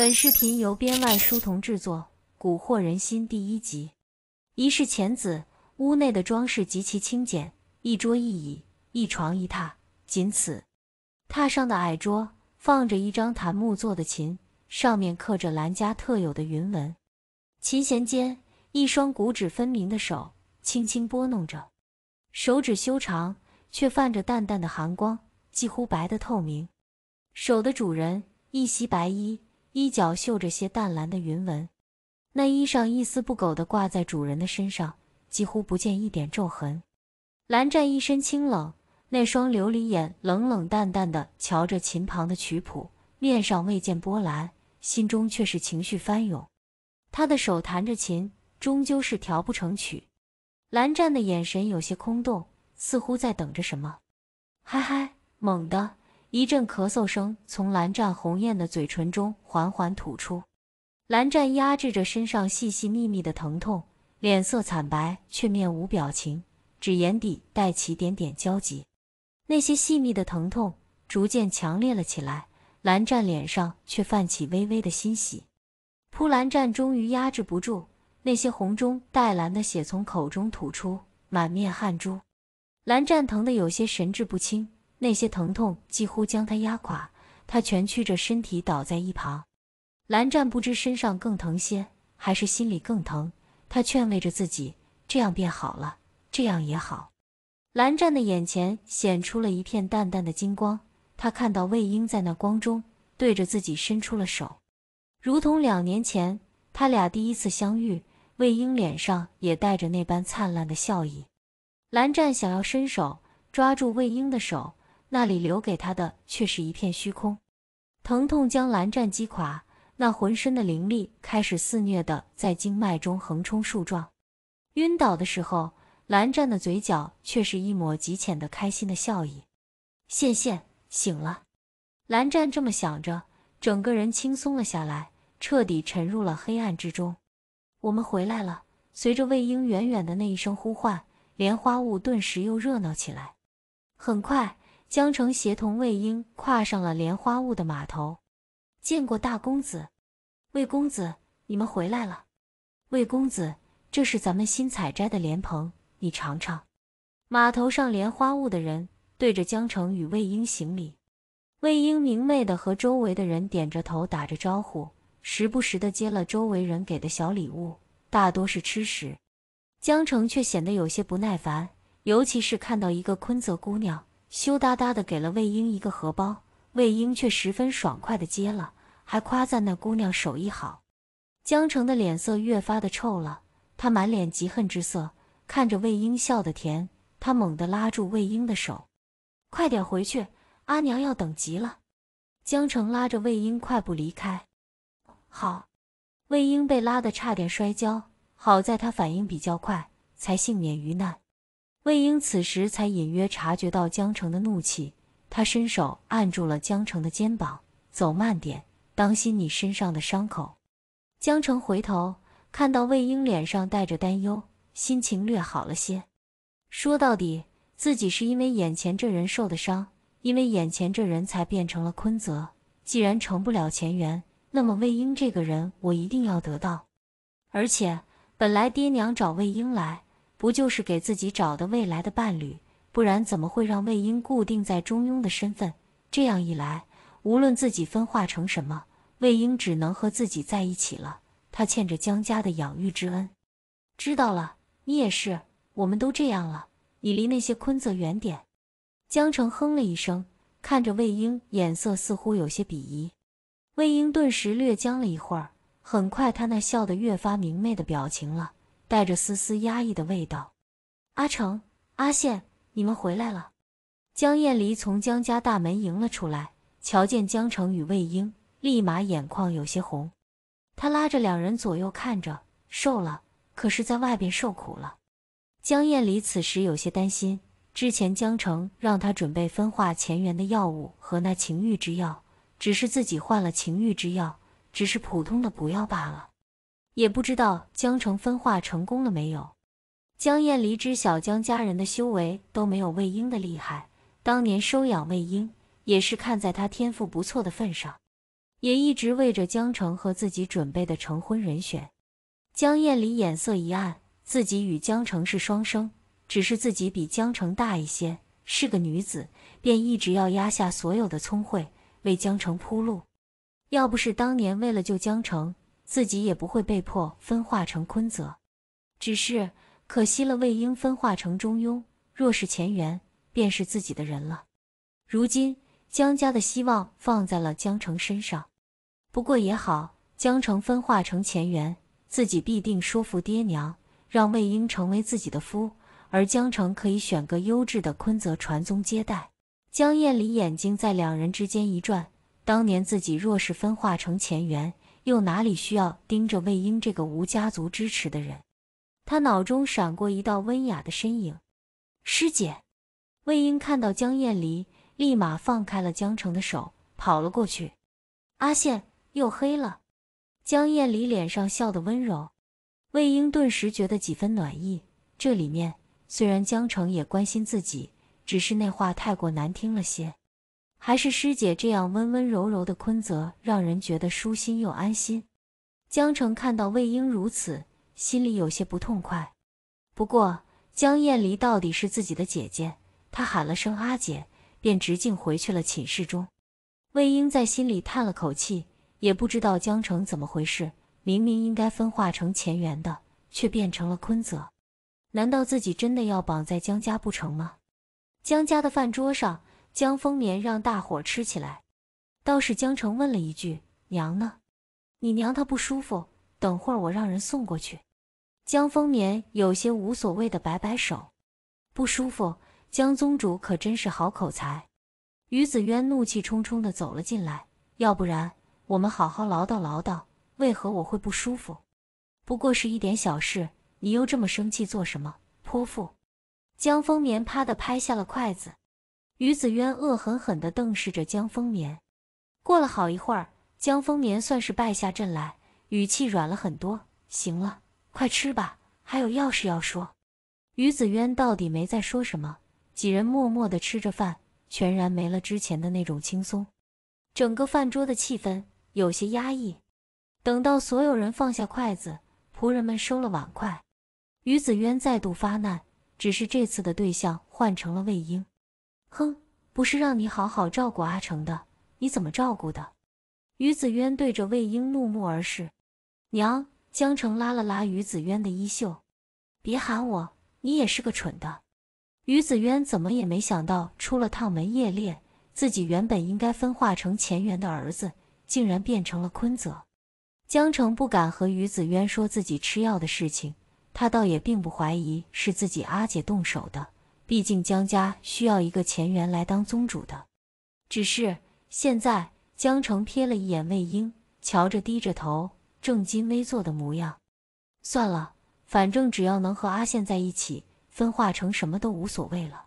本视频由编外书童制作，《蛊惑人心》第一集。一是浅子屋内的装饰极其清简，一桌一椅，一床一榻，仅此。榻上的矮桌放着一张檀木做的琴，上面刻着兰家特有的云纹。琴弦间，一双骨指分明的手轻轻拨弄着，手指修长，却泛着淡淡的寒光，几乎白得透明。手的主人一袭白衣。衣角绣着些淡蓝的云纹，那衣裳一丝不苟地挂在主人的身上，几乎不见一点皱痕。蓝湛一身清冷，那双琉璃眼冷冷淡淡地瞧着琴旁的曲谱，面上未见波澜，心中却是情绪翻涌。他的手弹着琴，终究是调不成曲。蓝湛的眼神有些空洞，似乎在等着什么。嗨嗨，猛的！一阵咳嗽声从蓝湛红艳的嘴唇中缓缓吐出，蓝湛压制着身上细细密密的疼痛，脸色惨白，却面无表情，只眼底带起点点焦急。那些细密的疼痛逐渐强烈了起来，蓝湛脸上却泛起微微的欣喜。扑蓝湛终于压制不住，那些红中带蓝的血从口中吐出，满面汗珠。蓝湛疼得有些神志不清。那些疼痛几乎将他压垮，他蜷曲着身体倒在一旁。蓝湛不知身上更疼些，还是心里更疼，他劝慰着自己：这样便好了，这样也好。蓝湛的眼前显出了一片淡淡的金光，他看到魏婴在那光中对着自己伸出了手，如同两年前他俩第一次相遇，魏婴脸上也带着那般灿烂的笑意。蓝湛想要伸手抓住魏婴的手。那里留给他的却是一片虚空，疼痛将蓝湛击垮，那浑身的灵力开始肆虐的在经脉中横冲竖撞。晕倒的时候，蓝湛的嘴角却是一抹极浅的开心的笑意。谢谢，醒了。蓝湛这么想着，整个人轻松了下来，彻底沉入了黑暗之中。我们回来了。随着魏婴远远的那一声呼唤，莲花坞顿时又热闹起来。很快。江城协同魏婴跨上了莲花坞的码头，见过大公子，魏公子，你们回来了。魏公子，这是咱们新采摘的莲蓬，你尝尝。码头上莲花坞的人对着江城与魏婴行礼，魏婴明媚的和周围的人点着头打着招呼，时不时的接了周围人给的小礼物，大多是吃食。江城却显得有些不耐烦，尤其是看到一个昆泽姑娘。羞答答的给了魏婴一个荷包，魏婴却十分爽快的接了，还夸赞那姑娘手艺好。江澄的脸色越发的臭了，他满脸嫉恨之色看着魏婴笑的甜，他猛地拉住魏婴的手，快点回去，阿娘要等急了。江澄拉着魏婴快步离开。好，魏婴被拉的差点摔跤，好在他反应比较快，才幸免于难。魏婴此时才隐约察觉到江城的怒气，他伸手按住了江城的肩膀：“走慢点，当心你身上的伤口。”江城回头看到魏婴脸上带着担忧，心情略好了些。说到底，自己是因为眼前这人受的伤，因为眼前这人才变成了坤泽。既然成不了前缘，那么魏婴这个人，我一定要得到。而且，本来爹娘找魏婴来。不就是给自己找的未来的伴侣？不然怎么会让魏婴固定在中庸的身份？这样一来，无论自己分化成什么，魏婴只能和自己在一起了。他欠着江家的养育之恩，知道了，你也是，我们都这样了。你离那些坤泽远点。江澄哼了一声，看着魏婴，眼色似乎有些鄙夷。魏婴顿时略僵了一会儿，很快他那笑得越发明媚的表情了。带着丝丝压抑的味道，阿成、阿羡，你们回来了。江艳离从江家大门迎了出来，瞧见江城与魏婴，立马眼眶有些红。他拉着两人左右看着，瘦了，可是在外边受苦了。江艳离此时有些担心，之前江城让他准备分化前缘的药物和那情欲之药，只是自己换了情欲之药，只是普通的补药罢了。也不知道江城分化成功了没有。江艳离知晓江家人的修为都没有魏婴的厉害，当年收养魏婴也是看在他天赋不错的份上，也一直为着江城和自己准备的成婚人选。江艳离眼色一暗，自己与江城是双生，只是自己比江城大一些，是个女子，便一直要压下所有的聪慧，为江城铺路。要不是当年为了救江城，自己也不会被迫分化成昆泽，只是可惜了魏婴分化成中庸。若是前缘，便是自己的人了。如今江家的希望放在了江澄身上，不过也好，江澄分化成前缘，自己必定说服爹娘，让魏婴成为自己的夫，而江澄可以选个优质的昆泽传宗接代。江晏里眼睛在两人之间一转，当年自己若是分化成前缘。又哪里需要盯着魏婴这个无家族支持的人？他脑中闪过一道温雅的身影。师姐，魏婴看到江晏离，立马放开了江澄的手，跑了过去。阿羡又黑了。江晏离脸上笑得温柔，魏婴顿时觉得几分暖意。这里面虽然江澄也关心自己，只是那话太过难听了些。还是师姐这样温温柔柔的坤泽，让人觉得舒心又安心。江澄看到魏婴如此，心里有些不痛快。不过江晏离到底是自己的姐姐，他喊了声阿姐，便直径回去了寝室中。魏婴在心里叹了口气，也不知道江澄怎么回事，明明应该分化成前缘的，却变成了坤泽。难道自己真的要绑在江家不成吗？江家的饭桌上。江丰眠让大伙吃起来，倒是江澄问了一句：“娘呢？你娘她不舒服，等会儿我让人送过去。”江丰眠有些无所谓的摆摆手：“不舒服。”江宗主可真是好口才。于子渊怒气冲冲的走了进来：“要不然我们好好唠叨唠叨，为何我会不舒服？不过是一点小事，你又这么生气做什么？泼妇！”江丰眠啪的拍下了筷子。于子渊恶狠狠地瞪视着江丰年。过了好一会儿，江丰年算是败下阵来，语气软了很多。行了，快吃吧，还有要事要说。于子渊到底没再说什么，几人默默地吃着饭，全然没了之前的那种轻松。整个饭桌的气氛有些压抑。等到所有人放下筷子，仆人们收了碗筷，于子渊再度发难，只是这次的对象换成了魏婴。哼，不是让你好好照顾阿成的，你怎么照顾的？于子渊对着魏婴怒目而视。娘，江澄拉了拉于子渊的衣袖，别喊我，你也是个蠢的。于子渊怎么也没想到，出了趟门夜猎，自己原本应该分化成乾元的儿子，竟然变成了坤泽。江澄不敢和于子渊说自己吃药的事情，他倒也并不怀疑是自己阿姐动手的。毕竟江家需要一个前缘来当宗主的，只是现在江城瞥了一眼魏婴，瞧着低着头、正襟危坐的模样，算了，反正只要能和阿羡在一起，分化成什么都无所谓了。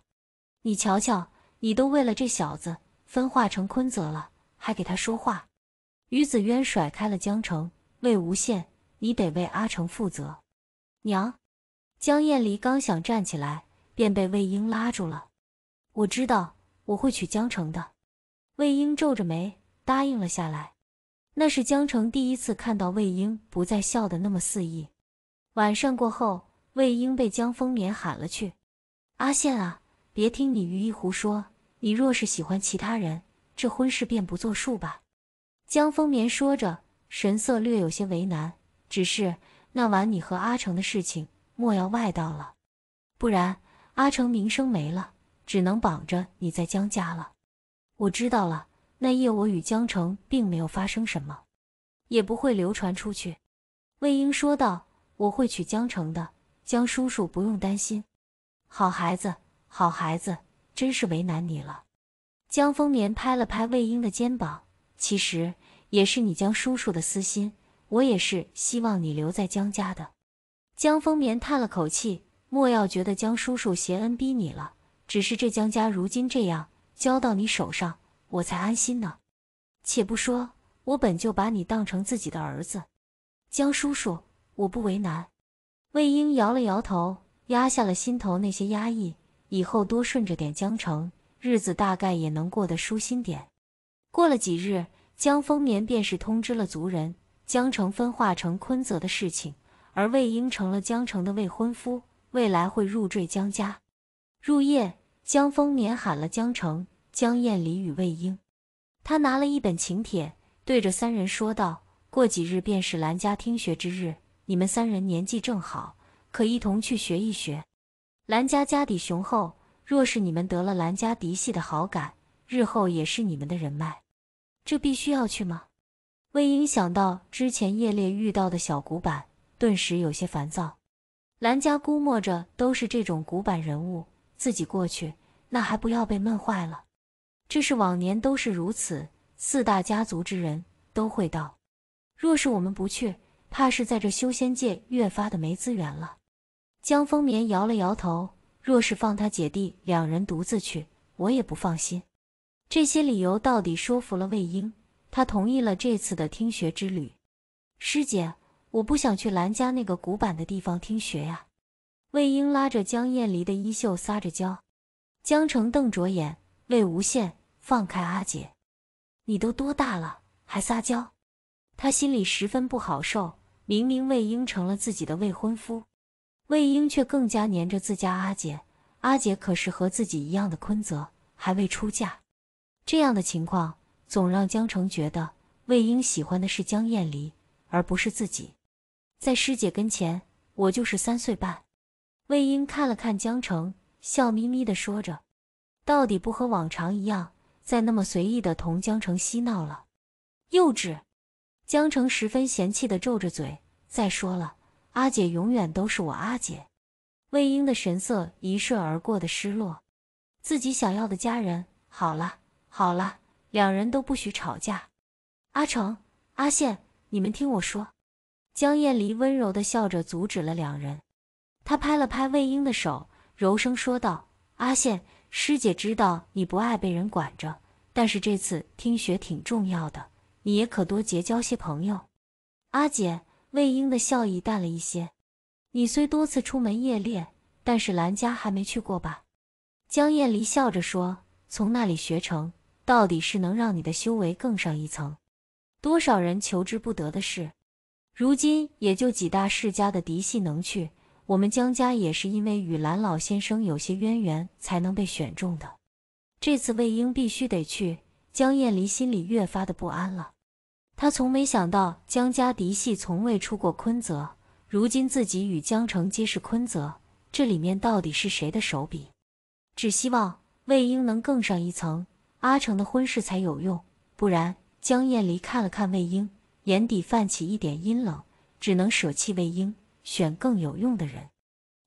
你瞧瞧，你都为了这小子分化成昆泽了，还给他说话？于子渊甩开了江澄，魏无羡，你得为阿城负责。娘，江艳离刚想站起来。便被魏婴拉住了。我知道我会娶江澄的。魏婴皱着眉答应了下来。那是江澄第一次看到魏婴不再笑得那么肆意。晚上过后，魏婴被江丰年喊了去。“阿羡啊，别听你于一胡说。你若是喜欢其他人，这婚事便不作数吧。”江丰年说着，神色略有些为难。只是那晚你和阿成的事情，莫要外道了，不然。阿成名声没了，只能绑着你在江家了。我知道了，那夜我与江城并没有发生什么，也不会流传出去。魏婴说道：“我会娶江城的，江叔叔不用担心。好孩子，好孩子，真是为难你了。”江丰年拍了拍魏婴的肩膀：“其实也是你江叔叔的私心，我也是希望你留在江家的。”江丰年叹了口气。莫要觉得江叔叔挟恩逼你了，只是这江家如今这样，交到你手上，我才安心呢。且不说我本就把你当成自己的儿子，江叔叔，我不为难。魏婴摇了摇头，压下了心头那些压抑，以后多顺着点江澄，日子大概也能过得舒心点。过了几日，江丰年便是通知了族人，江城分化成坤泽的事情，而魏婴成了江城的未婚夫。未来会入赘江家。入夜，江风眠喊了江澄、江燕离与魏婴。他拿了一本请帖，对着三人说道：“过几日便是兰家听学之日，你们三人年纪正好，可一同去学一学。兰家家底雄厚，若是你们得了兰家嫡系的好感，日后也是你们的人脉。这必须要去吗？”魏婴想到之前夜猎遇到的小古板，顿时有些烦躁。兰家估摸着都是这种古板人物，自己过去那还不要被闷坏了。这是往年都是如此，四大家族之人都会到。若是我们不去，怕是在这修仙界越发的没资源了。江风眠摇了摇头，若是放他姐弟两人独自去，我也不放心。这些理由到底说服了魏婴，他同意了这次的听学之旅。师姐。我不想去兰家那个古板的地方听学呀！魏婴拉着江厌离的衣袖撒着娇，江澄瞪着眼，魏无羡放开阿姐，你都多大了还撒娇？他心里十分不好受，明明魏婴成了自己的未婚夫，魏婴却更加黏着自家阿姐。阿姐可是和自己一样的昆泽，还未出嫁。这样的情况总让江澄觉得魏婴喜欢的是江厌离，而不是自己。在师姐跟前，我就是三岁半。魏婴看了看江城，笑眯眯地说着：“到底不和往常一样，再那么随意的同江城嬉闹了，幼稚。”江城十分嫌弃地皱着嘴。再说了，阿姐永远都是我阿姐。魏婴的神色一瞬而过的失落，自己想要的家人。好了好了，两人都不许吵架。阿成、阿羡，你们听我说。江艳离温柔的笑着阻止了两人，他拍了拍魏婴的手，柔声说道：“阿羡师姐知道你不爱被人管着，但是这次听学挺重要的，你也可多结交些朋友。”阿姐，魏婴的笑意淡了一些。你虽多次出门夜猎，但是兰家还没去过吧？江艳离笑着说：“从那里学成，到底是能让你的修为更上一层，多少人求之不得的事。”如今也就几大世家的嫡系能去，我们江家也是因为与蓝老先生有些渊源，才能被选中的。这次魏婴必须得去，江晏离心里越发的不安了。他从没想到江家嫡系从未出过昆泽，如今自己与江城皆是昆泽，这里面到底是谁的手笔？只希望魏婴能更上一层，阿城的婚事才有用。不然，江晏离看了看魏婴。眼底泛起一点阴冷，只能舍弃魏婴，选更有用的人，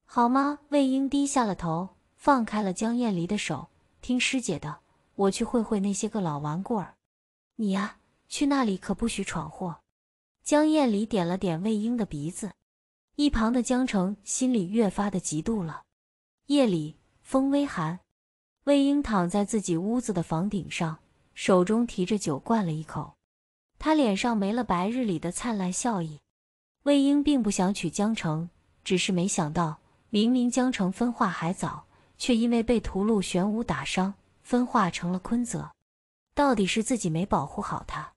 好吗？魏婴低下了头，放开了江晏离的手，听师姐的，我去会会那些个老顽固儿。你呀，去那里可不许闯祸。江晏离点了点魏婴的鼻子，一旁的江澄心里越发的嫉妒了。夜里风微寒，魏婴躺在自己屋子的房顶上，手中提着酒灌了一口。他脸上没了白日里的灿烂笑意。魏婴并不想娶江澄，只是没想到，明明江澄分化还早，却因为被屠戮玄武打伤，分化成了昆泽。到底是自己没保护好他。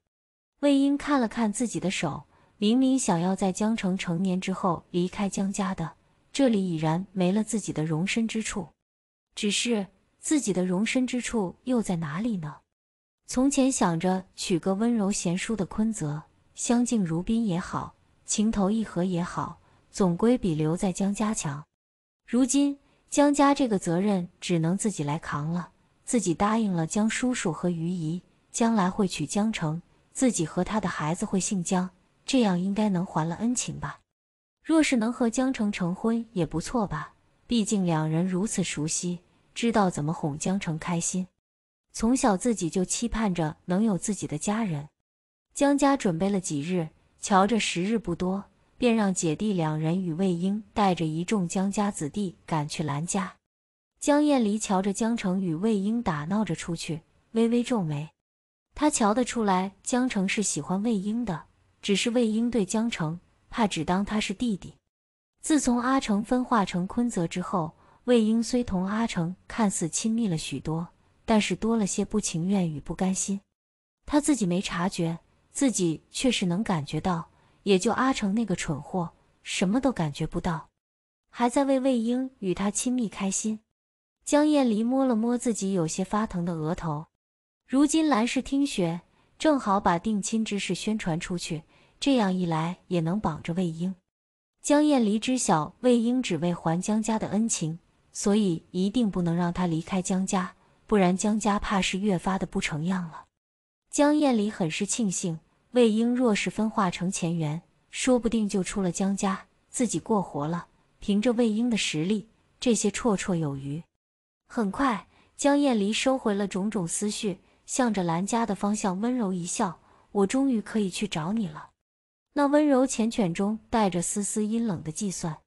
魏婴看了看自己的手，明明想要在江澄成年之后离开江家的，这里已然没了自己的容身之处。只是自己的容身之处又在哪里呢？从前想着娶个温柔贤淑的坤泽，相敬如宾也好，情投意合也好，总归比留在江家强。如今江家这个责任只能自己来扛了。自己答应了江叔叔和于姨，将来会娶江城，自己和他的孩子会姓江，这样应该能还了恩情吧。若是能和江城成婚也不错吧，毕竟两人如此熟悉，知道怎么哄江城开心。从小自己就期盼着能有自己的家人。江家准备了几日，瞧着时日不多，便让姐弟两人与魏婴带着一众江家子弟赶去兰家。江艳离瞧着江澄与魏婴打闹着出去，微微皱眉。他瞧得出来，江澄是喜欢魏婴的，只是魏婴对江澄怕只当他是弟弟。自从阿澄分化成昆泽之后，魏婴虽同阿澄看似亲密了许多。但是多了些不情愿与不甘心，他自己没察觉，自己却是能感觉到。也就阿成那个蠢货，什么都感觉不到，还在为魏婴与他亲密开心。江艳离摸了摸自己有些发疼的额头，如今兰氏听雪，正好把定亲之事宣传出去，这样一来也能绑着魏婴。江艳离知晓魏婴只为还江家的恩情，所以一定不能让他离开江家。不然江家怕是越发的不成样了。江艳离很是庆幸，魏婴若是分化成前缘，说不定就出了江家，自己过活了。凭着魏婴的实力，这些绰绰有余。很快，江艳离收回了种种思绪，向着兰家的方向温柔一笑：“我终于可以去找你了。”那温柔缱绻中带着丝丝阴冷的计算。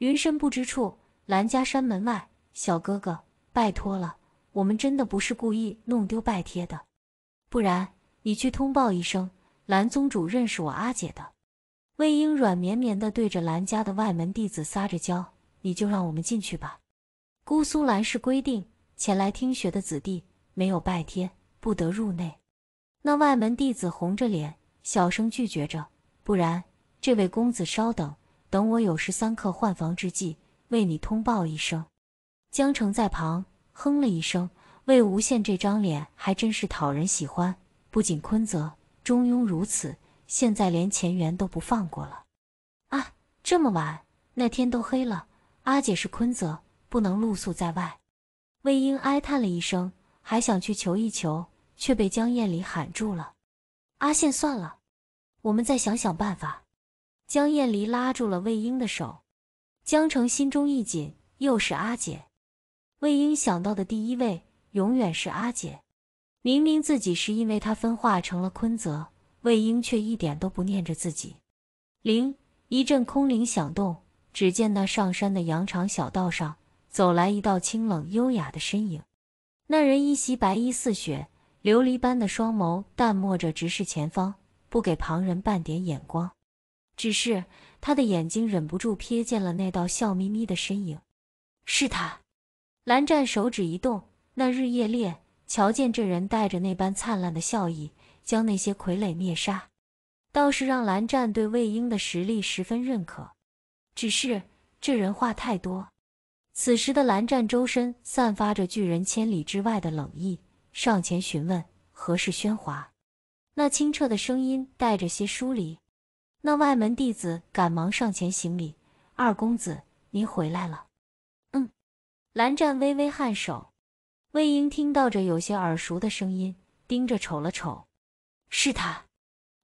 云深不知处，兰家山门外，小哥哥，拜托了。我们真的不是故意弄丢拜帖的，不然你去通报一声，蓝宗主认识我阿姐的。魏婴软绵绵地对着蓝家的外门弟子撒着娇，你就让我们进去吧。姑苏蓝氏规定，前来听学的子弟没有拜帖不得入内。那外门弟子红着脸，小声拒绝着。不然，这位公子稍等，等我有时三刻换房之际，为你通报一声。江城在旁。哼了一声，魏无羡这张脸还真是讨人喜欢。不仅坤泽、中庸如此，现在连钱元都不放过了。啊，这么晚，那天都黑了。阿姐是坤泽，不能露宿在外。魏婴哀叹了一声，还想去求一求，却被江厌离喊住了。阿羡，算了，我们再想想办法。江厌离拉住了魏婴的手。江澄心中一紧，又是阿姐。魏婴想到的第一位永远是阿姐。明明自己是因为她分化成了坤泽，魏婴却一点都不念着自己。铃，一阵空灵响动，只见那上山的羊肠小道上走来一道清冷优雅的身影。那人一袭白衣似雪，琉璃般的双眸淡漠着直视前方，不给旁人半点眼光。只是他的眼睛忍不住瞥见了那道笑眯眯的身影，是他。蓝湛手指一动，那日夜猎瞧见这人带着那般灿烂的笑意，将那些傀儡灭杀，倒是让蓝湛对魏婴的实力十分认可。只是这人话太多。此时的蓝湛周身散发着拒人千里之外的冷意，上前询问何事喧哗。那清澈的声音带着些疏离。那外门弟子赶忙上前行礼：“二公子，您回来了。”蓝湛微微颔首，魏婴听到着有些耳熟的声音，盯着瞅了瞅，是他，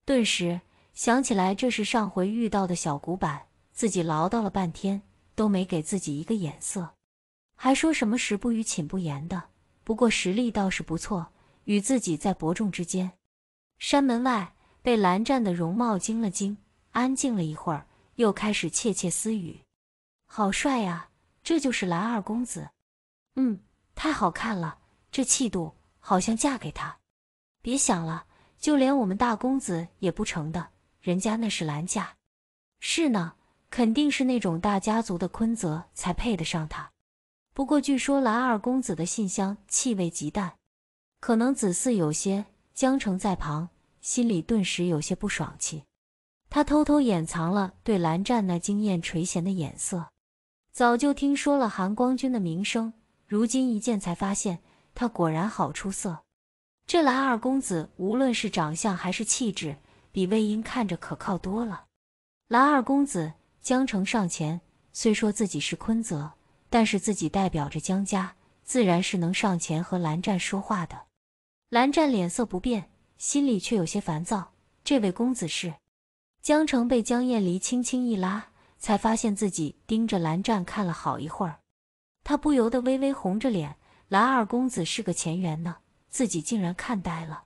顿时想起来这是上回遇到的小古板，自己唠叨了半天都没给自己一个眼色，还说什么食不语寝不言的。不过实力倒是不错，与自己在伯仲之间。山门外被蓝湛的容貌惊了惊，安静了一会儿，又开始窃窃私语：“好帅呀！”这就是蓝二公子，嗯，太好看了，这气度，好像嫁给他，别想了，就连我们大公子也不成的，人家那是蓝家，是呢，肯定是那种大家族的坤泽才配得上他。不过据说蓝二公子的信箱气味极淡，可能子嗣有些。江澄在旁，心里顿时有些不爽气，他偷偷掩藏了对蓝湛那惊艳垂涎的眼色。早就听说了韩光君的名声，如今一见才发现他果然好出色。这蓝二公子无论是长相还是气质，比魏婴看着可靠多了。蓝二公子江城上前，虽说自己是坤泽，但是自己代表着江家，自然是能上前和蓝湛说话的。蓝湛脸色不变，心里却有些烦躁。这位公子是江城，被江厌离轻轻一拉。才发现自己盯着蓝湛看了好一会儿，他不由得微微红着脸。蓝二公子是个前缘呢，自己竟然看呆了。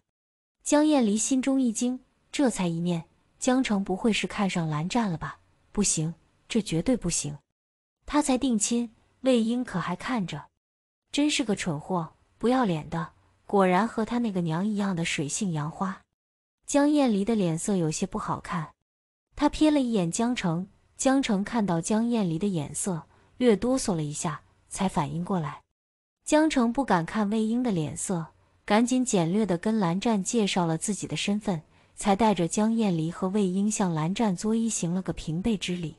江艳离心中一惊，这才一面江澄不会是看上蓝湛了吧？不行，这绝对不行。他才定亲，魏婴可还看着，真是个蠢货，不要脸的，果然和他那个娘一样的水性杨花。江艳离的脸色有些不好看，他瞥了一眼江澄。江澄看到江厌离的眼色，略哆嗦了一下，才反应过来。江澄不敢看魏婴的脸色，赶紧简略的跟蓝湛介绍了自己的身份，才带着江厌离和魏婴向蓝湛作揖，行了个平辈之礼。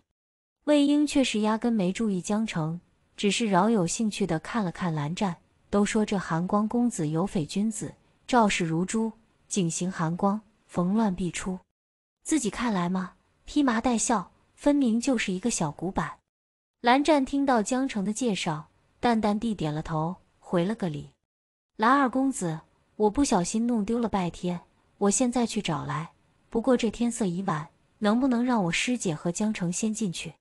魏婴却是压根没注意江澄，只是饶有兴趣的看了看蓝湛。都说这寒光公子有匪君子，照氏如珠，景行寒光，逢乱必出。自己看来嘛，披麻戴孝。分明就是一个小古板。蓝湛听到江澄的介绍，淡淡地点了头，回了个礼。蓝二公子，我不小心弄丢了拜天，我现在去找来。不过这天色已晚，能不能让我师姐和江澄先进去？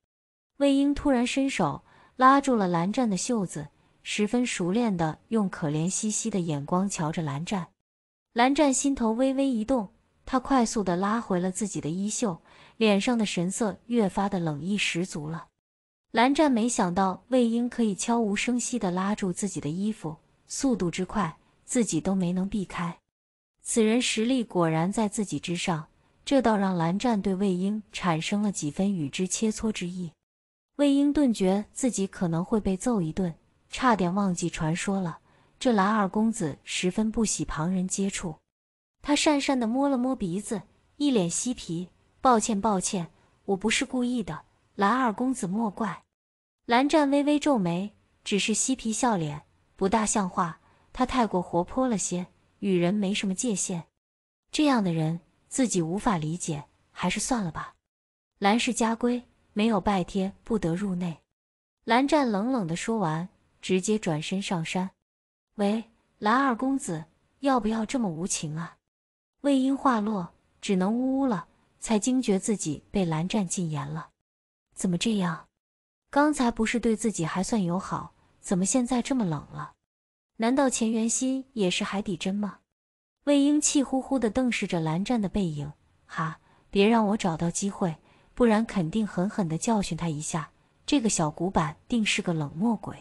魏婴突然伸手拉住了蓝湛的袖子，十分熟练地用可怜兮兮的眼光瞧着蓝湛。蓝湛心头微微一动，他快速地拉回了自己的衣袖。脸上的神色越发的冷意十足了。蓝湛没想到魏婴可以悄无声息地拉住自己的衣服，速度之快，自己都没能避开。此人实力果然在自己之上，这倒让蓝湛对魏婴产生了几分与之切磋之意。魏婴顿觉自己可能会被揍一顿，差点忘记传说了，这蓝二公子十分不喜旁人接触。他讪讪地摸了摸鼻子，一脸嬉皮。抱歉，抱歉，我不是故意的，蓝二公子莫怪。蓝湛微微皱眉，只是嬉皮笑脸，不大像话。他太过活泼了些，与人没什么界限。这样的人自己无法理解，还是算了吧。蓝氏家规，没有拜帖不得入内。蓝湛冷冷的说完，直接转身上山。喂，蓝二公子，要不要这么无情啊？魏婴话落，只能呜呜了。才惊觉自己被蓝湛禁言了，怎么这样？刚才不是对自己还算友好，怎么现在这么冷了？难道钱元鑫也是海底针吗？魏婴气呼呼地瞪视着蓝湛的背影，哈，别让我找到机会，不然肯定狠狠地教训他一下。这个小古板定是个冷漠鬼。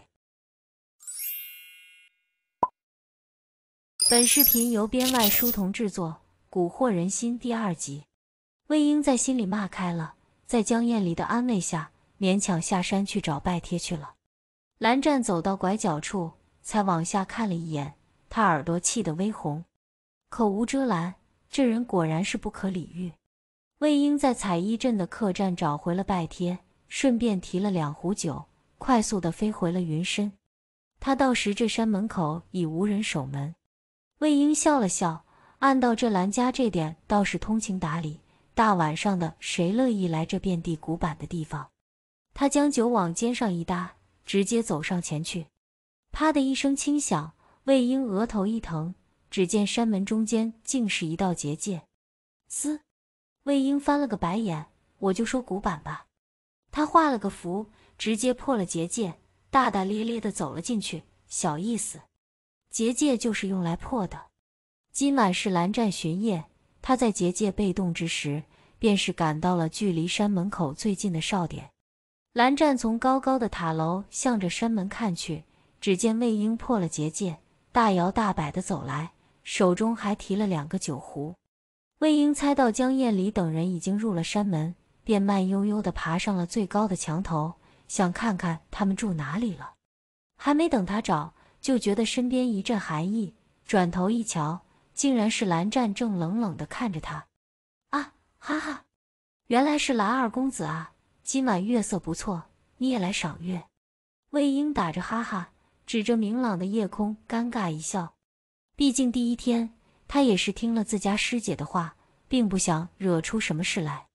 本视频由编外书童制作，《蛊惑人心》第二集。魏婴在心里骂开了，在江厌离的安慰下，勉强下山去找拜帖去了。蓝湛走到拐角处，才往下看了一眼，他耳朵气得微红，口无遮拦，这人果然是不可理喻。魏婴在彩衣镇的客栈找回了拜帖，顺便提了两壶酒，快速的飞回了云深。他到时这山门口已无人守门，魏婴笑了笑，暗道这蓝家这点倒是通情达理。大晚上的，谁乐意来这遍地古板的地方？他将酒往肩上一搭，直接走上前去。啪的一声轻响，魏婴额头一疼，只见山门中间竟是一道结界。嘶！魏婴翻了个白眼，我就说古板吧。他画了个符，直接破了结界，大大咧咧的走了进去。小意思，结界就是用来破的。今晚是蓝湛巡夜。他在结界被动之时，便是赶到了距离山门口最近的哨点。蓝湛从高高的塔楼向着山门看去，只见魏婴破了结界，大摇大摆的走来，手中还提了两个酒壶。魏婴猜到江厌离等人已经入了山门，便慢悠悠的爬上了最高的墙头，想看看他们住哪里了。还没等他找，就觉得身边一阵寒意，转头一瞧。竟然是蓝湛，正冷冷地看着他。啊，哈哈，原来是蓝二公子啊！今晚月色不错，你也来赏月。魏婴打着哈哈，指着明朗的夜空，尴尬一笑。毕竟第一天，他也是听了自家师姐的话，并不想惹出什么事来。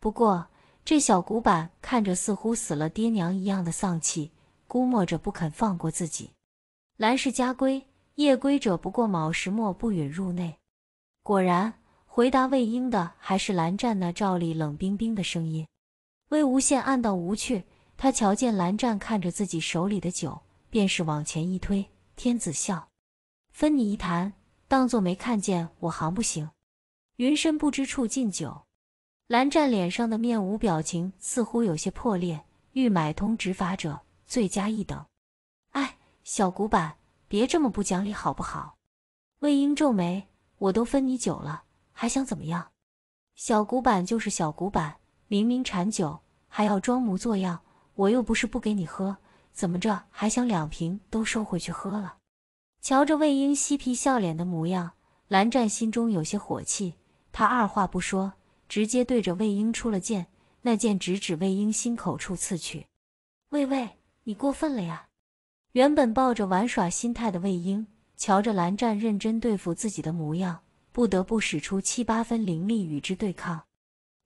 不过这小古板看着似乎死了爹娘一样的丧气，估摸着不肯放过自己。蓝氏家规。夜归者不过卯时末，不允入内。果然，回答魏婴的还是蓝湛那照例冷冰冰的声音。魏无羡暗道无趣，他瞧见蓝湛看着自己手里的酒，便是往前一推。天子笑，分你一坛，当做没看见我行不行？云深不知处，禁酒。蓝湛脸上的面无表情似乎有些破裂，欲买通执法者，罪加一等。哎，小古板。别这么不讲理，好不好？魏婴皱眉，我都分你酒了，还想怎么样？小古板就是小古板，明明馋酒，还要装模作样。我又不是不给你喝，怎么着还想两瓶都收回去喝了？瞧着魏婴嬉皮笑脸的模样，蓝湛心中有些火气。他二话不说，直接对着魏婴出了剑，那剑直指魏婴心口处刺去。喂喂，你过分了呀！原本抱着玩耍心态的魏婴，瞧着蓝湛认真对付自己的模样，不得不使出七八分灵力与之对抗。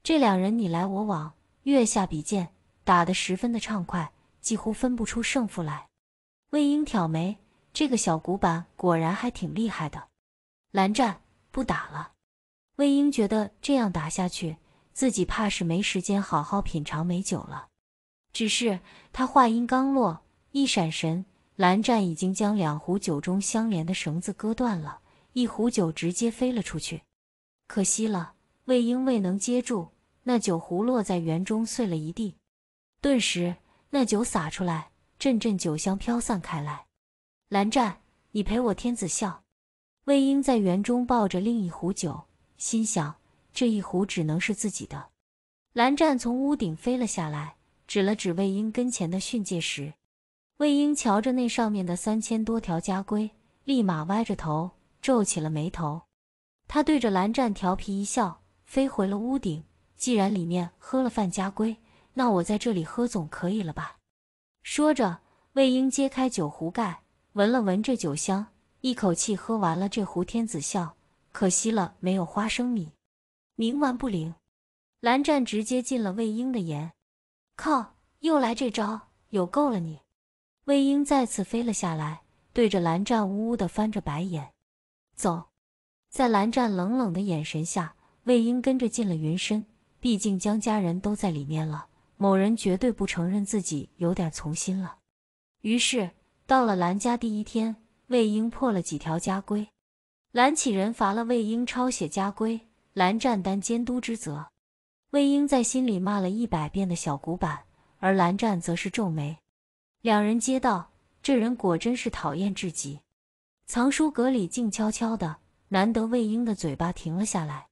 这两人你来我往，月下比剑，打得十分的畅快，几乎分不出胜负来。魏婴挑眉：“这个小古板果然还挺厉害的。”蓝湛不打了。魏婴觉得这样打下去，自己怕是没时间好好品尝美酒了。只是他话音刚落，一闪神。蓝湛已经将两壶酒中相连的绳子割断了，一壶酒直接飞了出去，可惜了，魏婴未能接住，那酒壶落在园中碎了一地，顿时那酒洒出来，阵阵酒香飘散开来。蓝湛，你陪我天子笑。魏婴在园中抱着另一壶酒，心想这一壶只能是自己的。蓝湛从屋顶飞了下来，指了指魏婴跟前的训诫石。魏婴瞧着那上面的三千多条家规，立马歪着头皱起了眉头。他对着蓝湛调皮一笑，飞回了屋顶。既然里面喝了犯家规，那我在这里喝总可以了吧？说着，魏婴揭开酒壶盖，闻了闻这酒香，一口气喝完了这壶天子笑。可惜了，没有花生米。冥顽不灵，蓝湛直接进了魏婴的眼。靠，又来这招，有够了你！魏婴再次飞了下来，对着蓝湛呜呜的翻着白眼。走，在蓝湛冷冷的眼神下，魏婴跟着进了云深。毕竟江家人都在里面了，某人绝对不承认自己有点从心了。于是到了蓝家第一天，魏婴破了几条家规，蓝启仁罚了魏婴抄写家规，蓝湛担监督之责。魏婴在心里骂了一百遍的小古板，而蓝湛则是皱眉。两人接道：“这人果真是讨厌至极。”藏书阁里静悄悄的，难得魏婴的嘴巴停了下来。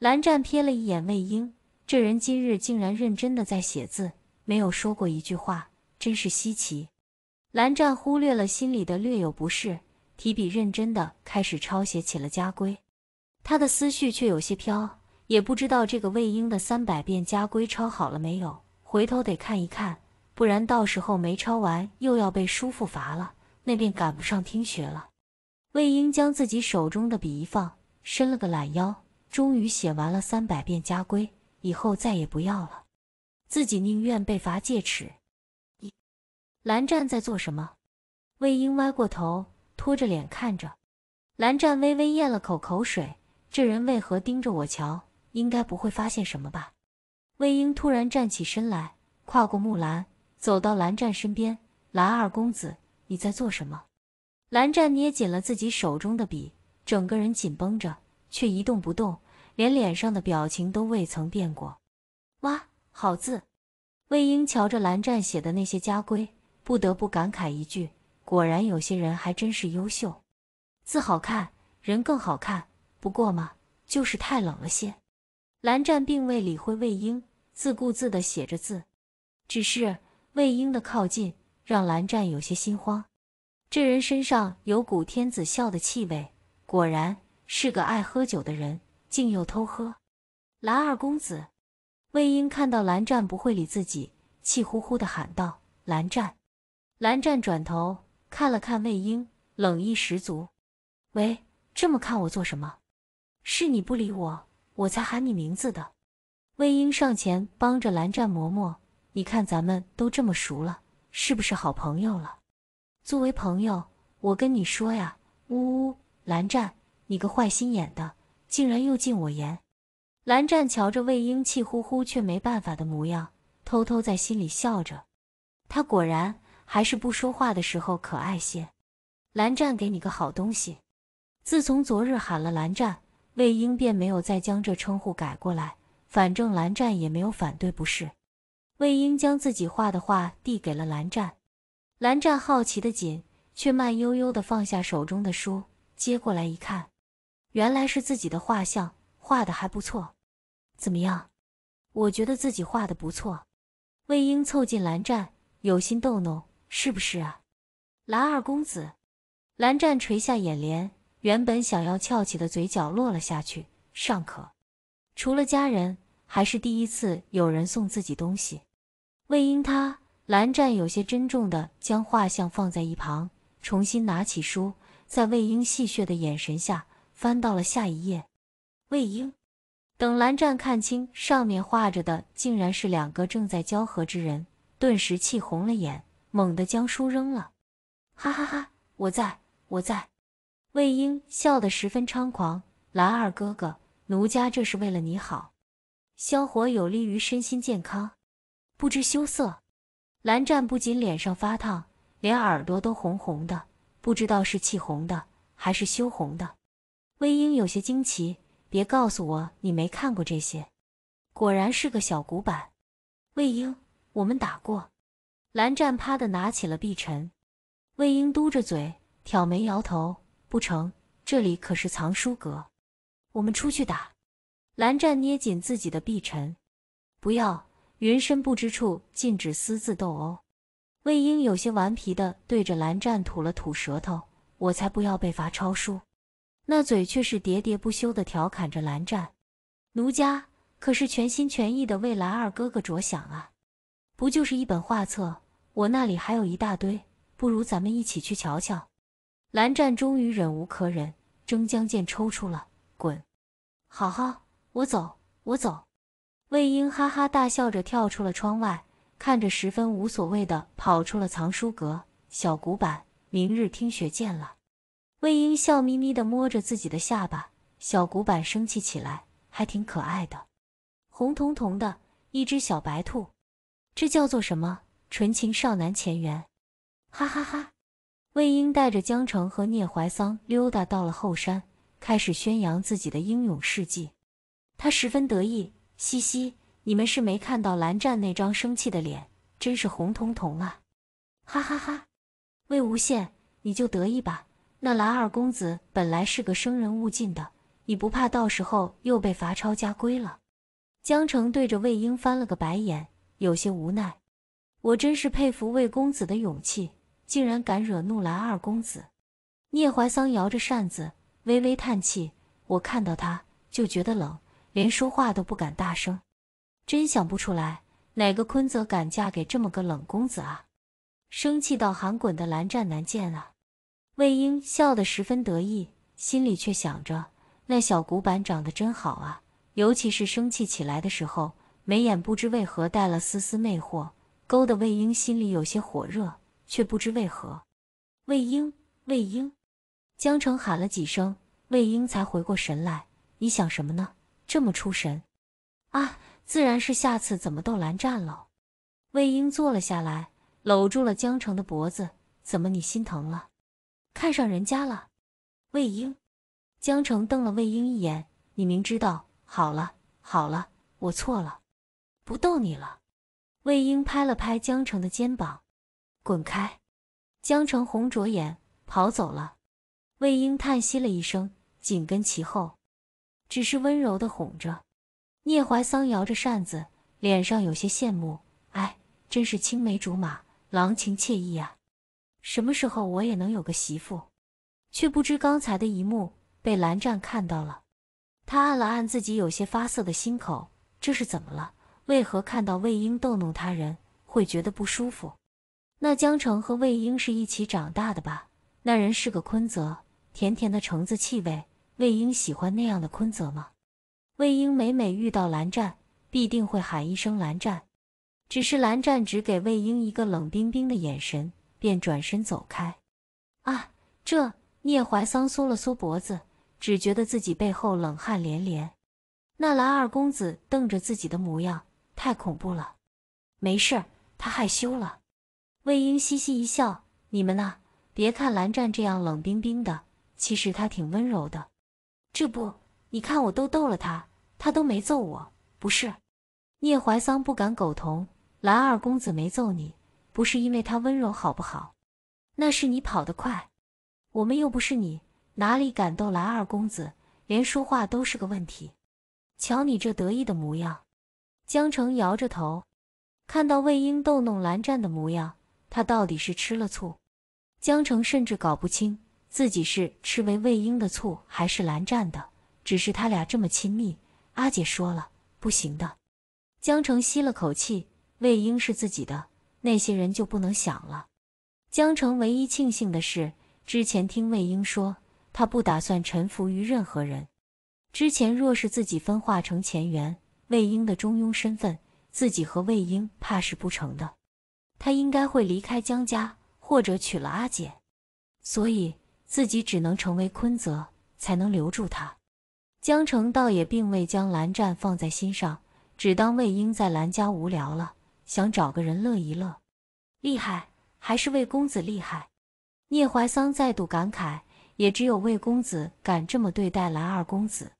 蓝湛瞥了一眼魏婴，这人今日竟然认真的在写字，没有说过一句话，真是稀奇。蓝湛忽略了心里的略有不适，提笔认真的开始抄写起了家规。他的思绪却有些飘，也不知道这个魏婴的三百遍家规抄好了没有，回头得看一看。不然到时候没抄完，又要被叔父罚了，那便赶不上听学了。魏婴将自己手中的笔一放，伸了个懒腰，终于写完了三百遍家规，以后再也不要了。自己宁愿被罚戒尺。一，蓝湛在做什么？魏婴歪过头，拖着脸看着蓝湛，微微咽了口口水。这人为何盯着我瞧？应该不会发现什么吧？魏婴突然站起身来，跨过木栏。走到蓝湛身边，蓝二公子，你在做什么？蓝湛捏紧了自己手中的笔，整个人紧绷着，却一动不动，连脸上的表情都未曾变过。哇，好字！魏婴瞧着蓝湛写的那些家规，不得不感慨一句：果然有些人还真是优秀。字好看，人更好看。不过嘛，就是太冷了些。蓝湛并未理会魏婴，自顾自地写着字，只是。魏婴的靠近让蓝湛有些心慌，这人身上有古天子笑的气味，果然是个爱喝酒的人，竟又偷喝。蓝二公子，魏婴看到蓝湛不会理自己，气呼呼的喊道：“蓝湛！”蓝湛转头看了看魏婴，冷意十足：“喂，这么看我做什么？是你不理我，我才喊你名字的。”魏婴上前帮着蓝湛磨墨。你看，咱们都这么熟了，是不是好朋友了？作为朋友，我跟你说呀，呜呜，蓝湛，你个坏心眼的，竟然又禁我言！蓝湛瞧着魏婴气呼呼却没办法的模样，偷偷在心里笑着。他果然还是不说话的时候可爱些。蓝湛给你个好东西。自从昨日喊了蓝湛，魏婴便没有再将这称呼改过来，反正蓝湛也没有反对，不是？魏婴将自己画的画递给了蓝湛，蓝湛好奇的紧，却慢悠悠的放下手中的书，接过来一看，原来是自己的画像，画的还不错，怎么样？我觉得自己画的不错。魏婴凑近蓝湛，有心逗弄，是不是啊，蓝二公子？蓝湛垂下眼帘，原本想要翘起的嘴角落了下去，尚可，除了家人，还是第一次有人送自己东西。魏婴，他蓝湛有些珍重的将画像放在一旁，重新拿起书，在魏婴戏谑的眼神下翻到了下一页。魏婴，等蓝湛看清上面画着的，竟然是两个正在交合之人，顿时气红了眼，猛地将书扔了。哈哈哈，我在，我在。魏婴笑得十分猖狂，蓝二哥哥，奴家这是为了你好，消火有利于身心健康。不知羞涩，蓝湛不仅脸上发烫，连耳朵都红红的，不知道是气红的还是羞红的。魏婴有些惊奇，别告诉我你没看过这些，果然是个小古板。魏婴，我们打过。蓝湛啪的拿起了碧尘。魏婴嘟着嘴，挑眉摇头，不成，这里可是藏书阁，我们出去打。蓝湛捏紧自己的碧尘，不要。云深不知处，禁止私自斗殴。魏婴有些顽皮的对着蓝湛吐了吐舌头，我才不要被罚抄书。那嘴却是喋喋不休的调侃着蓝湛，奴家可是全心全意的为蓝二哥哥着想啊！不就是一本画册，我那里还有一大堆，不如咱们一起去瞧瞧。蓝湛终于忍无可忍，争将剑抽出了，滚！好好，我走，我走。魏婴哈哈大笑着跳出了窗外，看着十分无所谓的跑出了藏书阁。小古板，明日听雪见了。魏婴笑眯眯的摸着自己的下巴。小古板生气起来还挺可爱的，红彤彤的一只小白兔，这叫做什么？纯情少男前缘。哈哈哈！魏婴带着江澄和聂怀桑溜达到了后山，开始宣扬自己的英勇事迹。他十分得意。嘻嘻，你们是没看到蓝湛那张生气的脸，真是红彤彤啊！哈哈哈，魏无羡，你就得意吧。那蓝二公子本来是个生人勿近的，你不怕到时候又被罚抄家规了？江澄对着魏婴翻了个白眼，有些无奈。我真是佩服魏公子的勇气，竟然敢惹怒蓝二公子。聂怀桑摇着扇子，微微叹气。我看到他就觉得冷。连说话都不敢大声，真想不出来哪个昆泽敢嫁给这么个冷公子啊！生气到喊滚的蓝湛难见啊！魏婴笑得十分得意，心里却想着那小古板长得真好啊，尤其是生气起来的时候，眉眼不知为何带了丝丝魅惑，勾得魏婴心里有些火热，却不知为何。魏婴，魏婴，江澄喊了几声，魏婴才回过神来，你想什么呢？这么出神啊！自然是下次怎么逗蓝湛了。魏婴坐了下来，搂住了江城的脖子。怎么，你心疼了？看上人家了？魏婴。江城瞪了魏婴一眼：“你明知道……好了，好了，我错了，不逗你了。”魏婴拍了拍江城的肩膀：“滚开！”江城红着眼跑走了。魏婴叹息了一声，紧跟其后。只是温柔的哄着，聂怀桑摇着扇子，脸上有些羡慕。哎，真是青梅竹马，郎情妾意呀！什么时候我也能有个媳妇？却不知刚才的一幕被蓝湛看到了。他按了按自己有些发涩的心口，这是怎么了？为何看到魏婴逗弄他人会觉得不舒服？那江澄和魏婴是一起长大的吧？那人是个坤泽，甜甜的橙子气味。魏婴喜欢那样的坤泽吗？魏婴每每遇到蓝湛，必定会喊一声“蓝湛”，只是蓝湛只给魏婴一个冷冰冰的眼神，便转身走开。啊！这聂怀桑缩了缩脖子，只觉得自己背后冷汗连连。那蓝二公子瞪着自己的模样，太恐怖了。没事，他害羞了。魏婴嘻嘻一笑：“你们呢？别看蓝湛这样冷冰冰的，其实他挺温柔的。”这不，你看我都逗了他，他都没揍我，不是？聂怀桑不敢苟同，蓝二公子没揍你，不是因为他温柔好不好？那是你跑得快，我们又不是你，哪里敢逗蓝二公子？连说话都是个问题，瞧你这得意的模样。江澄摇着头，看到魏婴逗弄蓝湛的模样，他到底是吃了醋？江澄甚至搞不清。自己是吃为魏婴的醋还是蓝湛的？只是他俩这么亲密，阿姐说了不行的。江澄吸了口气，魏婴是自己的，那些人就不能想了。江澄唯一庆幸的是，之前听魏婴说他不打算臣服于任何人。之前若是自己分化成前缘，魏婴的中庸身份，自己和魏婴怕是不成的。他应该会离开江家，或者娶了阿姐。所以。自己只能成为昆泽，才能留住他。江澄倒也并未将蓝湛放在心上，只当魏婴在蓝家无聊了，想找个人乐一乐。厉害，还是魏公子厉害！聂怀桑再度感慨，也只有魏公子敢这么对待蓝二公子。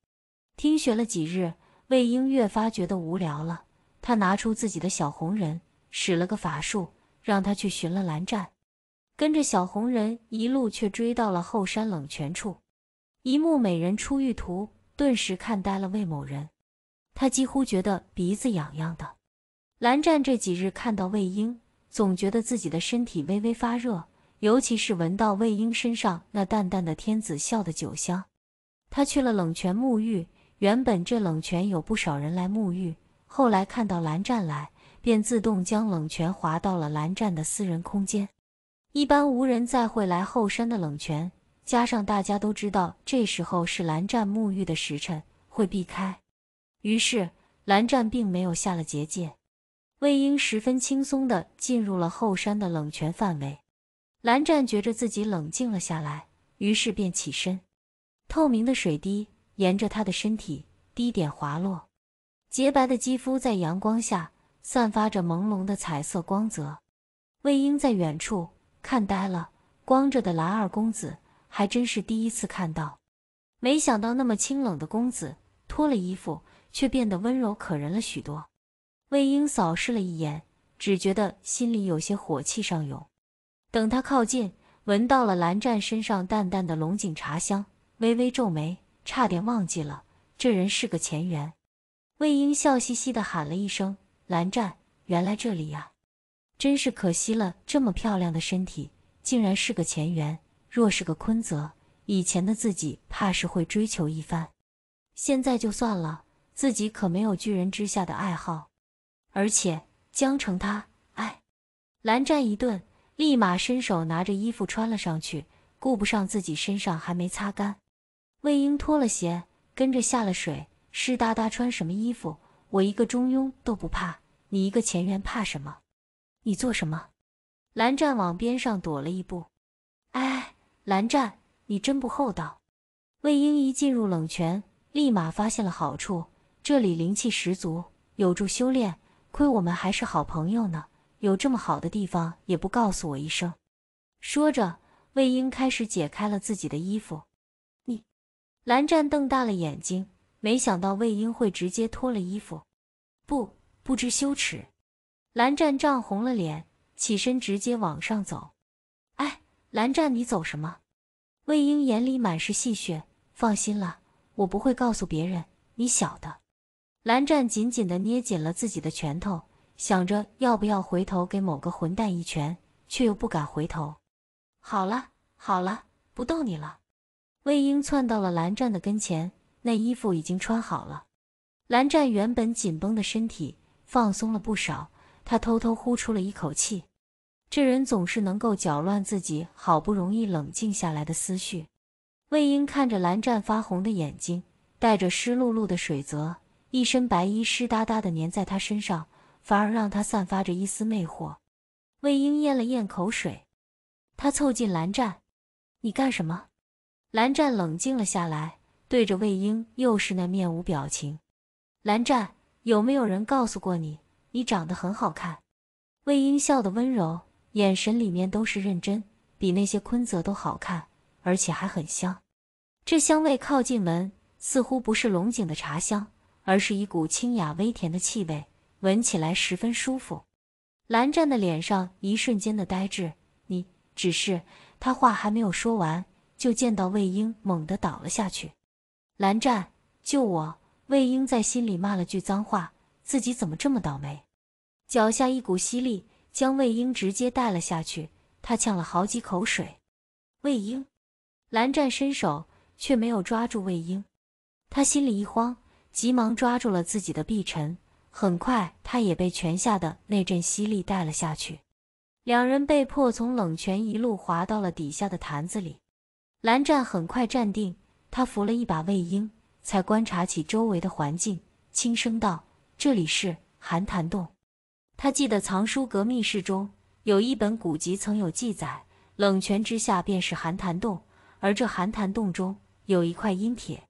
听学了几日，魏婴越发觉得无聊了。他拿出自己的小红人，使了个法术，让他去寻了蓝湛。跟着小红人一路，却追到了后山冷泉处，一幕美人出浴图，顿时看呆了魏某人。他几乎觉得鼻子痒痒的。蓝湛这几日看到魏婴，总觉得自己的身体微微发热，尤其是闻到魏婴身上那淡淡的天子笑的酒香。他去了冷泉沐浴，原本这冷泉有不少人来沐浴，后来看到蓝湛来，便自动将冷泉划到了蓝湛的私人空间。一般无人再会来后山的冷泉，加上大家都知道这时候是蓝湛沐浴的时辰，会避开。于是蓝湛并没有下了结界，魏婴十分轻松地进入了后山的冷泉范围。蓝湛觉着自己冷静了下来，于是便起身。透明的水滴沿着他的身体滴点滑落，洁白的肌肤在阳光下散发着朦胧的彩色光泽。魏婴在远处。看呆了，光着的蓝二公子还真是第一次看到。没想到那么清冷的公子脱了衣服，却变得温柔可人了许多。魏婴扫视了一眼，只觉得心里有些火气上涌。等他靠近，闻到了蓝湛身上淡淡的龙井茶香，微微皱眉，差点忘记了这人是个前缘。魏婴笑嘻嘻地喊了一声：“蓝湛，原来这里呀！”真是可惜了，这么漂亮的身体，竟然是个前缘。若是个坤泽，以前的自己怕是会追求一番。现在就算了，自己可没有居人之下的爱好。而且江城他……哎，蓝湛一顿，立马伸手拿着衣服穿了上去，顾不上自己身上还没擦干。魏婴脱了鞋，跟着下了水，湿哒哒穿什么衣服？我一个中庸都不怕，你一个前缘怕什么？你做什么？蓝湛往边上躲了一步。哎，蓝湛，你真不厚道。魏婴一进入冷泉，立马发现了好处，这里灵气十足，有助修炼。亏我们还是好朋友呢，有这么好的地方也不告诉我一声。说着，魏婴开始解开了自己的衣服。你……蓝湛瞪大了眼睛，没想到魏婴会直接脱了衣服，不，不知羞耻。蓝湛涨红了脸，起身直接往上走。哎，蓝湛，你走什么？魏婴眼里满是戏谑。放心了，我不会告诉别人，你晓得。蓝湛紧紧的捏紧了自己的拳头，想着要不要回头给某个混蛋一拳，却又不敢回头。好了好了，不逗你了。魏婴窜到了蓝湛的跟前，那衣服已经穿好了。蓝湛原本紧绷的身体放松了不少。他偷偷呼出了一口气，这人总是能够搅乱自己好不容易冷静下来的思绪。魏婴看着蓝湛发红的眼睛，带着湿漉漉的水泽，一身白衣湿哒哒的粘在他身上，反而让他散发着一丝魅惑。魏婴咽了咽口水，他凑近蓝湛：“你干什么？”蓝湛冷静了下来，对着魏婴又是那面无表情。蓝湛，有没有人告诉过你？你长得很好看，魏婴笑得温柔，眼神里面都是认真，比那些昆泽都好看，而且还很香。这香味靠近闻，似乎不是龙井的茶香，而是一股清雅微甜的气味，闻起来十分舒服。蓝湛的脸上一瞬间的呆滞，你只是……他话还没有说完，就见到魏婴猛地倒了下去。蓝湛，救我！魏婴在心里骂了句脏话。自己怎么这么倒霉？脚下一股吸力将魏婴直接带了下去，他呛了好几口水。魏婴，蓝湛伸手却没有抓住魏婴，他心里一慌，急忙抓住了自己的碧尘。很快，他也被泉下的那阵吸力带了下去，两人被迫从冷泉一路滑到了底下的坛子里。蓝湛很快站定，他扶了一把魏婴，才观察起周围的环境，轻声道。这里是寒潭洞，他记得藏书阁密室中有一本古籍曾有记载，冷泉之下便是寒潭洞，而这寒潭洞中有一块阴铁。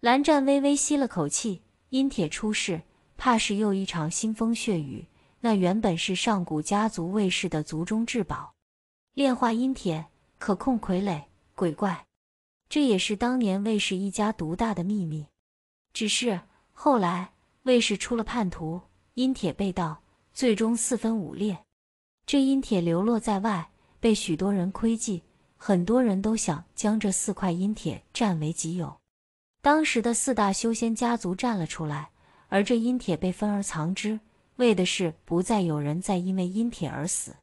蓝湛微微吸了口气，阴铁出世，怕是又一场腥风血雨。那原本是上古家族卫氏的族中至宝，炼化阴铁可控傀儡鬼怪，这也是当年卫氏一家独大的秘密。只是后来。魏氏出了叛徒，阴铁被盗，最终四分五裂。这阴铁流落在外，被许多人窥觊，很多人都想将这四块阴铁占为己有。当时的四大修仙家族站了出来，而这阴铁被分而藏之，为的是不再有人再因为阴铁而死。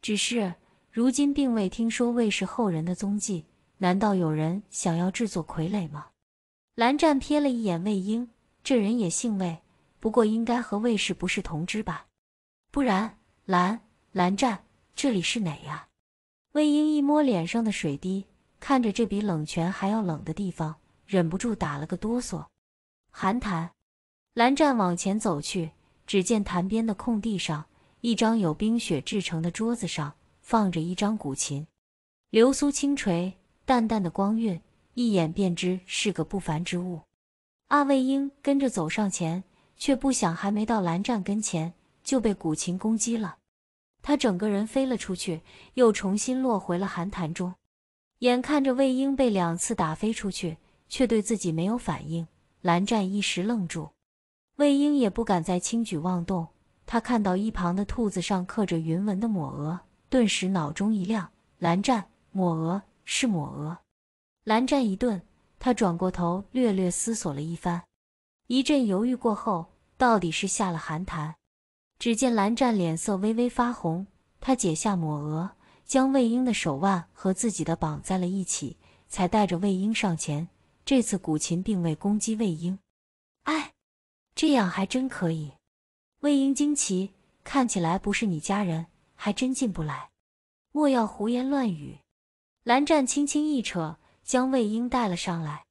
只是如今并未听说魏氏后人的踪迹，难道有人想要制作傀儡吗？蓝湛瞥了一眼魏婴。这人也姓魏，不过应该和魏氏不是同支吧？不然，蓝蓝湛，这里是哪呀？魏婴一摸脸上的水滴，看着这比冷泉还要冷的地方，忍不住打了个哆嗦。寒潭。蓝湛往前走去，只见潭边的空地上，一张有冰雪制成的桌子上放着一张古琴，流苏轻垂，淡淡的光晕，一眼便知是个不凡之物。阿魏婴跟着走上前，却不想还没到蓝湛跟前，就被古琴攻击了。他整个人飞了出去，又重新落回了寒潭中。眼看着魏婴被两次打飞出去，却对自己没有反应，蓝湛一时愣住。魏婴也不敢再轻举妄动。他看到一旁的兔子上刻着云纹的抹额，顿时脑中一亮。蓝湛，抹额是抹额。蓝湛一顿。他转过头，略略思索了一番，一阵犹豫过后，到底是下了寒潭。只见蓝湛脸色微微发红，他解下抹额，将魏婴的手腕和自己的绑在了一起，才带着魏婴上前。这次古琴并未攻击魏婴，哎，这样还真可以。魏婴惊奇，看起来不是你家人，还真进不来。莫要胡言乱语。蓝湛轻轻一扯。将魏婴带了上来，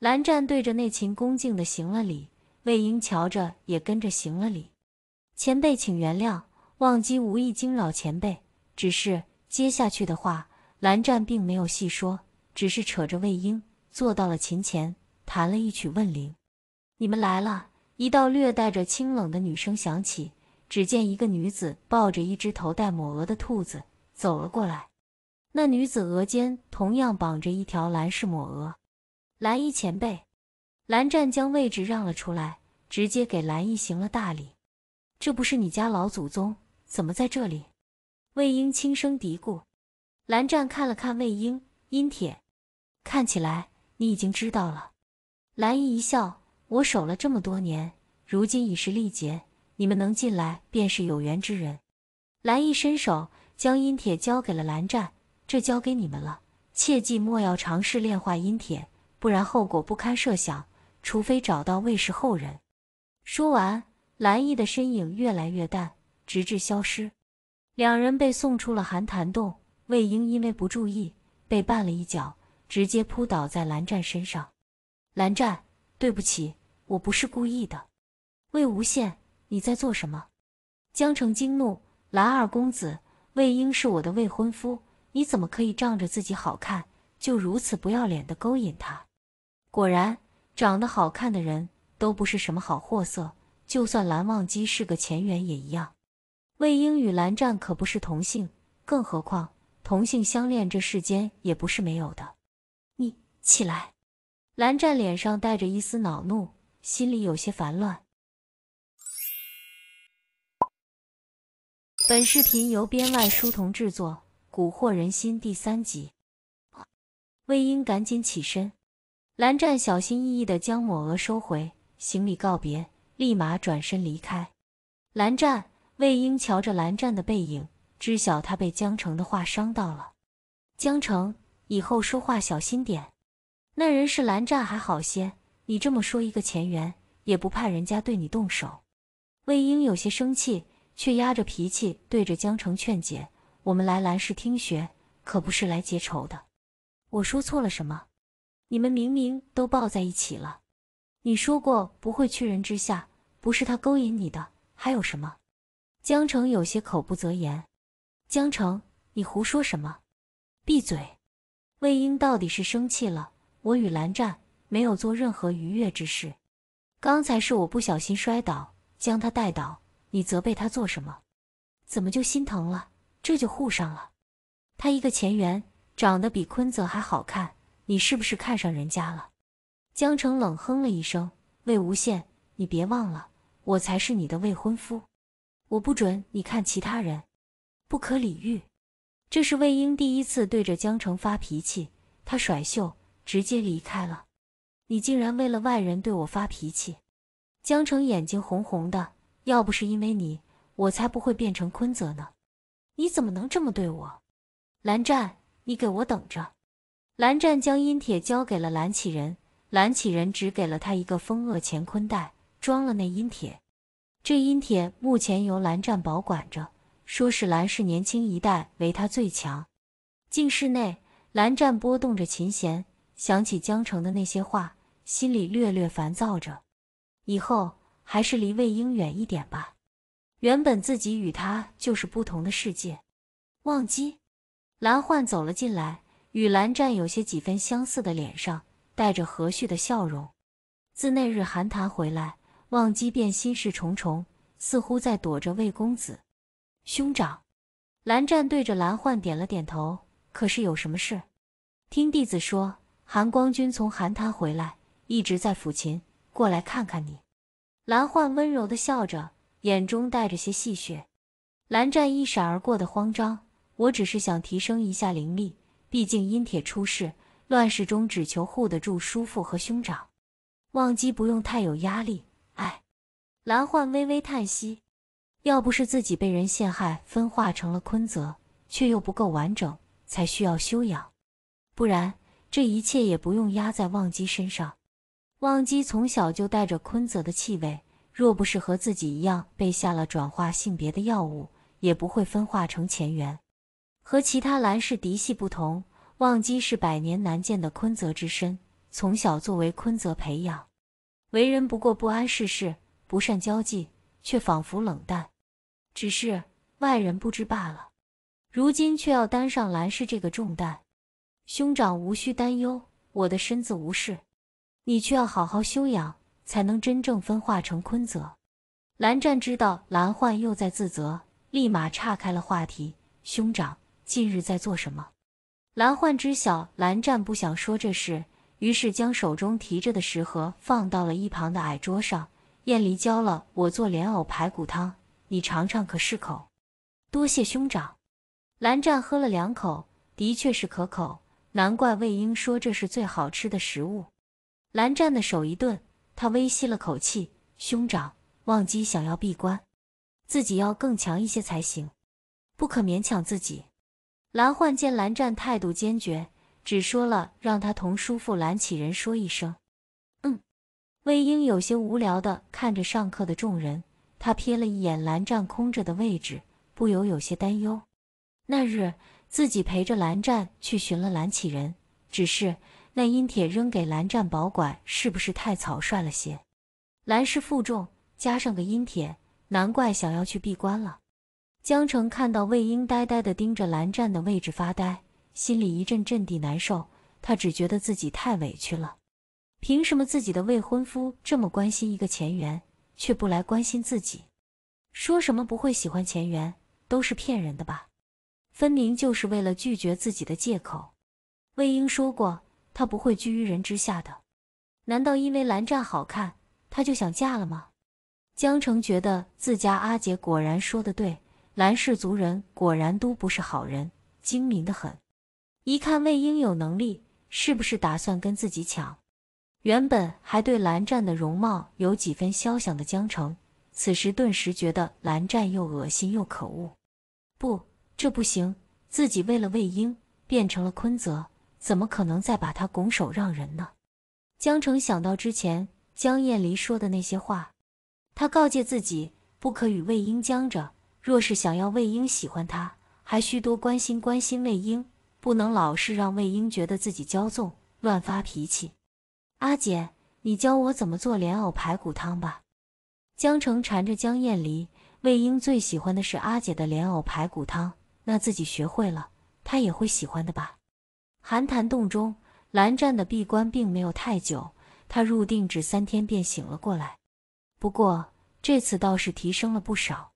蓝湛对着那琴恭敬的行了礼，魏婴瞧着也跟着行了礼。前辈，请原谅，忘机无意惊扰前辈，只是接下去的话，蓝湛并没有细说，只是扯着魏婴坐到了琴前，弹了一曲《问灵》。你们来了，一道略带着清冷的女声响起，只见一个女子抱着一只头戴抹额的兔子走了过来。那女子额间同样绑着一条蓝氏抹额，蓝衣前辈，蓝湛将位置让了出来，直接给蓝衣行了大礼。这不是你家老祖宗，怎么在这里？魏婴轻声嘀咕。蓝湛看了看魏婴，阴铁，看起来你已经知道了。蓝衣一笑，我守了这么多年，如今已是历劫，你们能进来便是有缘之人。蓝衣伸手将阴铁交给了蓝湛。这交给你们了，切记莫要尝试炼化阴铁，不然后果不堪设想。除非找到魏氏后人。说完，蓝毅的身影越来越淡，直至消失。两人被送出了寒潭洞。魏婴因为不注意，被绊了一脚，直接扑倒在蓝湛身上。蓝湛，对不起，我不是故意的。魏无羡，你在做什么？江澄惊怒，蓝二公子，魏婴是我的未婚夫。你怎么可以仗着自己好看就如此不要脸的勾引他？果然长得好看的人都不是什么好货色，就算蓝忘机是个前缘也一样。魏婴与蓝湛可不是同性，更何况同性相恋这世间也不是没有的。你起来！蓝湛脸上带着一丝恼怒，心里有些烦乱。本视频由编外书童制作。《蛊惑人心》第三集，魏婴赶紧起身，蓝湛小心翼翼地将抹额收回，行礼告别，立马转身离开。蓝湛，魏婴瞧着蓝湛的背影，知晓他被江澄的话伤到了。江澄，以后说话小心点。那人是蓝湛还好些，你这么说一个前缘，也不怕人家对你动手？魏婴有些生气，却压着脾气对着江澄劝解。我们来兰氏听学，可不是来结仇的。我说错了什么？你们明明都抱在一起了。你说过不会屈人之下，不是他勾引你的，还有什么？江城有些口不择言。江城，你胡说什么？闭嘴！魏婴到底是生气了。我与蓝湛没有做任何逾越之事。刚才是我不小心摔倒，将他带倒，你责备他做什么？怎么就心疼了？这就护上了，他一个前缘长得比坤泽还好看，你是不是看上人家了？江澄冷哼了一声：“魏无羡，你别忘了，我才是你的未婚夫，我不准你看其他人，不可理喻。”这是魏婴第一次对着江澄发脾气，他甩袖直接离开了。你竟然为了外人对我发脾气！江澄眼睛红红的，要不是因为你，我才不会变成坤泽呢。你怎么能这么对我，蓝湛？你给我等着！蓝湛将阴铁交给了蓝启仁，蓝启仁只给了他一个封恶乾坤袋，装了那阴铁。这阴铁目前由蓝湛保管着，说是蓝氏年轻一代为他最强。静室内，蓝湛拨动着琴弦，想起江澄的那些话，心里略略烦躁着。以后还是离魏婴远一点吧。原本自己与他就是不同的世界。忘机，蓝焕走了进来，与蓝湛有些几分相似的脸上带着和煦的笑容。自那日寒潭回来，忘机便心事重重，似乎在躲着魏公子。兄长，蓝湛对着蓝焕点了点头。可是有什么事？听弟子说，韩光君从寒潭回来，一直在抚琴，过来看看你。蓝焕温柔的笑着。眼中带着些戏谑，蓝湛一闪而过的慌张。我只是想提升一下灵力，毕竟阴铁出世，乱世中只求护得住叔父和兄长。忘机不用太有压力。哎，蓝幻微微叹息，要不是自己被人陷害，分化成了坤泽，却又不够完整，才需要修养，不然这一切也不用压在忘机身上。忘机从小就带着坤泽的气味。若不是和自己一样被下了转化性别的药物，也不会分化成前缘。和其他兰氏嫡系不同，忘机是百年难见的坤泽之身，从小作为坤泽培养，为人不过不谙世事，不善交际，却仿佛冷淡，只是外人不知罢了。如今却要担上兰氏这个重担，兄长无需担忧，我的身子无事，你却要好好休养。才能真正分化成坤泽。蓝湛知道蓝焕又在自责，立马岔开了话题：“兄长，近日在做什么？”蓝焕知晓蓝湛不想说这事，于是将手中提着的食盒放到了一旁的矮桌上。燕离教了我做莲藕排骨汤，你尝尝可适口。多谢兄长。蓝湛喝了两口，的确是可口，难怪魏婴说这是最好吃的食物。蓝湛的手一顿。他微吸了口气，兄长，忘机想要闭关，自己要更强一些才行，不可勉强自己。蓝焕见蓝湛态度坚决，只说了让他同叔父蓝启仁说一声。嗯。魏婴有些无聊地看着上课的众人，他瞥了一眼蓝湛空着的位置，不由有些担忧。那日自己陪着蓝湛去寻了蓝启仁，只是。那阴铁扔给蓝湛保管，是不是太草率了些？蓝氏负重，加上个阴铁，难怪想要去闭关了。江澄看到魏婴呆呆地盯着蓝湛的位置发呆，心里一阵阵地难受。他只觉得自己太委屈了，凭什么自己的未婚夫这么关心一个前缘，却不来关心自己？说什么不会喜欢前缘，都是骗人的吧？分明就是为了拒绝自己的借口。魏婴说过。他不会居于人之下的，难道因为蓝湛好看，他就想嫁了吗？江澄觉得自家阿姐果然说的对，蓝氏族人果然都不是好人，精明的很。一看魏婴有能力，是不是打算跟自己抢？原本还对蓝湛的容貌有几分肖想的江澄，此时顿时觉得蓝湛又恶心又可恶。不，这不行，自己为了魏婴变成了坤泽。怎么可能再把他拱手让人呢？江澄想到之前江燕离说的那些话，他告诫自己不可与魏婴僵着。若是想要魏婴喜欢他，还需多关心关心魏婴，不能老是让魏婴觉得自己骄纵、乱发脾气。阿姐，你教我怎么做莲藕排骨汤吧。江澄缠着江燕离，魏婴最喜欢的是阿姐的莲藕排骨汤，那自己学会了，他也会喜欢的吧。寒潭洞中，蓝湛的闭关并没有太久，他入定只三天便醒了过来。不过这次倒是提升了不少。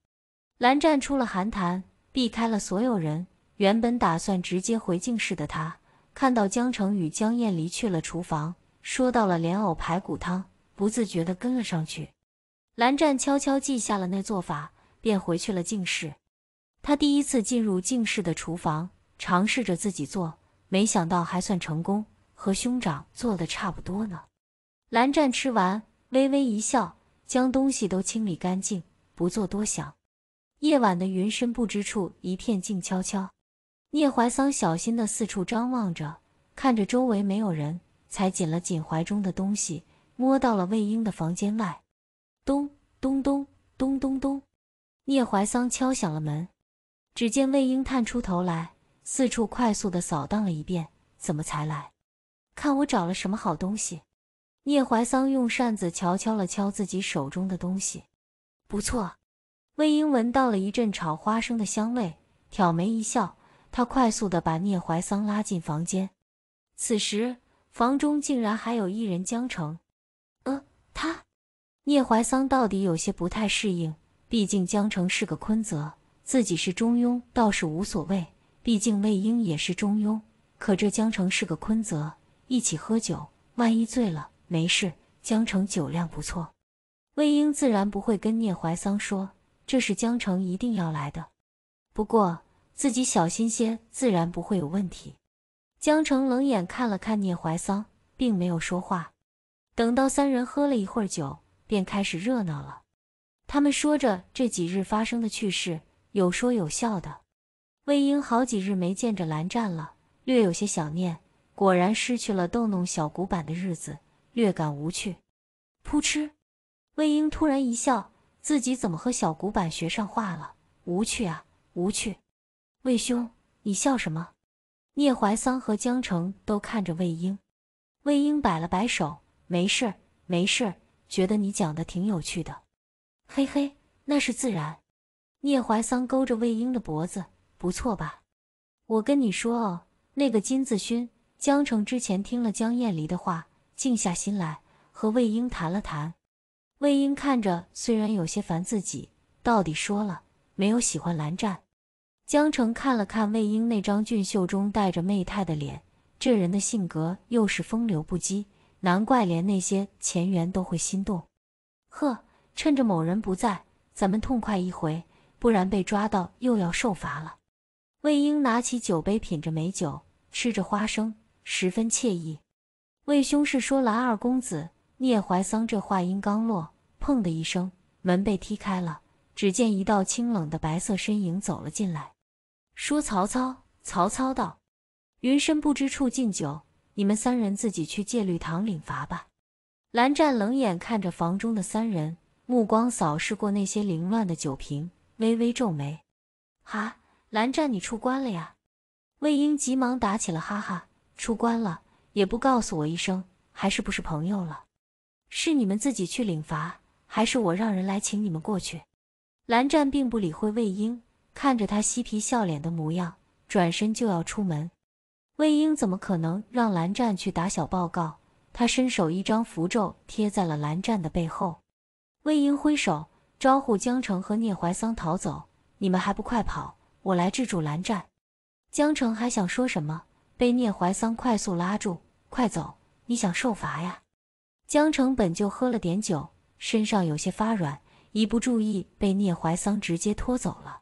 蓝湛出了寒潭，避开了所有人。原本打算直接回静室的他，看到江澄与江燕离去了厨房，说到了莲藕排骨汤，不自觉地跟了上去。蓝湛悄悄记下了那做法，便回去了静室。他第一次进入静室的厨房，尝试着自己做。没想到还算成功，和兄长做的差不多呢。蓝湛吃完，微微一笑，将东西都清理干净，不做多想。夜晚的云深不知处一片静悄悄。聂怀桑小心的四处张望着，看着周围没有人，才紧了紧怀中的东西，摸到了魏婴的房间外。咚咚咚咚咚咚，聂怀桑敲响了门。只见魏婴探出头来。四处快速的扫荡了一遍，怎么才来？看我找了什么好东西。聂怀桑用扇子敲敲了敲自己手中的东西，不错。魏婴闻到了一阵炒花生的香味，挑眉一笑。他快速的把聂怀桑拉进房间。此时房中竟然还有一人江澄。呃，他，聂怀桑到底有些不太适应，毕竟江澄是个坤泽，自己是中庸倒是无所谓。毕竟魏婴也是中庸，可这江城是个坤泽，一起喝酒，万一醉了没事。江城酒量不错，魏婴自然不会跟聂怀桑说，这是江城一定要来的。不过自己小心些，自然不会有问题。江城冷眼看了看聂怀桑，并没有说话。等到三人喝了一会儿酒，便开始热闹了。他们说着这几日发生的趣事，有说有笑的。魏婴好几日没见着蓝湛了，略有些想念。果然失去了逗弄小古板的日子，略感无趣。噗嗤！魏婴突然一笑，自己怎么和小古板学上话了？无趣啊，无趣！魏兄，你笑什么？聂怀桑和江澄都看着魏婴。魏婴摆了摆手：“没事儿，没事儿，觉得你讲的挺有趣的。”嘿嘿，那是自然。聂怀桑勾着魏婴的脖子。不错吧？我跟你说哦，那个金子勋江澄之前听了江厌离的话，静下心来和魏婴谈了谈。魏婴看着虽然有些烦自己，到底说了没有喜欢蓝湛？江澄看了看魏婴那张俊秀中带着媚态的脸，这人的性格又是风流不羁，难怪连那些前缘都会心动。呵，趁着某人不在，咱们痛快一回，不然被抓到又要受罚了。魏婴拿起酒杯，品着美酒，吃着花生，十分惬意。魏兄是说蓝二公子聂怀桑？这话音刚落，砰的一声，门被踢开了。只见一道清冷的白色身影走了进来，说：“曹操。”曹操道：“云深不知处，敬酒，你们三人自己去戒律堂领罚吧。”蓝湛冷眼看着房中的三人，目光扫视过那些凌乱的酒瓶，微微皱眉。哈。蓝湛，你出关了呀？魏婴急忙打起了哈哈。出关了也不告诉我一声，还是不是朋友了？是你们自己去领罚，还是我让人来请你们过去？蓝湛并不理会魏婴，看着他嬉皮笑脸的模样，转身就要出门。魏婴怎么可能让蓝湛去打小报告？他伸手一张符咒贴在了蓝湛的背后。魏婴挥手招呼江澄和聂怀桑逃走，你们还不快跑？我来制住蓝湛，江澄还想说什么，被聂怀桑快速拉住，快走，你想受罚呀？江澄本就喝了点酒，身上有些发软，一不注意被聂怀桑直接拖走了。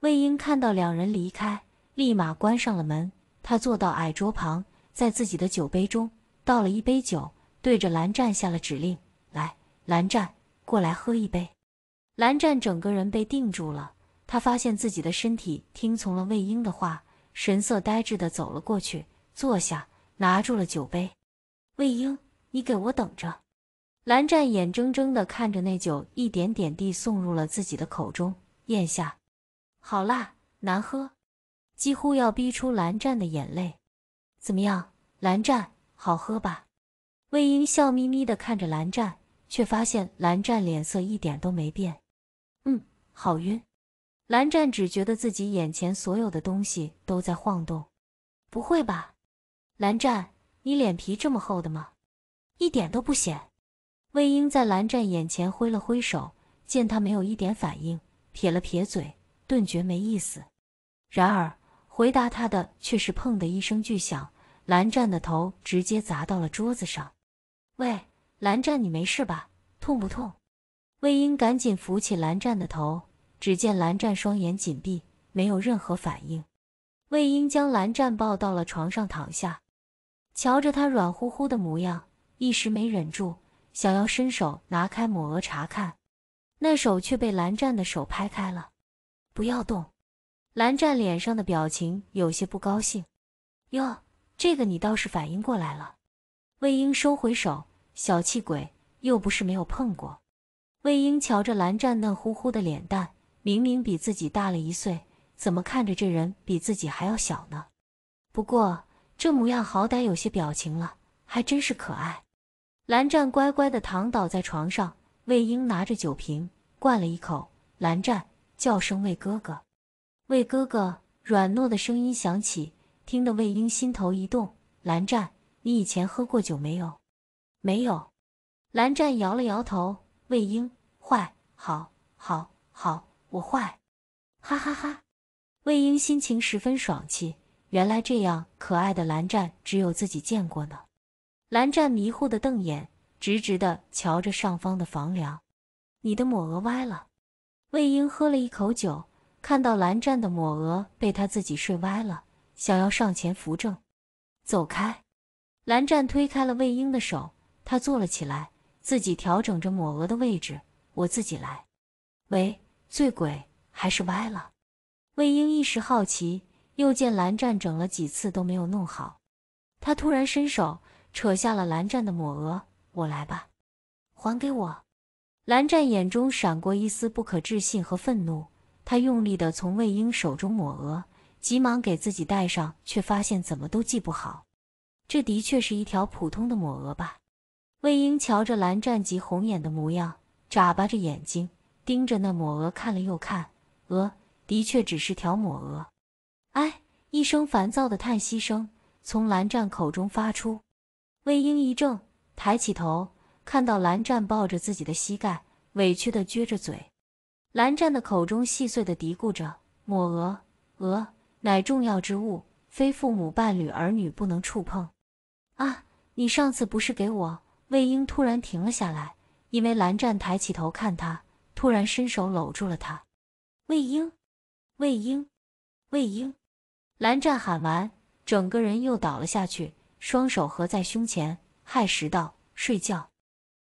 魏婴看到两人离开，立马关上了门。他坐到矮桌旁，在自己的酒杯中倒了一杯酒，对着蓝湛下了指令：“来，蓝湛，过来喝一杯。”蓝湛整个人被定住了。他发现自己的身体听从了魏婴的话，神色呆滞地走了过去，坐下，拿住了酒杯。魏婴，你给我等着！蓝湛眼睁睁地看着那酒一点点地送入了自己的口中，咽下。好辣，难喝，几乎要逼出蓝湛的眼泪。怎么样，蓝湛，好喝吧？魏婴笑眯眯地看着蓝湛，却发现蓝湛脸色一点都没变。嗯，好晕。蓝湛只觉得自己眼前所有的东西都在晃动，不会吧，蓝湛，你脸皮这么厚的吗？一点都不显。魏婴在蓝湛眼前挥了挥手，见他没有一点反应，撇了撇嘴，顿觉没意思。然而回答他的却是“砰”的一声巨响，蓝湛的头直接砸到了桌子上。喂，蓝湛，你没事吧？痛不痛？魏婴赶紧扶起蓝湛的头。只见蓝湛双眼紧闭，没有任何反应。魏婴将蓝湛抱到了床上躺下，瞧着他软乎乎的模样，一时没忍住，想要伸手拿开抹额查看，那手却被蓝湛的手拍开了。不要动！蓝湛脸上的表情有些不高兴。哟，这个你倒是反应过来了。魏婴收回手，小气鬼，又不是没有碰过。魏婴瞧着蓝湛嫩乎乎的脸蛋。明明比自己大了一岁，怎么看着这人比自己还要小呢？不过这模样好歹有些表情了，还真是可爱。蓝湛乖乖地躺倒在床上，魏婴拿着酒瓶灌了一口。蓝湛叫声魏哥哥，魏哥哥，软糯的声音响起，听得魏婴心头一动。蓝湛，你以前喝过酒没有？没有。蓝湛摇了摇头。魏婴，坏，好，好，好。我坏，哈哈哈！魏婴心情十分爽气，原来这样可爱的蓝湛只有自己见过呢。蓝湛迷糊的瞪眼，直直的瞧着上方的房梁。你的抹额歪了。魏婴喝了一口酒，看到蓝湛的抹额被他自己睡歪了，想要上前扶正。走开！蓝湛推开了魏婴的手，他坐了起来，自己调整着抹额的位置。我自己来。喂。醉鬼还是歪了。魏婴一时好奇，又见蓝湛整了几次都没有弄好，他突然伸手扯下了蓝湛的抹额：“我来吧。”“还给我！”蓝湛眼中闪过一丝不可置信和愤怒，他用力地从魏婴手中抹额，急忙给自己戴上，却发现怎么都系不好。这的确是一条普通的抹额吧？魏婴瞧着蓝湛急红眼的模样，眨巴着眼睛。盯着那抹鹅看了又看，鹅的确只是条抹鹅。哎，一声烦躁的叹息声从蓝湛口中发出。魏婴一怔，抬起头，看到蓝湛抱着自己的膝盖，委屈的撅着嘴。蓝湛的口中细碎的嘀咕着：“抹鹅，鹅乃重要之物，非父母伴侣儿女不能触碰。”啊，你上次不是给我？魏婴突然停了下来，因为蓝湛抬起头看他。突然伸手搂住了他，魏婴，魏婴，魏婴！蓝湛喊完，整个人又倒了下去，双手合在胸前，亥时道：“睡觉。”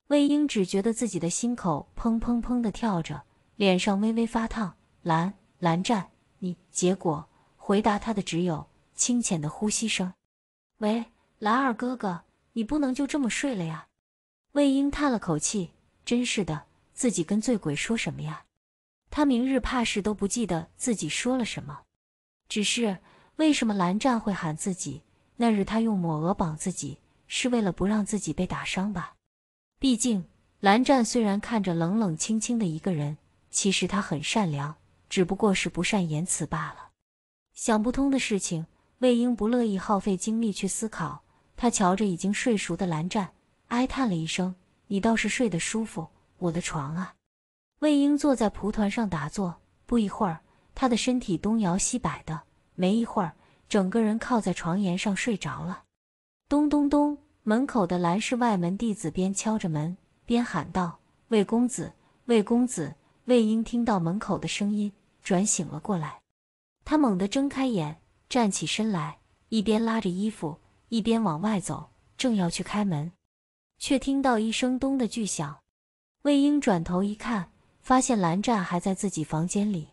魏婴只觉得自己的心口砰砰砰的跳着，脸上微微发烫。蓝蓝湛，你……结果回答他的只有清浅的呼吸声。喂，蓝二哥哥，你不能就这么睡了呀！魏婴叹了口气，真是的。自己跟醉鬼说什么呀？他明日怕是都不记得自己说了什么。只是为什么蓝湛会喊自己？那日他用抹额绑自己，是为了不让自己被打伤吧？毕竟蓝湛虽然看着冷冷清清的一个人，其实他很善良，只不过是不善言辞罢了。想不通的事情，魏婴不乐意耗费精力去思考。他瞧着已经睡熟的蓝湛，哀叹了一声：“你倒是睡得舒服。”我的床啊！魏婴坐在蒲团上打坐，不一会儿，他的身体东摇西摆的，没一会儿，整个人靠在床沿上睡着了。咚咚咚！门口的蓝氏外门弟子边敲着门边喊道：“魏公子，魏公子！”魏婴听到门口的声音，转醒了过来。他猛地睁开眼，站起身来，一边拉着衣服，一边往外走，正要去开门，却听到一声咚的巨响。魏婴转头一看，发现蓝湛还在自己房间里。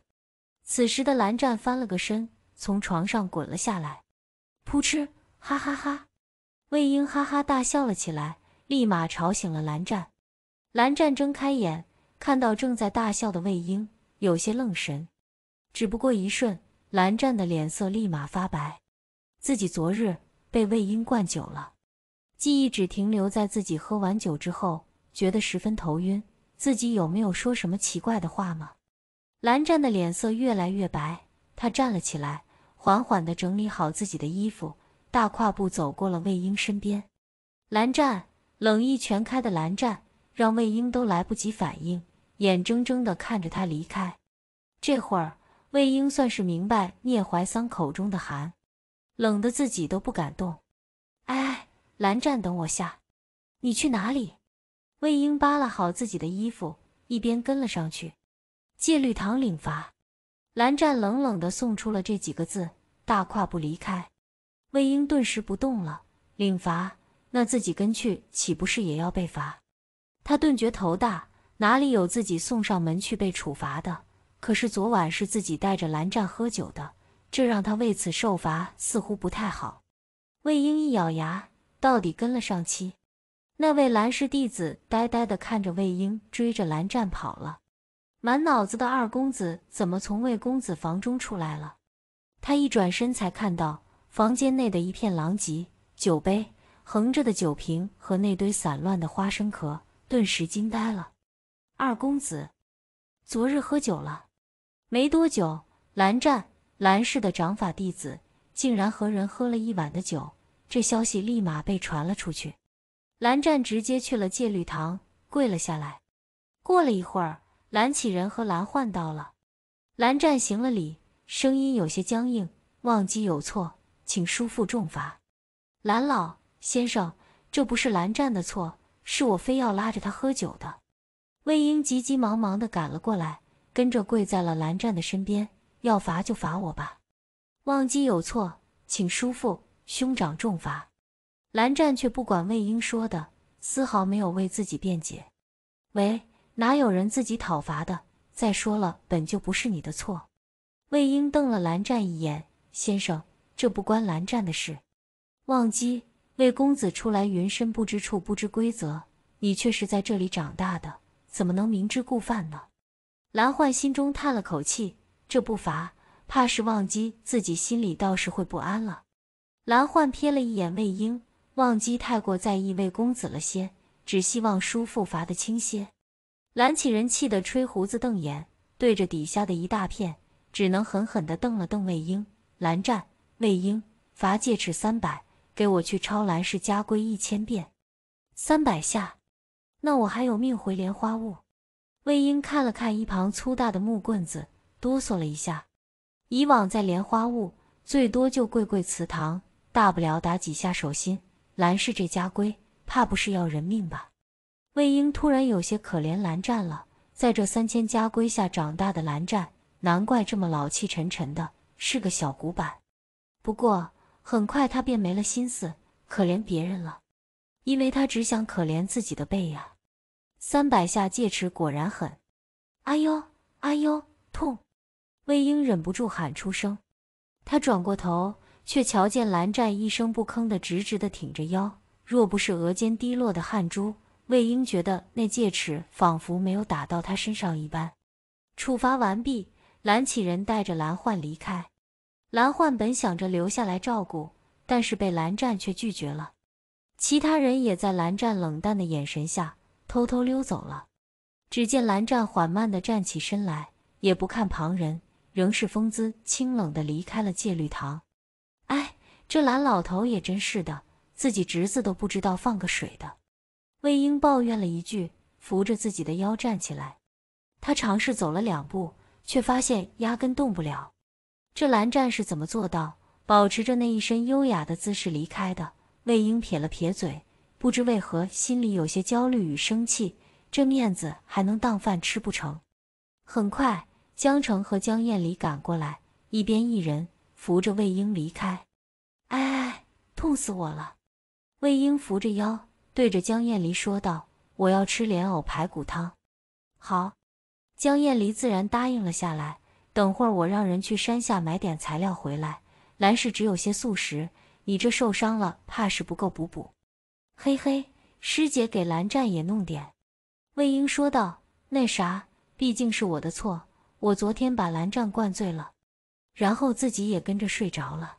此时的蓝湛翻了个身，从床上滚了下来，噗嗤，哈哈哈！魏婴哈哈大笑了起来，立马吵醒了蓝湛。蓝湛睁开眼，看到正在大笑的魏婴，有些愣神。只不过一瞬，蓝湛的脸色立马发白，自己昨日被魏婴灌酒了，记忆只停留在自己喝完酒之后。觉得十分头晕，自己有没有说什么奇怪的话吗？蓝湛的脸色越来越白，他站了起来，缓缓地整理好自己的衣服，大跨步走过了魏婴身边。蓝湛冷意全开的蓝湛，让魏婴都来不及反应，眼睁睁地看着他离开。这会儿，魏婴算是明白聂怀桑口中的寒冷，的得自己都不敢动。哎，蓝湛，等我下，你去哪里？魏婴扒拉好自己的衣服，一边跟了上去。戒律堂领罚，蓝湛冷冷地送出了这几个字，大跨步离开。魏婴顿时不动了。领罚？那自己跟去，岂不是也要被罚？他顿觉头大，哪里有自己送上门去被处罚的？可是昨晚是自己带着蓝湛喝酒的，这让他为此受罚，似乎不太好。魏婴一咬牙，到底跟了上去。那位蓝氏弟子呆呆的看着魏婴追着蓝湛跑了，满脑子的二公子怎么从魏公子房中出来了？他一转身才看到房间内的一片狼藉，酒杯、横着的酒瓶和那堆散乱的花生壳，顿时惊呆了。二公子，昨日喝酒了？没多久，蓝湛，蓝氏的掌法弟子，竟然和人喝了一晚的酒，这消息立马被传了出去。蓝湛直接去了戒律堂，跪了下来。过了一会儿，蓝启仁和蓝焕到了，蓝湛行了礼，声音有些僵硬：“忘机有错，请叔父重罚。”“蓝老先生，这不是蓝湛的错，是我非要拉着他喝酒的。”魏婴急急忙忙地赶了过来，跟着跪在了蓝湛的身边：“要罚就罚我吧，忘机有错，请叔父、兄长重罚。”蓝湛却不管魏婴说的，丝毫没有为自己辩解。喂，哪有人自己讨伐的？再说了，本就不是你的错。魏婴瞪了蓝湛一眼：“先生，这不关蓝湛的事。”忘机，魏公子初来云深不知处，不知规则，你却是在这里长大的，怎么能明知故犯呢？蓝焕心中叹了口气，这不罚，怕是忘机自己心里倒是会不安了。蓝焕瞥了一眼魏婴。忘机太过在意魏公子了些，只希望叔父罚得轻些。蓝启人气得吹胡子瞪眼，对着底下的一大片，只能狠狠地瞪了瞪魏婴。蓝湛，魏婴，罚戒尺三百，给我去抄蓝氏家规一千遍。三百下，那我还有命回莲花坞？魏婴看了看一旁粗大的木棍子，哆嗦了一下。以往在莲花坞，最多就跪跪祠堂，大不了打几下手心。兰氏这家规，怕不是要人命吧？魏婴突然有些可怜蓝湛了，在这三千家规下长大的蓝湛，难怪这么老气沉沉的，是个小古板。不过很快他便没了心思，可怜别人了，因为他只想可怜自己的背呀。三百下戒尺果然狠，哎呦哎呦，痛！魏婴忍不住喊出声，他转过头。却瞧见蓝湛一声不吭地直直地挺着腰，若不是额间滴落的汗珠，魏婴觉得那戒尺仿佛没有打到他身上一般。处罚完毕，蓝启人带着蓝焕离开。蓝焕本想着留下来照顾，但是被蓝湛却拒绝了。其他人也在蓝湛冷淡的眼神下偷偷溜走了。只见蓝湛缓慢地站起身来，也不看旁人，仍是风姿清冷地离开了戒律堂。哎，这蓝老头也真是的，自己侄子都不知道放个水的。魏婴抱怨了一句，扶着自己的腰站起来。他尝试走了两步，却发现压根动不了。这蓝湛是怎么做到保持着那一身优雅的姿势离开的？魏婴撇了撇嘴，不知为何心里有些焦虑与生气。这面子还能当饭吃不成？很快，江澄和江厌离赶过来，一边一人。扶着魏婴离开，哎，痛死我了！魏婴扶着腰，对着江燕离说道：“我要吃莲藕排骨汤。”好，江燕离自然答应了下来。等会儿我让人去山下买点材料回来。蓝氏只有些素食，你这受伤了，怕是不够补补。嘿嘿，师姐给蓝湛也弄点。”魏婴说道：“那啥，毕竟是我的错，我昨天把蓝湛灌醉了。”然后自己也跟着睡着了。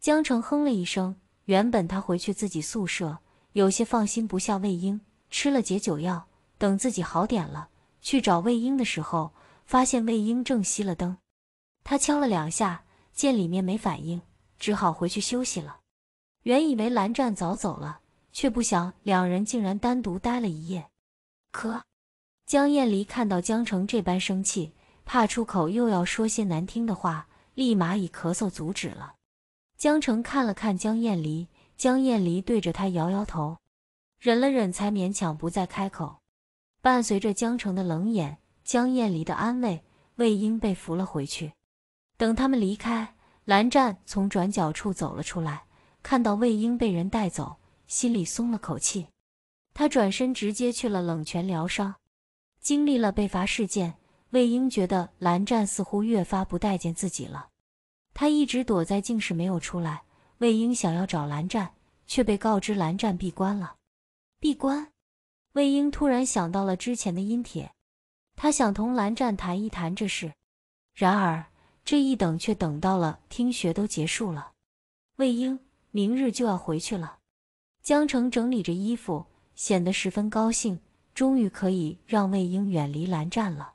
江城哼了一声，原本他回去自己宿舍，有些放心不下魏婴，吃了解酒药。等自己好点了，去找魏婴的时候，发现魏婴正熄了灯。他敲了两下，见里面没反应，只好回去休息了。原以为蓝湛早走了，却不想两人竟然单独待了一夜。可江艳离看到江城这般生气，怕出口又要说些难听的话。立马以咳嗽阻止了。江澄看了看江燕离，江燕离对着他摇摇头，忍了忍才勉强不再开口。伴随着江澄的冷眼，江燕离的安慰，魏婴被扶了回去。等他们离开，蓝湛从转角处走了出来，看到魏婴被人带走，心里松了口气。他转身直接去了冷泉疗伤。经历了被罚事件。魏婴觉得蓝湛似乎越发不待见自己了，他一直躲在静室没有出来。魏婴想要找蓝湛，却被告知蓝湛闭关了。闭关？魏婴突然想到了之前的阴铁，他想同蓝湛谈一谈这事。然而这一等却等到了听学都结束了，魏婴明日就要回去了。江澄整理着衣服，显得十分高兴，终于可以让魏婴远离蓝湛了。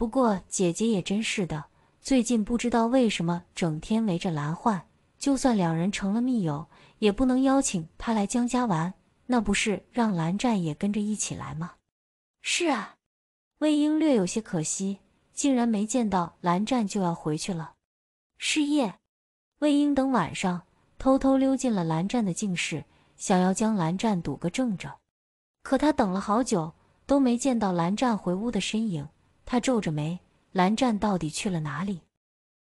不过姐姐也真是的，最近不知道为什么整天围着蓝焕，就算两人成了密友，也不能邀请他来江家玩，那不是让蓝湛也跟着一起来吗？是啊，魏婴略有些可惜，竟然没见到蓝湛就要回去了。是夜，魏婴等晚上偷偷溜进了蓝湛的静室，想要将蓝湛堵个正着，可他等了好久都没见到蓝湛回屋的身影。他皱着眉，蓝湛到底去了哪里？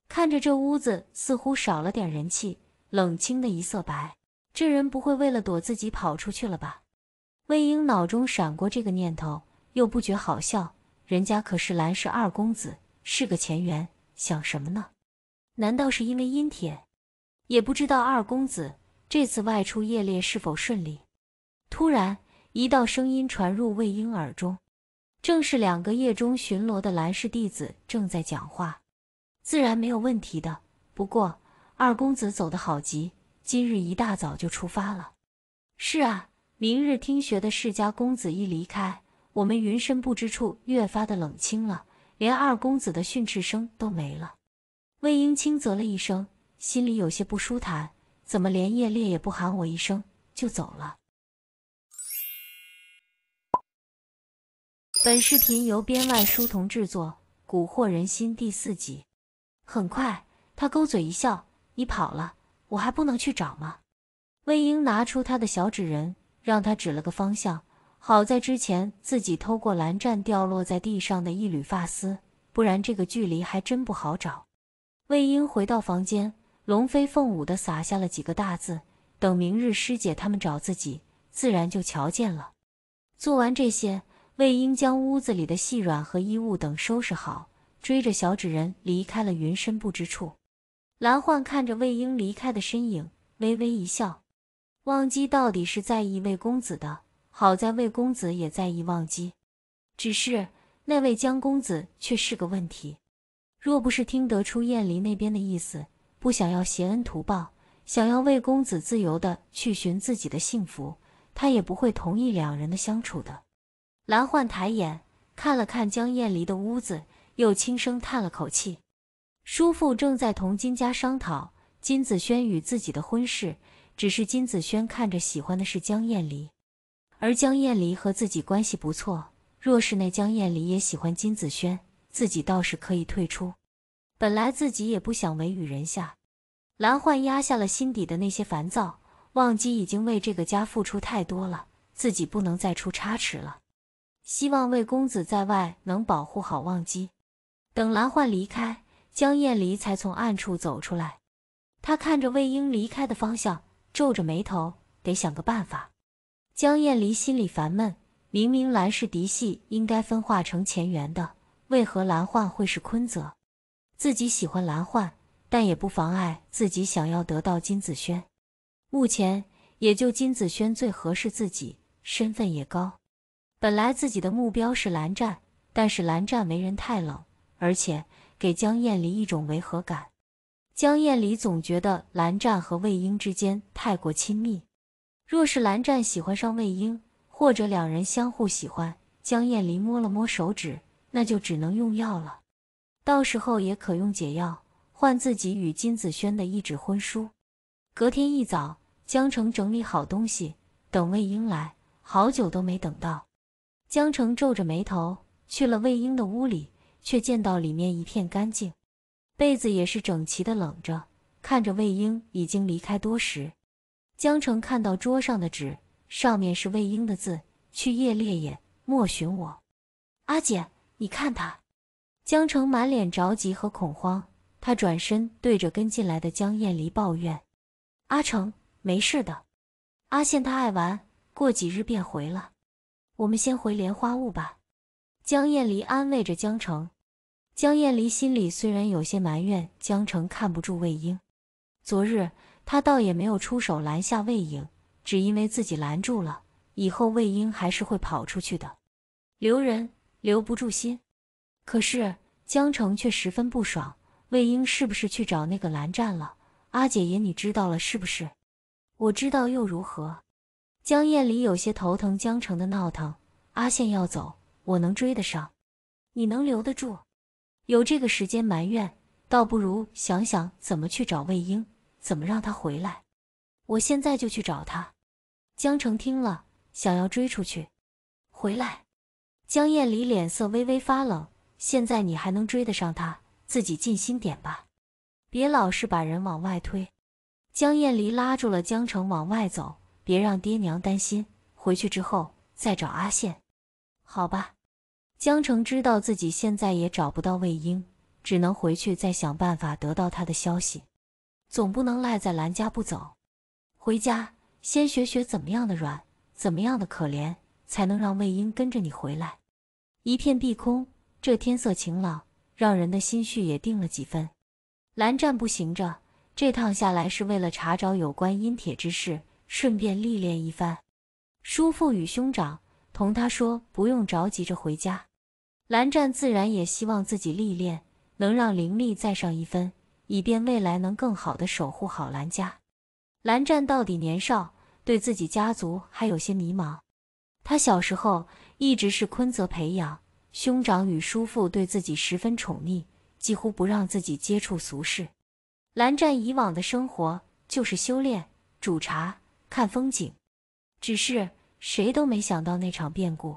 看着这屋子，似乎少了点人气，冷清的一色白。这人不会为了躲自己跑出去了吧？魏婴脑中闪过这个念头，又不觉好笑。人家可是蓝氏二公子，是个前缘，想什么呢？难道是因为阴铁？也不知道二公子这次外出夜猎是否顺利。突然，一道声音传入魏婴耳中。正是两个夜中巡逻的兰氏弟子正在讲话，自然没有问题的。不过二公子走得好急，今日一大早就出发了。是啊，明日听学的世家公子一离开，我们云深不知处越发的冷清了，连二公子的训斥声都没了。魏婴轻啧了一声，心里有些不舒坦，怎么连夜烈也不喊我一声就走了？本视频由编外书童制作，《蛊惑人心》第四集。很快，他勾嘴一笑：“你跑了，我还不能去找吗？”魏婴拿出他的小纸人，让他指了个方向。好在之前自己偷过蓝湛掉落在地上的一缕发丝，不然这个距离还真不好找。魏婴回到房间，龙飞凤舞地撒下了几个大字：“等明日师姐他们找自己，自然就瞧见了。”做完这些。魏婴将屋子里的细软和衣物等收拾好，追着小纸人离开了云深不知处。蓝幻看着魏婴离开的身影，微微一笑。忘机到底是在意魏公子的，好在魏公子也在意忘机，只是那位江公子却是个问题。若不是听得出燕离那边的意思，不想要携恩图报，想要魏公子自由的去寻自己的幸福，他也不会同意两人的相处的。蓝焕抬眼看了看江晏离的屋子，又轻声叹了口气。叔父正在同金家商讨金子轩与自己的婚事，只是金子轩看着喜欢的是江晏离，而江晏离和自己关系不错。若是那江晏离也喜欢金子轩，自己倒是可以退出。本来自己也不想为与人下。蓝焕压下了心底的那些烦躁，忘记已经为这个家付出太多了，自己不能再出差池了。希望魏公子在外能保护好忘机。等蓝焕离开，江晏离才从暗处走出来。他看着魏婴离开的方向，皱着眉头，得想个办法。江晏离心里烦闷，明明蓝氏嫡系，应该分化成前缘的，为何蓝焕会是坤泽？自己喜欢蓝焕，但也不妨碍自己想要得到金子轩。目前也就金子轩最合适自己，身份也高。本来自己的目标是蓝湛，但是蓝湛为人太冷，而且给江晏离一种违和感。江晏离总觉得蓝湛和魏婴之间太过亲密，若是蓝湛喜欢上魏婴，或者两人相互喜欢，江晏离摸了摸手指，那就只能用药了。到时候也可用解药换自己与金子轩的一纸婚书。隔天一早，江澄整理好东西，等魏婴来，好久都没等到。江澄皱着眉头去了魏婴的屋里，却见到里面一片干净，被子也是整齐的冷着。看着魏婴已经离开多时，江澄看到桌上的纸，上面是魏婴的字：“去夜猎也莫寻我，阿姐，你看他。”江澄满脸着急和恐慌，他转身对着跟进来的江厌离抱怨：“阿成，没事的。阿羡他爱玩，过几日便回了。”我们先回莲花坞吧。江艳离安慰着江城。江艳离心里虽然有些埋怨江城看不住魏婴，昨日他倒也没有出手拦下魏婴，只因为自己拦住了，以后魏婴还是会跑出去的，留人留不住心。可是江城却十分不爽，魏婴是不是去找那个蓝湛了？阿姐也你知道了是不是？我知道又如何？江艳离有些头疼江城的闹腾，阿羡要走，我能追得上，你能留得住？有这个时间埋怨，倒不如想想怎么去找魏婴，怎么让他回来。我现在就去找他。江城听了，想要追出去。回来。江艳离脸色微微发冷。现在你还能追得上他，自己尽心点吧，别老是把人往外推。江艳离拉住了江城，往外走。别让爹娘担心，回去之后再找阿羡，好吧。江澄知道自己现在也找不到魏婴，只能回去再想办法得到他的消息，总不能赖在兰家不走。回家先学学怎么样的软，怎么样的可怜，才能让魏婴跟着你回来。一片碧空，这天色晴朗，让人的心绪也定了几分。蓝湛步行着，这趟下来是为了查找有关阴铁之事。顺便历练一番，叔父与兄长同他说：“不用着急着回家。”蓝湛自然也希望自己历练能让灵力再上一分，以便未来能更好的守护好蓝家。蓝湛到底年少，对自己家族还有些迷茫。他小时候一直是昆泽培养，兄长与叔父对自己十分宠溺，几乎不让自己接触俗世。蓝湛以往的生活就是修炼、煮茶。看风景，只是谁都没想到那场变故，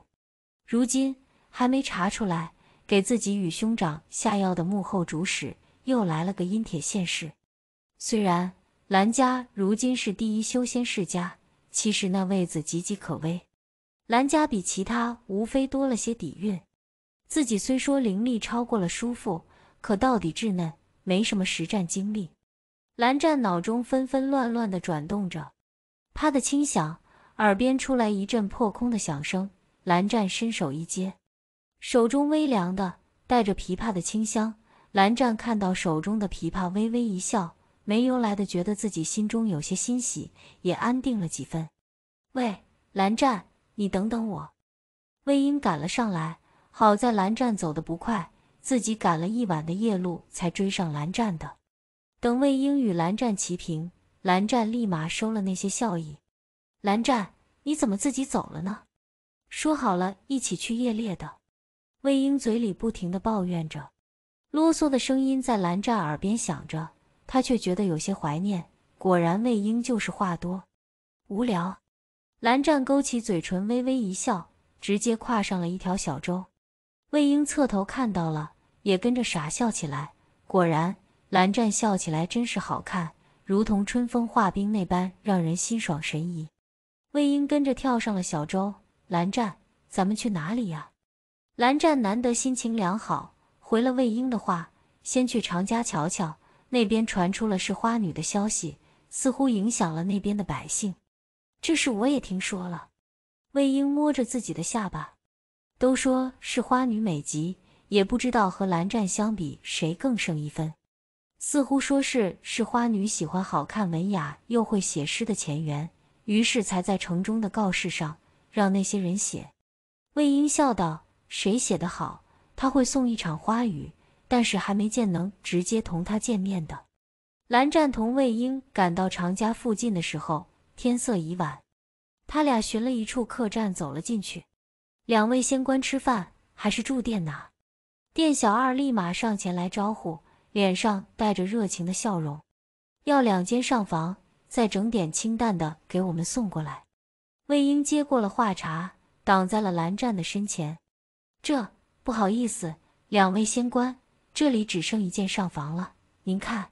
如今还没查出来给自己与兄长下药的幕后主使，又来了个阴铁现世。虽然兰家如今是第一修仙世家，其实那位子岌岌可危。兰家比其他无非多了些底蕴，自己虽说灵力超过了叔父，可到底稚嫩，没什么实战经历。蓝湛脑中纷纷乱乱地转动着。啪的清响，耳边出来一阵破空的响声。蓝湛伸手一接，手中微凉的，带着琵琶的清香。蓝湛看到手中的琵琶，微微一笑，没由来的觉得自己心中有些欣喜，也安定了几分。喂，蓝湛，你等等我。魏婴赶了上来，好在蓝湛走得不快，自己赶了一晚的夜路才追上蓝湛的。等魏婴与蓝湛齐平。蓝湛立马收了那些笑意。蓝湛，你怎么自己走了呢？说好了一起去夜猎的。魏婴嘴里不停的抱怨着，啰嗦的声音在蓝湛耳边响着，他却觉得有些怀念。果然，魏婴就是话多，无聊。蓝湛勾起嘴唇，微微一笑，直接跨上了一条小舟。魏婴侧头看到了，也跟着傻笑起来。果然，蓝湛笑起来真是好看。如同春风化冰那般让人心爽神怡，魏婴跟着跳上了小舟。蓝湛，咱们去哪里呀？蓝湛难得心情良好，回了魏婴的话，先去常家瞧瞧。那边传出了是花女的消息，似乎影响了那边的百姓。这事我也听说了。魏婴摸着自己的下巴，都说是花女美极，也不知道和蓝湛相比，谁更胜一分。似乎说是是花女喜欢好看、文雅又会写诗的钱媛，于是才在城中的告示上让那些人写。魏婴笑道：“谁写得好，他会送一场花雨。”但是还没见能直接同他见面的。蓝湛同魏婴赶到常家附近的时候，天色已晚，他俩寻了一处客栈走了进去。两位仙官吃饭还是住店哪？店小二立马上前来招呼。脸上带着热情的笑容，要两间上房，再整点清淡的给我们送过来。魏婴接过了话茬，挡在了蓝湛的身前。这不好意思，两位仙官，这里只剩一间上房了。您看，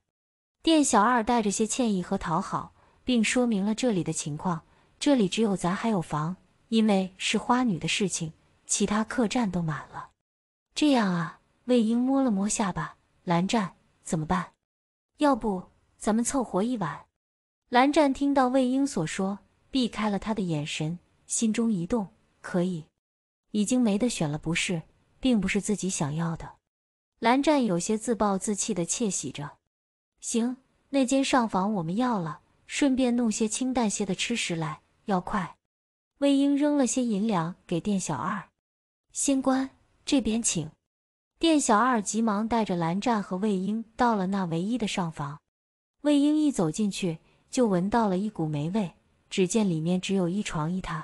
店小二带着些歉意和讨好，并说明了这里的情况。这里只有咱还有房，因为是花女的事情，其他客栈都满了。这样啊，魏婴摸了摸下巴。蓝湛怎么办？要不咱们凑活一晚？蓝湛听到魏婴所说，避开了他的眼神，心中一动，可以，已经没得选了，不是，并不是自己想要的。蓝湛有些自暴自弃的窃喜着。行，那间上房我们要了，顺便弄些清淡些的吃食来，要快。魏婴扔了些银两给店小二，仙官这边请。店小二急忙带着蓝湛和魏婴到了那唯一的上房。魏婴一走进去就闻到了一股霉味，只见里面只有一床一榻。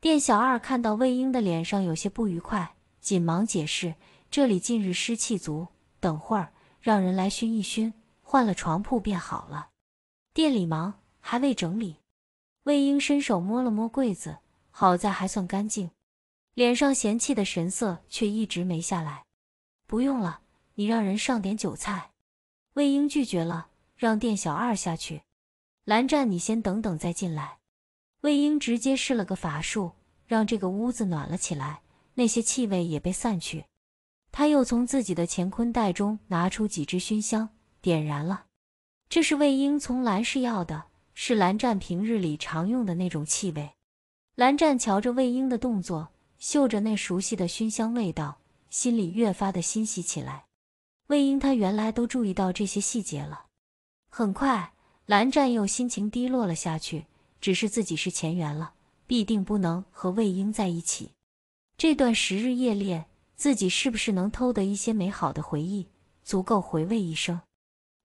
店小二看到魏婴的脸上有些不愉快，紧忙解释：“这里近日湿气足，等会儿让人来熏一熏，换了床铺便好了。”店里忙还未整理，魏婴伸手摸了摸柜子，好在还算干净，脸上嫌弃的神色却一直没下来。不用了，你让人上点酒菜。魏婴拒绝了，让店小二下去。蓝湛，你先等等再进来。魏婴直接施了个法术，让这个屋子暖了起来，那些气味也被散去。他又从自己的乾坤袋中拿出几支熏香，点燃了。这是魏婴从蓝氏要的，是蓝湛平日里常用的那种气味。蓝湛瞧着魏婴的动作，嗅着那熟悉的熏香味道。心里越发的欣喜起来。魏婴他原来都注意到这些细节了。很快，蓝湛又心情低落了下去。只是自己是前缘了，必定不能和魏婴在一起。这段时日夜恋，自己是不是能偷得一些美好的回忆，足够回味一生？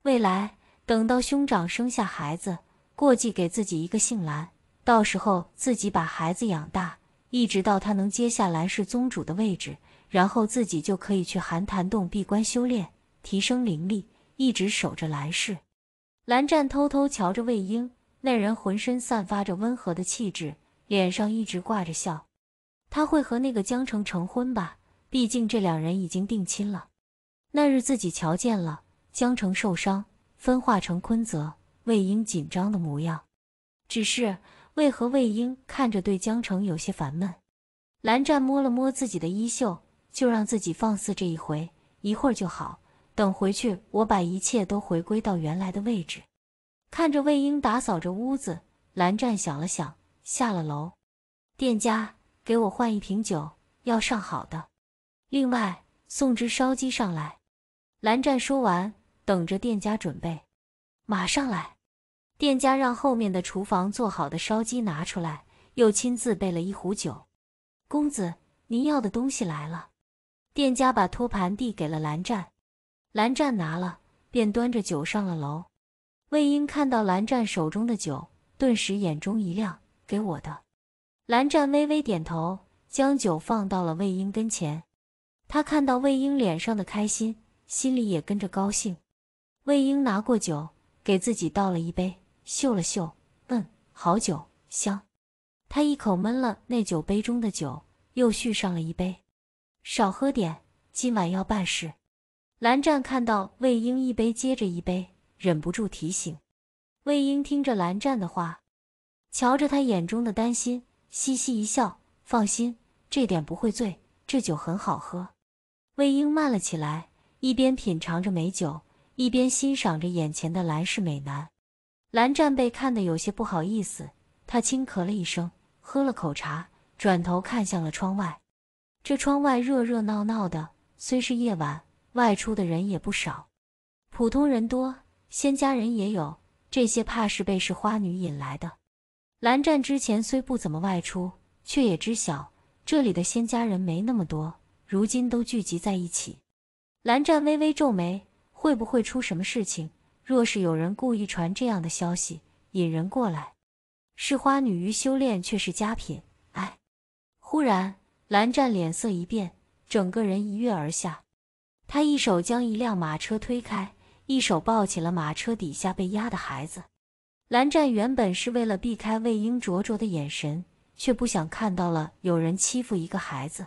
未来等到兄长生下孩子，过继给自己一个姓蓝，到时候自己把孩子养大，一直到他能接下蓝氏宗主的位置。然后自己就可以去寒潭洞闭关修炼，提升灵力，一直守着来世。蓝湛偷偷瞧着魏婴，那人浑身散发着温和的气质，脸上一直挂着笑。他会和那个江城成婚吧？毕竟这两人已经定亲了。那日自己瞧见了江城受伤，分化成坤泽，魏婴紧张的模样。只是为何魏婴看着对江城有些烦闷？蓝湛摸了摸自己的衣袖。就让自己放肆这一回，一会儿就好。等回去，我把一切都回归到原来的位置。看着魏婴打扫着屋子，蓝湛想了想，下了楼。店家，给我换一瓶酒，要上好的。另外，送只烧鸡上来。蓝湛说完，等着店家准备。马上来。店家让后面的厨房做好的烧鸡拿出来，又亲自备了一壶酒。公子，您要的东西来了。店家把托盘递给了蓝湛，蓝湛拿了，便端着酒上了楼。魏婴看到蓝湛手中的酒，顿时眼中一亮：“给我的。”蓝湛微微点头，将酒放到了魏婴跟前。他看到魏婴脸上的开心，心里也跟着高兴。魏婴拿过酒，给自己倒了一杯，嗅了嗅，嗯，好酒，香。他一口闷了那酒杯中的酒，又续上了一杯。少喝点，今晚要办事。蓝湛看到魏婴一杯接着一杯，忍不住提醒。魏婴听着蓝湛的话，瞧着他眼中的担心，嘻嘻一笑：“放心，这点不会醉，这酒很好喝。”魏婴慢了起来，一边品尝着美酒，一边欣赏着眼前的蓝氏美男。蓝湛被看得有些不好意思，他轻咳了一声，喝了口茶，转头看向了窗外。这窗外热热闹闹的，虽是夜晚，外出的人也不少。普通人多，仙家人也有，这些怕是被是花女引来的。蓝湛之前虽不怎么外出，却也知晓这里的仙家人没那么多，如今都聚集在一起。蓝湛微微皱眉，会不会出什么事情？若是有人故意传这样的消息，引人过来，是花女于修炼却是佳品。哎，忽然。蓝湛脸色一变，整个人一跃而下。他一手将一辆马车推开，一手抱起了马车底下被压的孩子。蓝湛原本是为了避开魏婴灼灼的眼神，却不想看到了有人欺负一个孩子。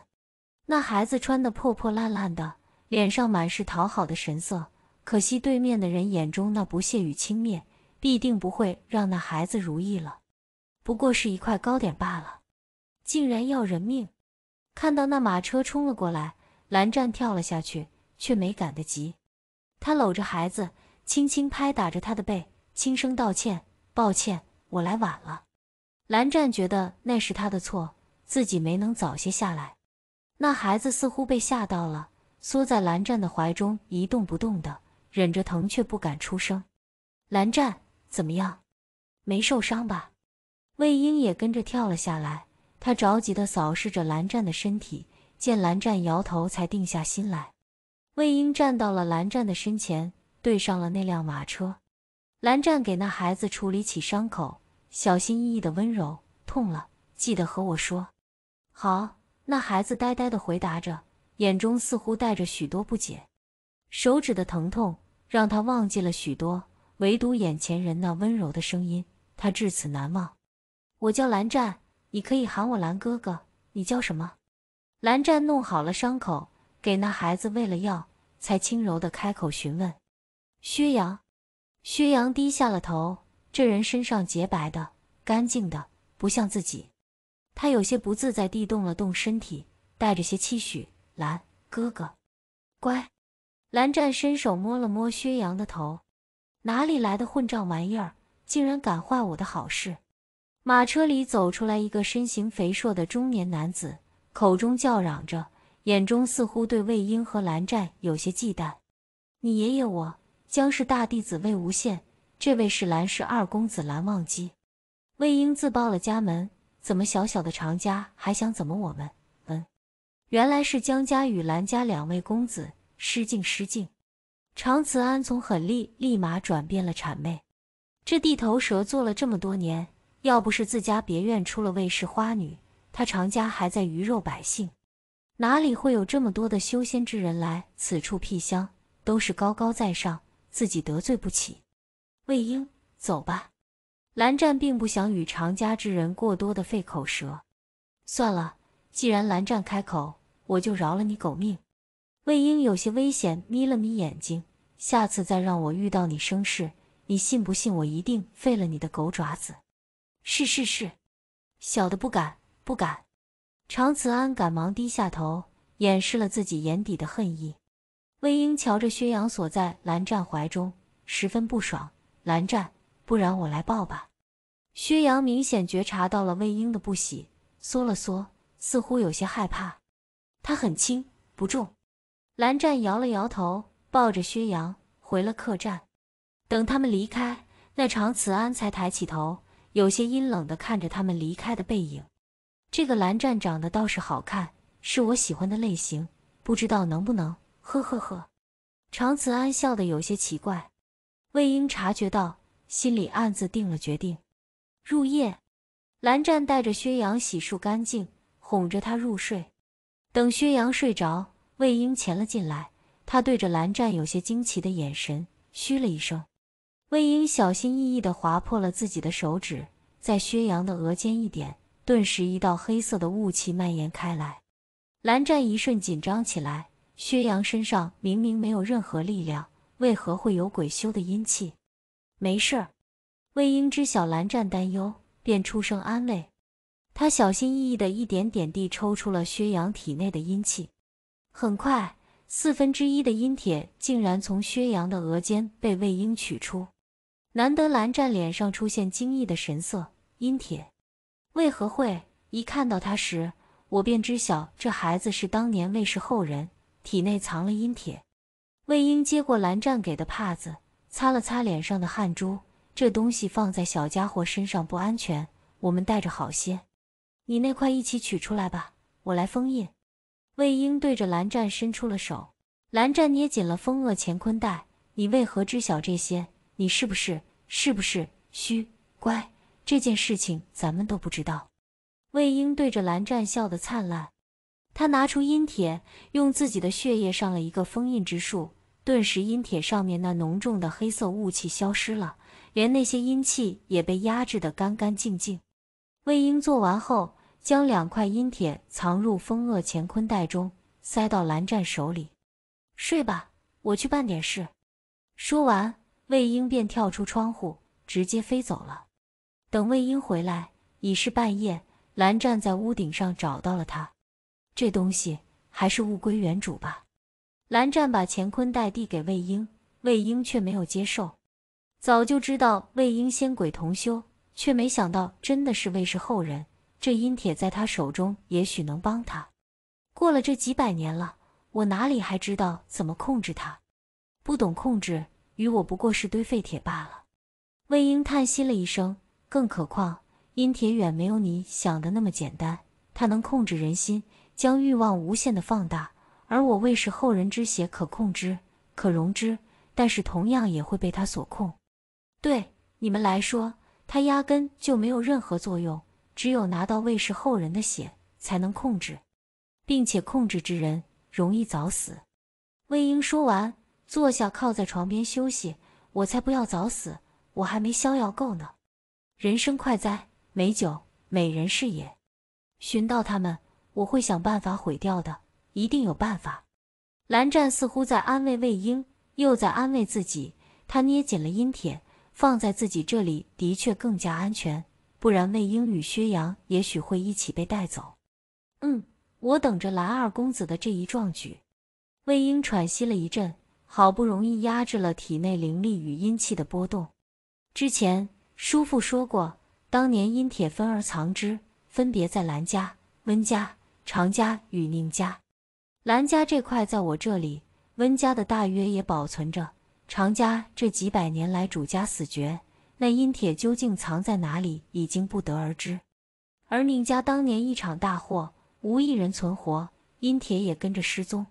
那孩子穿得破破烂烂的，脸上满是讨好的神色。可惜对面的人眼中那不屑与轻蔑，必定不会让那孩子如意了。不过是一块糕点罢了，竟然要人命！看到那马车冲了过来，蓝湛跳了下去，却没赶得及。他搂着孩子，轻轻拍打着他的背，轻声道歉：“抱歉，我来晚了。”蓝湛觉得那是他的错，自己没能早些下来。那孩子似乎被吓到了，缩在蓝湛的怀中一动不动的，忍着疼却不敢出声。蓝湛怎么样？没受伤吧？魏婴也跟着跳了下来。他着急地扫视着蓝湛的身体，见蓝湛摇头，才定下心来。魏婴站到了蓝湛的身前，对上了那辆马车。蓝湛给那孩子处理起伤口，小心翼翼的温柔，痛了记得和我说。好，那孩子呆呆的回答着，眼中似乎带着许多不解。手指的疼痛让他忘记了许多，唯独眼前人那温柔的声音，他至此难忘。我叫蓝湛。你可以喊我蓝哥哥，你叫什么？蓝湛弄好了伤口，给那孩子喂了药，才轻柔的开口询问：“薛洋。”薛洋低下了头，这人身上洁白的、干净的，不像自己。他有些不自在地动了动身体，带着些期许：“蓝哥哥，乖。”蓝湛伸手摸了摸薛洋的头：“哪里来的混账玩意儿，竟然敢坏我的好事！”马车里走出来一个身形肥硕的中年男子，口中叫嚷着，眼中似乎对魏婴和蓝湛有些忌惮。“你爷爷，我江氏大弟子魏无羡，这位是蓝氏二公子蓝忘机。”魏婴自报了家门，“怎么小小的常家还想怎么我们？”“嗯，原来是江家与蓝家两位公子，失敬失敬。”常慈安从狠厉立马转变了谄媚，这地头蛇做了这么多年。要不是自家别院出了魏氏花女，他常家还在鱼肉百姓，哪里会有这么多的修仙之人来此处辟香？都是高高在上，自己得罪不起。魏婴，走吧。蓝湛并不想与常家之人过多的费口舌。算了，既然蓝湛开口，我就饶了你狗命。魏婴有些危险，眯了眯眼睛。下次再让我遇到你生事，你信不信我一定废了你的狗爪子？是是是，小的不敢不敢。常慈安赶忙低下头，掩饰了自己眼底的恨意。魏婴瞧着薛洋锁在蓝湛怀中，十分不爽。蓝湛，不然我来抱吧。薛洋明显觉察到了魏婴的不喜，缩了缩，似乎有些害怕。他很轻，不重。蓝湛摇了摇头，抱着薛洋回了客栈。等他们离开，那常慈安才抬起头。有些阴冷地看着他们离开的背影，这个蓝湛长得倒是好看，是我喜欢的类型，不知道能不能？呵呵呵，长慈安笑得有些奇怪。魏婴察觉到，心里暗自定了决定。入夜，蓝湛带着薛洋洗漱干净，哄着他入睡。等薛洋睡着，魏婴潜了进来，他对着蓝湛有些惊奇的眼神，嘘了一声。魏婴小心翼翼地划破了自己的手指，在薛洋的额间一点，顿时一道黑色的雾气蔓延开来。蓝湛一瞬紧张起来：薛洋身上明明没有任何力量，为何会有鬼修的阴气？没事儿。魏婴知晓蓝湛担忧，便出声安慰。他小心翼翼地一点点地抽出了薛洋体内的阴气，很快四分之一的阴铁竟然从薛洋的额间被魏婴取出。难得蓝湛脸上出现惊异的神色，阴铁，为何会一看到他时，我便知晓这孩子是当年卫氏后人，体内藏了阴铁。魏婴接过蓝湛给的帕子，擦了擦脸上的汗珠。这东西放在小家伙身上不安全，我们带着好些。你那块一起取出来吧，我来封印。魏婴对着蓝湛伸出了手，蓝湛捏紧了封恶乾坤袋。你为何知晓这些？你是不是？是不是？虚乖。这件事情咱们都不知道。魏婴对着蓝湛笑得灿烂，他拿出阴铁，用自己的血液上了一个封印之术，顿时阴铁上面那浓重的黑色雾气消失了，连那些阴气也被压制得干干净净。魏婴做完后，将两块阴铁藏入封恶乾坤袋中，塞到蓝湛手里。睡吧，我去办点事。说完。魏婴便跳出窗户，直接飞走了。等魏婴回来，已是半夜。蓝湛在屋顶上找到了他。这东西还是物归原主吧。蓝湛把乾坤袋递给魏婴，魏婴却没有接受。早就知道魏婴仙鬼同修，却没想到真的是魏氏后人。这阴铁在他手中，也许能帮他。过了这几百年了，我哪里还知道怎么控制他？不懂控制。与我不过是堆废铁罢了。魏婴叹息了一声，更何况阴铁远没有你想的那么简单。它能控制人心，将欲望无限的放大。而我魏氏后人之血可控之，可容之，但是同样也会被他所控。对你们来说，他压根就没有任何作用。只有拿到魏氏后人的血，才能控制，并且控制之人容易早死。魏婴说完。坐下，靠在床边休息。我才不要早死，我还没逍遥够呢。人生快哉，美酒美人是也。寻到他们，我会想办法毁掉的，一定有办法。蓝湛似乎在安慰魏婴，又在安慰自己。他捏紧了阴铁，放在自己这里的确更加安全。不然，魏婴与薛洋也许会一起被带走。嗯，我等着蓝二公子的这一壮举。魏婴喘息了一阵。好不容易压制了体内灵力与阴气的波动。之前叔父说过，当年阴铁分而藏之，分别在兰家、温家、常家与宁家。兰家这块在我这里，温家的大约也保存着。常家这几百年来主家死绝，那阴铁究竟藏在哪里，已经不得而知。而宁家当年一场大祸，无一人存活，阴铁也跟着失踪。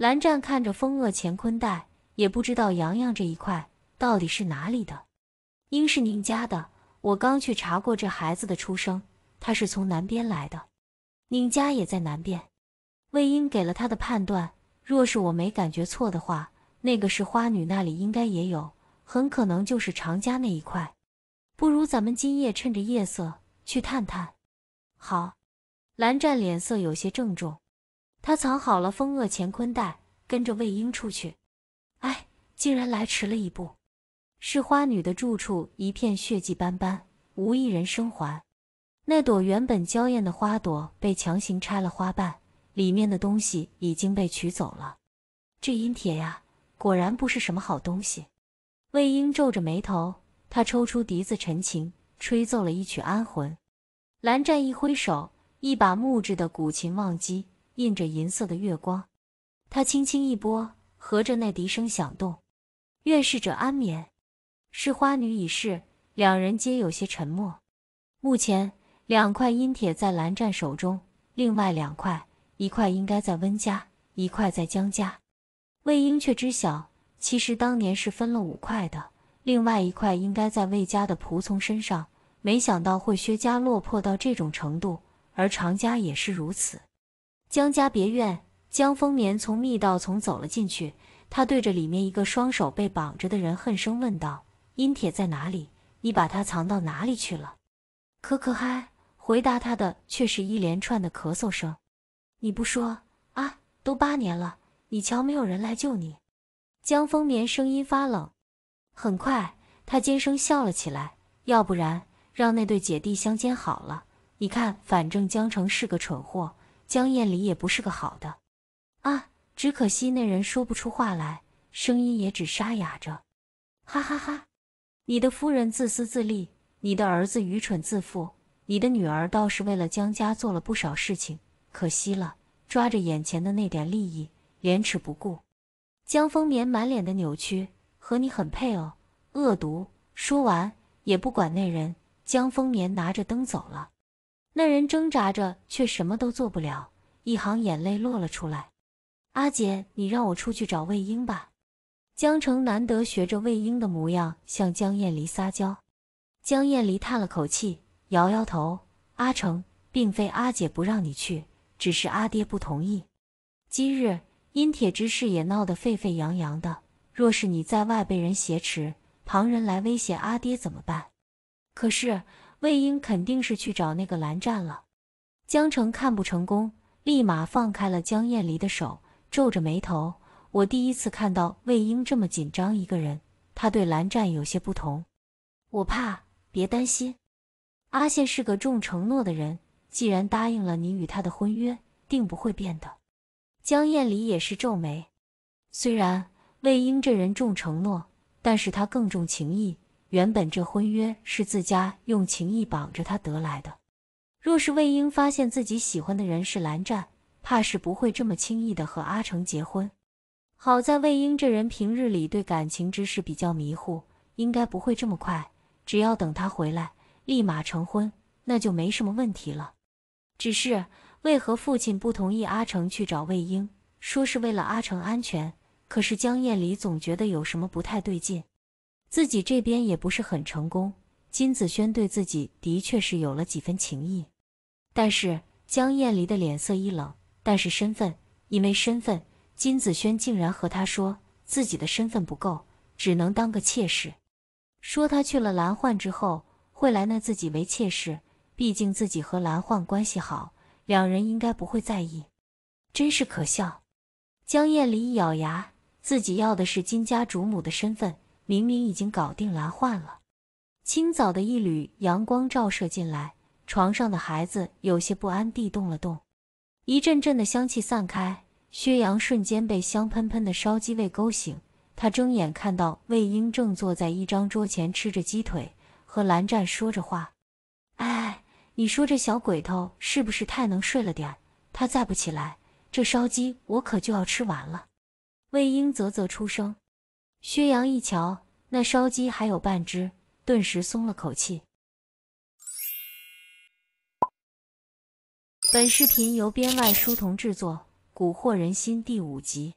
蓝湛看着封恶乾坤袋，也不知道洋洋这一块到底是哪里的。应是宁家的，我刚去查过这孩子的出生，他是从南边来的，宁家也在南边。魏婴给了他的判断，若是我没感觉错的话，那个是花女那里应该也有，很可能就是常家那一块。不如咱们今夜趁着夜色去探探。好。蓝湛脸色有些郑重。他藏好了封恶乾坤袋，跟着魏婴出去。哎，竟然来迟了一步。是花女的住处，一片血迹斑斑，无一人生还。那朵原本娇艳的花朵被强行拆了花瓣，里面的东西已经被取走了。这阴铁呀，果然不是什么好东西。魏婴皱着眉头，他抽出笛子陈情，吹奏了一曲安魂。蓝湛一挥手，一把木质的古琴忘机。映着银色的月光，他轻轻一拨，合着那笛声响动。愿逝者安眠，是花女已逝，两人皆有些沉默。目前两块阴铁在蓝湛手中，另外两块，一块应该在温家，一块在江家。魏婴却知晓，其实当年是分了五块的，另外一块应该在魏家的仆从身上。没想到会薛家落魄到这种程度，而常家也是如此。江家别院，江丰年从密道从走了进去。他对着里面一个双手被绑着的人恨声问道：“阴铁在哪里？你把他藏到哪里去了？”可可嗨，回答他的却是一连串的咳嗽声。你不说啊？都八年了，你瞧，没有人来救你。江丰年声音发冷。很快，他尖声笑了起来：“要不然，让那对姐弟相煎好了。你看，反正江城是个蠢货。”江艳离也不是个好的啊！只可惜那人说不出话来，声音也只沙哑着。哈哈哈！你的夫人自私自利，你的儿子愚蠢自负，你的女儿倒是为了江家做了不少事情，可惜了，抓着眼前的那点利益，廉耻不顾。江丰年满脸的扭曲，和你很配哦，恶毒！说完也不管那人，江丰年拿着灯走了。那人挣扎着，却什么都做不了，一行眼泪落了出来。阿姐，你让我出去找魏婴吧。江澄难得学着魏婴的模样，向江燕离撒娇。江燕离叹了口气，摇摇头。阿城并非阿姐不让你去，只是阿爹不同意。今日殷铁之事也闹得沸沸扬扬的，若是你在外被人挟持，旁人来威胁阿爹怎么办？可是。魏婴肯定是去找那个蓝湛了。江澄看不成功，立马放开了江燕离的手，皱着眉头。我第一次看到魏婴这么紧张一个人，他对蓝湛有些不同。我怕，别担心。阿羡是个重承诺的人，既然答应了你与他的婚约，定不会变的。江燕离也是皱眉。虽然魏婴这人重承诺，但是他更重情义。原本这婚约是自家用情义绑着他得来的，若是魏婴发现自己喜欢的人是蓝湛，怕是不会这么轻易的和阿城结婚。好在魏婴这人平日里对感情之事比较迷糊，应该不会这么快。只要等他回来，立马成婚，那就没什么问题了。只是为何父亲不同意阿城去找魏婴，说是为了阿城安全？可是江晏离总觉得有什么不太对劲。自己这边也不是很成功，金子轩对自己的确是有了几分情意，但是江艳离的脸色一冷。但是身份，因为身份，金子轩竟然和他说自己的身份不够，只能当个妾室。说他去了蓝焕之后会来纳自己为妾室，毕竟自己和蓝焕关系好，两人应该不会在意。真是可笑！江艳离一咬牙，自己要的是金家主母的身份。明明已经搞定蓝幻了，清早的一缕阳光照射进来，床上的孩子有些不安地动了动，一阵阵的香气散开，薛洋瞬间被香喷喷的烧鸡味勾醒。他睁眼看到魏婴正坐在一张桌前吃着鸡腿，和蓝湛说着话。哎，你说这小鬼头是不是太能睡了点？他再不起来，这烧鸡我可就要吃完了。魏婴啧啧出声。薛洋一瞧，那烧鸡还有半只，顿时松了口气。本视频由编外书童制作，《蛊惑人心》第五集。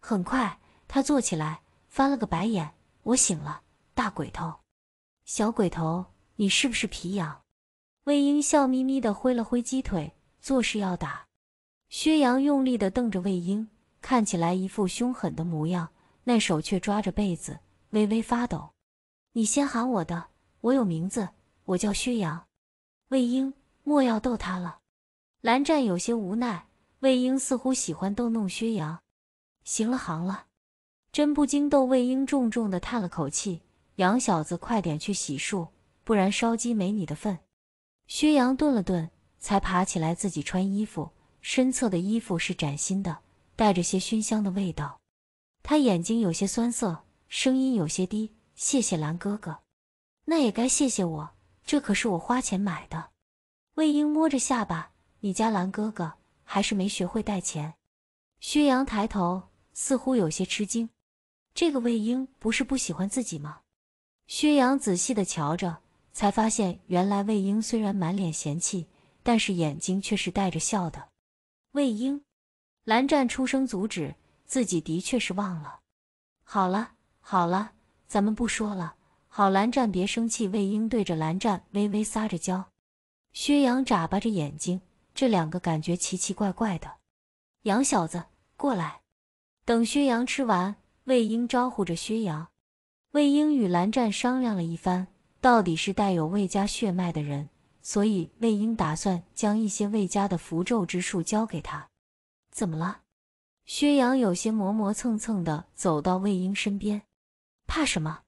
很快，他坐起来，翻了个白眼：“我醒了，大鬼头，小鬼头，你是不是皮痒？”魏婴笑眯眯地挥了挥鸡腿，作势要打。薛洋用力地瞪着魏婴，看起来一副凶狠的模样。那手却抓着被子微微发抖，你先喊我的，我有名字，我叫薛阳。魏婴，莫要逗他了。蓝湛有些无奈，魏婴似乎喜欢逗弄薛洋。行了，行了，真不经逗。魏婴重重的叹了口气：“杨小子，快点去洗漱，不然烧鸡没你的份。”薛洋顿了顿，才爬起来自己穿衣服。身侧的衣服是崭新的，带着些熏香的味道。他眼睛有些酸涩，声音有些低：“谢谢蓝哥哥，那也该谢谢我，这可是我花钱买的。”魏婴摸着下巴：“你家蓝哥哥还是没学会带钱。”薛洋抬头，似乎有些吃惊：“这个魏婴不是不喜欢自己吗？”薛洋仔细的瞧着，才发现原来魏婴虽然满脸嫌弃，但是眼睛却是带着笑的。魏婴，蓝湛出声阻止。自己的确是忘了。好了好了，咱们不说了。好，蓝湛别生气。魏婴对着蓝湛微微撒着娇。薛洋眨巴着眼睛，这两个感觉奇奇怪怪的。杨小子，过来。等薛洋吃完，魏婴招呼着薛洋。魏婴与蓝湛商量了一番，到底是带有魏家血脉的人，所以魏婴打算将一些魏家的符咒之术交给他。怎么了？薛洋有些磨磨蹭蹭地走到魏婴身边，怕什么？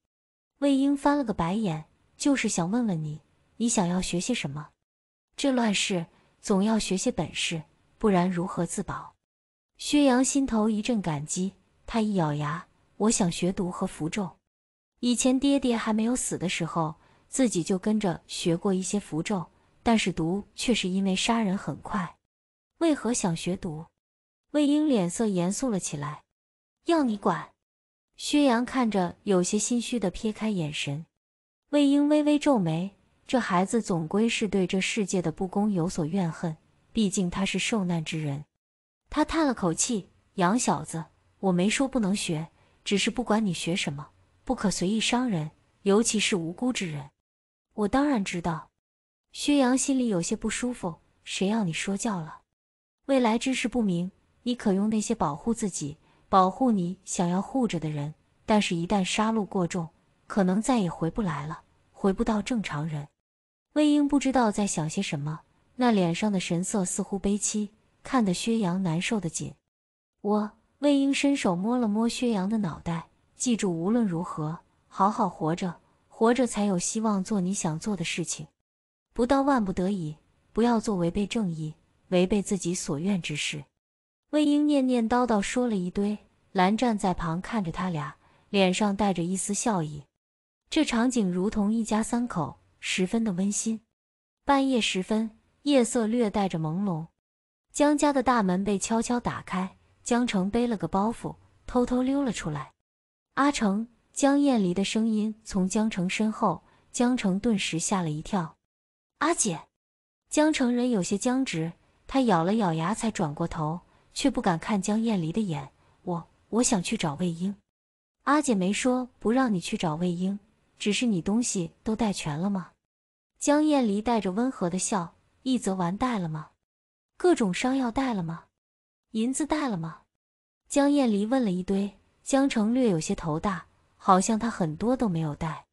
魏婴翻了个白眼，就是想问问你，你想要学些什么？这乱世，总要学些本事，不然如何自保？薛洋心头一阵感激，他一咬牙，我想学毒和符咒。以前爹爹还没有死的时候，自己就跟着学过一些符咒，但是毒却是因为杀人很快，为何想学毒？魏婴脸色严肃了起来，要你管。薛洋看着有些心虚的撇开眼神，魏婴微微皱眉，这孩子总归是对这世界的不公有所怨恨，毕竟他是受难之人。他叹了口气：“杨小子，我没说不能学，只是不管你学什么，不可随意伤人，尤其是无辜之人。”我当然知道。薛洋心里有些不舒服，谁要你说教了？未来之事不明。你可用那些保护自己、保护你想要护着的人，但是，一旦杀戮过重，可能再也回不来了，回不到正常人。魏婴不知道在想些什么，那脸上的神色似乎悲戚，看得薛洋难受的紧。我，魏婴伸手摸了摸薛洋的脑袋，记住，无论如何，好好活着，活着才有希望做你想做的事情。不到万不得已，不要做违背正义、违背自己所愿之事。魏婴念念叨叨说了一堆，蓝湛在旁看着他俩，脸上带着一丝笑意。这场景如同一家三口，十分的温馨。半夜时分，夜色略带着朦胧，江家的大门被悄悄打开，江澄背了个包袱，偷偷溜了出来。阿澄，江艳离的声音从江澄身后，江澄顿时吓了一跳。阿姐，江澄人有些僵直，他咬了咬牙，才转过头。却不敢看江燕离的眼。我我想去找魏婴，阿姐没说不让你去找魏婴，只是你东西都带全了吗？江燕离带着温和的笑：“一泽完带了吗？各种伤药带了吗？银子带了吗？”江燕离问了一堆，江澄略有些头大，好像他很多都没有带。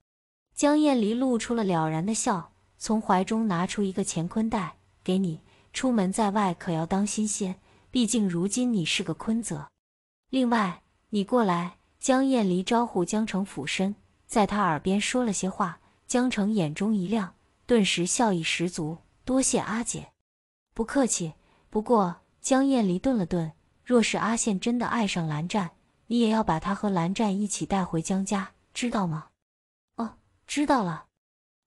江燕离露出了了然的笑，从怀中拿出一个乾坤袋：“给你，出门在外可要当心些。”毕竟如今你是个坤泽，另外你过来。江艳离招呼江城俯身在他耳边说了些话。江城眼中一亮，顿时笑意十足：“多谢阿姐，不客气。”不过江艳离顿了顿：“若是阿羡真的爱上蓝湛，你也要把他和蓝湛一起带回江家，知道吗？”“哦，知道了。”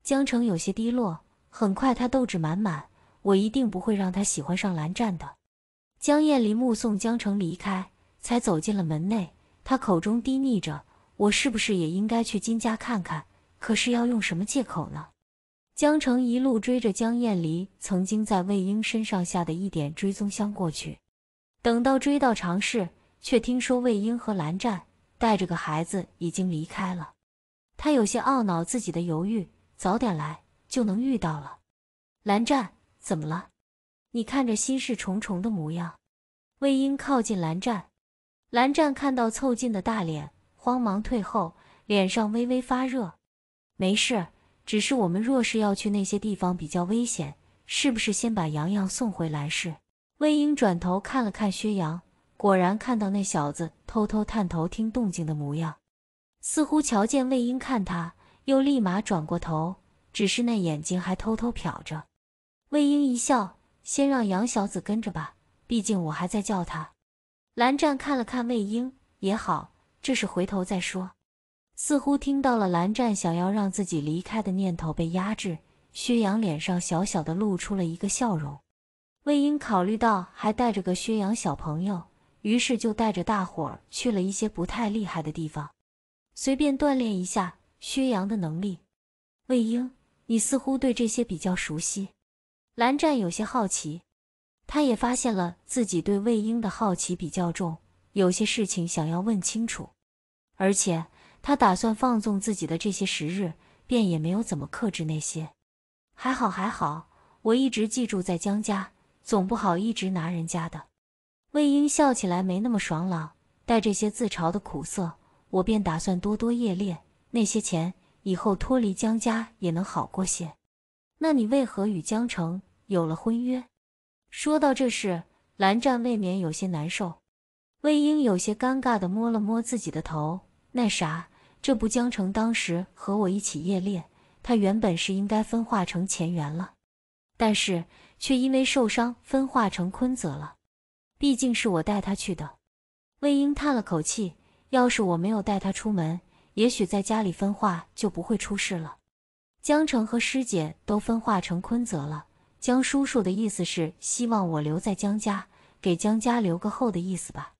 江城有些低落，很快他斗志满满：“我一定不会让他喜欢上蓝湛的。”江艳离目送江城离开，才走进了门内。他口中低腻着：“我是不是也应该去金家看看？可是要用什么借口呢？”江城一路追着江艳离，曾经在魏婴身上下的一点追踪香过去。等到追到长市，却听说魏婴和蓝湛带着个孩子已经离开了。他有些懊恼自己的犹豫，早点来就能遇到了。蓝湛，怎么了？你看着心事重重的模样，魏婴靠近蓝湛，蓝湛看到凑近的大脸，慌忙退后，脸上微微发热。没事，只是我们若是要去那些地方比较危险，是不是先把阳阳送回蓝氏？魏婴转头看了看薛洋，果然看到那小子偷偷探头听动静的模样，似乎瞧见魏婴看他，又立马转过头，只是那眼睛还偷偷瞟着。魏婴一笑。先让杨小子跟着吧，毕竟我还在叫他。蓝湛看了看魏婴，也好，这是回头再说。似乎听到了蓝湛想要让自己离开的念头被压制，薛洋脸上小小的露出了一个笑容。魏婴考虑到还带着个薛洋小朋友，于是就带着大伙儿去了一些不太厉害的地方，随便锻炼一下薛洋的能力。魏婴，你似乎对这些比较熟悉。蓝湛有些好奇，他也发现了自己对魏婴的好奇比较重，有些事情想要问清楚，而且他打算放纵自己的这些时日，便也没有怎么克制那些。还好还好，我一直寄住在江家，总不好一直拿人家的。魏婴笑起来没那么爽朗，带着些自嘲的苦涩。我便打算多多夜练，那些钱以后脱离江家也能好过些。那你为何与江城有了婚约，说到这事，蓝湛未免有些难受。魏婴有些尴尬地摸了摸自己的头，那啥，这不江澄当时和我一起夜猎，他原本是应该分化成前缘了，但是却因为受伤分化成坤泽了。毕竟是我带他去的，魏婴叹了口气，要是我没有带他出门，也许在家里分化就不会出事了。江澄和师姐都分化成坤泽了。江叔叔的意思是希望我留在江家，给江家留个后的意思吧。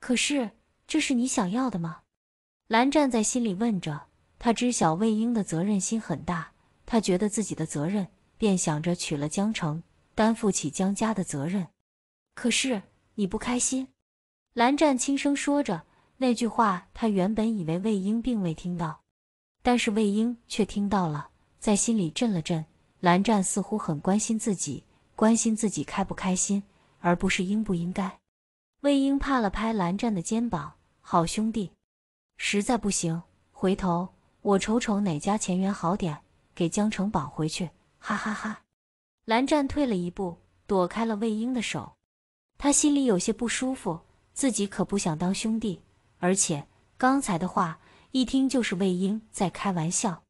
可是这是你想要的吗？蓝湛在心里问着。他知晓魏婴的责任心很大，他觉得自己的责任，便想着娶了江澄，担负起江家的责任。可是你不开心。蓝湛轻声说着那句话，他原本以为魏婴并未听到，但是魏婴却听到了，在心里震了震。蓝湛似乎很关心自己，关心自己开不开心，而不是应不应该。魏婴拍了拍蓝湛的肩膀：“好兄弟，实在不行，回头我瞅瞅哪家前缘好点，给江城绑回去。”哈哈哈！蓝湛退了一步，躲开了魏婴的手。他心里有些不舒服，自己可不想当兄弟，而且刚才的话一听就是魏婴在开玩笑。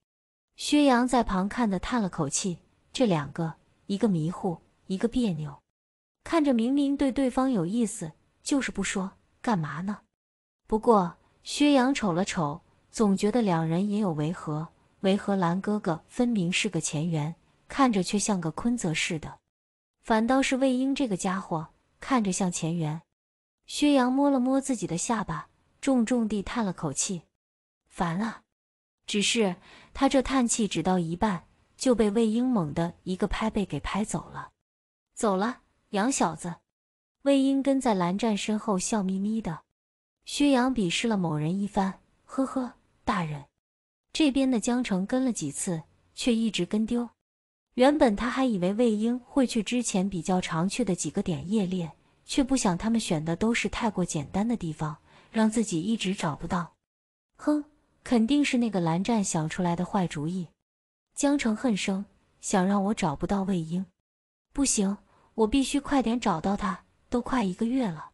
薛洋在旁看的叹了口气，这两个，一个迷糊，一个别扭，看着明明对对方有意思，就是不说，干嘛呢？不过薛洋瞅了瞅，总觉得两人也有违和。违和蓝哥哥分明是个前缘，看着却像个坤泽似的。反倒是魏婴这个家伙，看着像前缘。薛洋摸了摸自己的下巴，重重地叹了口气，烦了。只是。他这叹气只到一半，就被魏婴猛地一个拍背给拍走了。走了，杨小子。魏婴跟在蓝湛身后，笑眯眯的。薛洋鄙视了某人一番，呵呵，大人。这边的江澄跟了几次，却一直跟丢。原本他还以为魏婴会去之前比较常去的几个点夜猎，却不想他们选的都是太过简单的地方，让自己一直找不到。哼。肯定是那个蓝湛想出来的坏主意，江城恨声，想让我找不到魏婴，不行，我必须快点找到他，都快一个月了。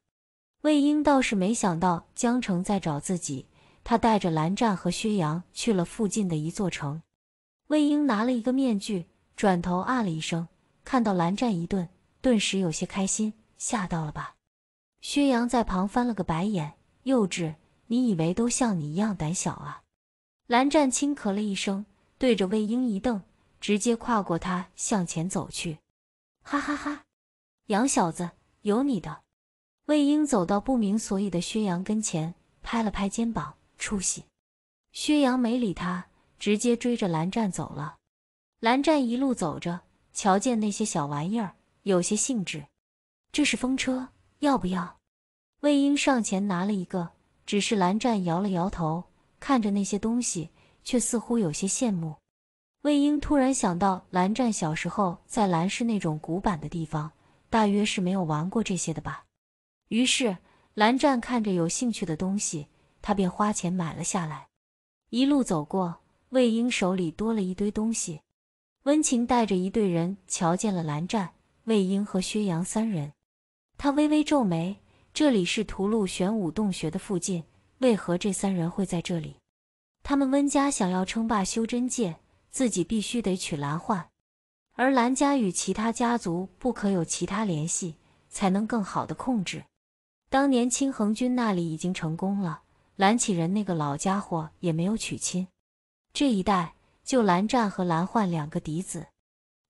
魏婴倒是没想到江城在找自己，他带着蓝湛和薛洋去了附近的一座城。魏婴拿了一个面具，转头啊了一声，看到蓝湛一顿，顿时有些开心，吓到了吧？薛洋在旁翻了个白眼，幼稚，你以为都像你一样胆小啊？蓝湛轻咳了一声，对着魏婴一瞪，直接跨过他向前走去。哈哈哈，杨小子，有你的！魏婴走到不明所以的薛洋跟前，拍了拍肩膀：“出息。”薛洋没理他，直接追着蓝湛走了。蓝湛一路走着，瞧见那些小玩意儿，有些兴致。这是风车，要不要？魏婴上前拿了一个，只是蓝湛摇了摇头。看着那些东西，却似乎有些羡慕。魏婴突然想到，蓝湛小时候在蓝氏那种古板的地方，大约是没有玩过这些的吧。于是，蓝湛看着有兴趣的东西，他便花钱买了下来。一路走过，魏婴手里多了一堆东西。温情带着一队人瞧见了蓝湛、魏婴和薛洋三人，他微微皱眉。这里是屠戮玄武洞穴的附近。为何这三人会在这里？他们温家想要称霸修真界，自己必须得娶蓝焕，而蓝家与其他家族不可有其他联系，才能更好的控制。当年青恒君那里已经成功了，蓝启仁那个老家伙也没有娶亲，这一代就蓝湛和蓝焕两个嫡子，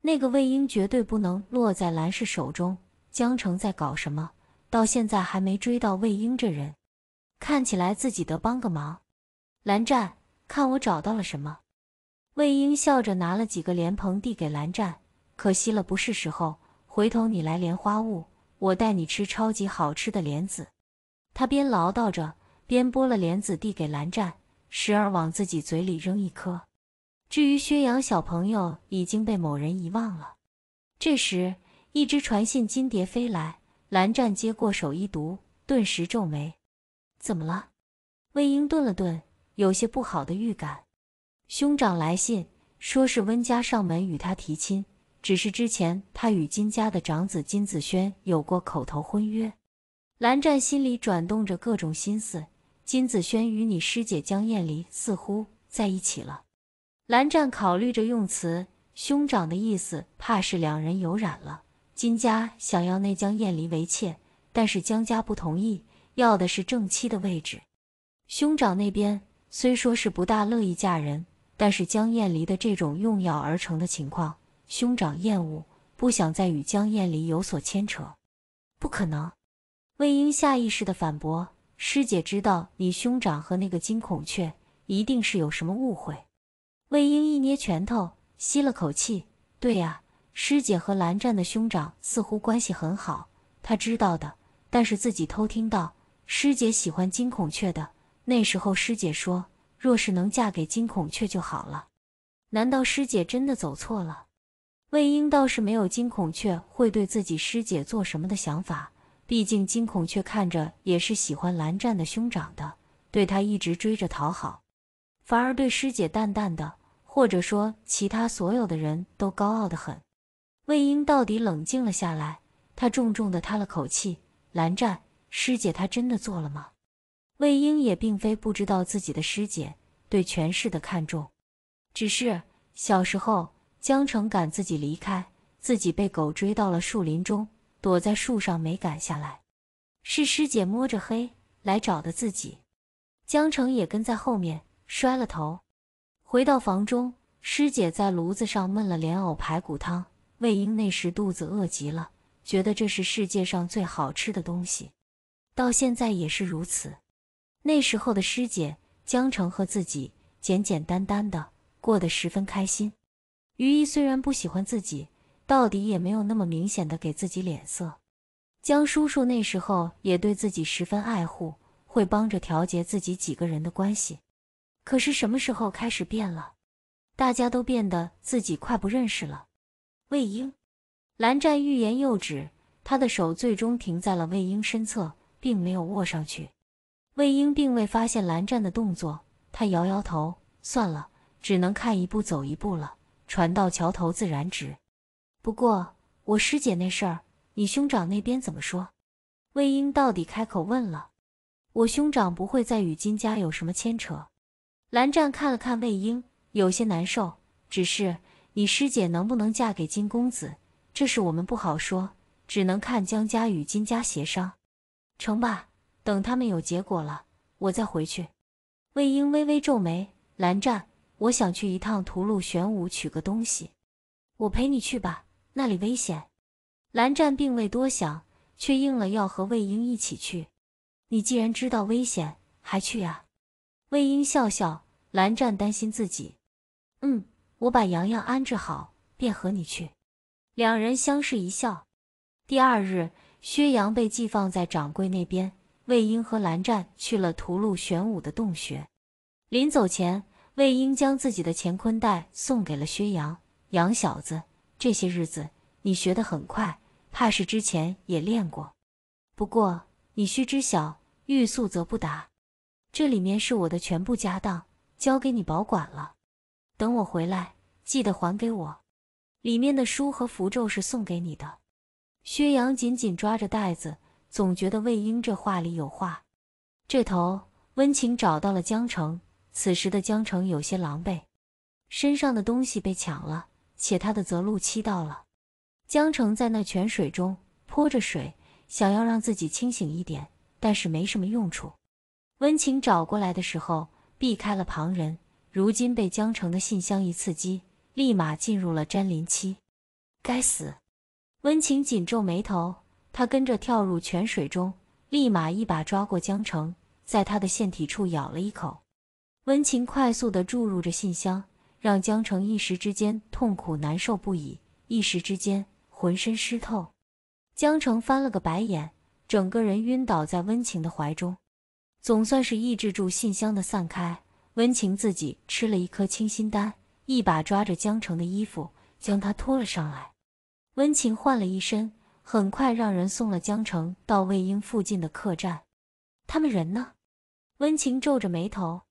那个魏婴绝对不能落在蓝氏手中。江城在搞什么？到现在还没追到魏婴这人。看起来自己得帮个忙，蓝湛，看我找到了什么。魏婴笑着拿了几个莲蓬递给蓝湛，可惜了，不是时候，回头你来莲花坞，我带你吃超级好吃的莲子。他边唠叨着，边剥了莲子递给蓝湛，时而往自己嘴里扔一颗。至于薛洋小朋友，已经被某人遗忘了。这时，一只传信金蝶飞来，蓝湛接过手一读，顿时皱眉。怎么了？魏婴顿了顿，有些不好的预感。兄长来信说，是温家上门与他提亲，只是之前他与金家的长子金子轩有过口头婚约。蓝湛心里转动着各种心思。金子轩与你师姐江燕离似乎在一起了。蓝湛考虑着用词，兄长的意思怕是两人有染了。金家想要那江燕离为妾，但是江家不同意。要的是正妻的位置，兄长那边虽说是不大乐意嫁人，但是江晏离的这种用药而成的情况，兄长厌恶，不想再与江晏离有所牵扯。不可能，魏婴下意识的反驳。师姐知道你兄长和那个金孔雀一定是有什么误会。魏婴一捏拳头，吸了口气。对呀，师姐和蓝湛的兄长似乎关系很好，他知道的，但是自己偷听到。师姐喜欢金孔雀的，那时候师姐说，若是能嫁给金孔雀就好了。难道师姐真的走错了？魏婴倒是没有金孔雀会对自己师姐做什么的想法，毕竟金孔雀看着也是喜欢蓝湛的兄长的，对他一直追着讨好，反而对师姐淡淡的，或者说其他所有的人都高傲的很。魏婴到底冷静了下来，他重重的叹了口气，蓝湛。师姐，她真的做了吗？魏婴也并非不知道自己的师姐对权势的看重，只是小时候江澄赶自己离开，自己被狗追到了树林中，躲在树上没赶下来，是师姐摸着黑来找的自己。江澄也跟在后面摔了头，回到房中，师姐在炉子上焖了莲藕排骨汤。魏婴那时肚子饿极了，觉得这是世界上最好吃的东西。到现在也是如此。那时候的师姐江澄和自己简简单单的过得十分开心。于一虽然不喜欢自己，到底也没有那么明显的给自己脸色。江叔叔那时候也对自己十分爱护，会帮着调节自己几个人的关系。可是什么时候开始变了？大家都变得自己快不认识了。魏婴，蓝湛欲言又止，他的手最终停在了魏婴身侧。并没有握上去，魏婴并未发现蓝湛的动作，他摇摇头，算了，只能看一步走一步了，船到桥头自然直。不过我师姐那事儿，你兄长那边怎么说？魏婴到底开口问了。我兄长不会再与金家有什么牵扯。蓝湛看了看魏婴，有些难受。只是你师姐能不能嫁给金公子，这事我们不好说，只能看江家与金家协商。成吧，等他们有结果了，我再回去。魏婴微微皱眉：“蓝湛，我想去一趟屠戮玄武取个东西，我陪你去吧，那里危险。”蓝湛并未多想，却应了要和魏婴一起去。你既然知道危险，还去啊？魏婴笑笑。蓝湛担心自己：“嗯，我把阳阳安置好，便和你去。”两人相视一笑。第二日。薛洋被寄放在掌柜那边，魏婴和蓝湛去了屠戮玄武的洞穴。临走前，魏婴将自己的乾坤袋送给了薛洋。杨小子，这些日子你学得很快，怕是之前也练过。不过你须知晓，欲速则不达。这里面是我的全部家当，交给你保管了。等我回来，记得还给我。里面的书和符咒是送给你的。薛洋紧紧抓着袋子，总觉得魏婴这话里有话。这头，温情找到了江城。此时的江城有些狼狈，身上的东西被抢了，且他的择路期到了。江城在那泉水中泼着水，想要让自己清醒一点，但是没什么用处。温情找过来的时候，避开了旁人，如今被江城的信箱一刺激，立马进入了粘连期。该死！温情紧皱眉头，他跟着跳入泉水中，立马一把抓过江城，在他的腺体处咬了一口。温情快速的注入着信香，让江城一时之间痛苦难受不已，一时之间浑身湿透。江城翻了个白眼，整个人晕倒在温情的怀中，总算是抑制住信箱的散开。温情自己吃了一颗清心丹，一把抓着江城的衣服，将他拖了上来。温情换了一身，很快让人送了江城到魏婴附近的客栈。他们人呢？温情皱着眉头。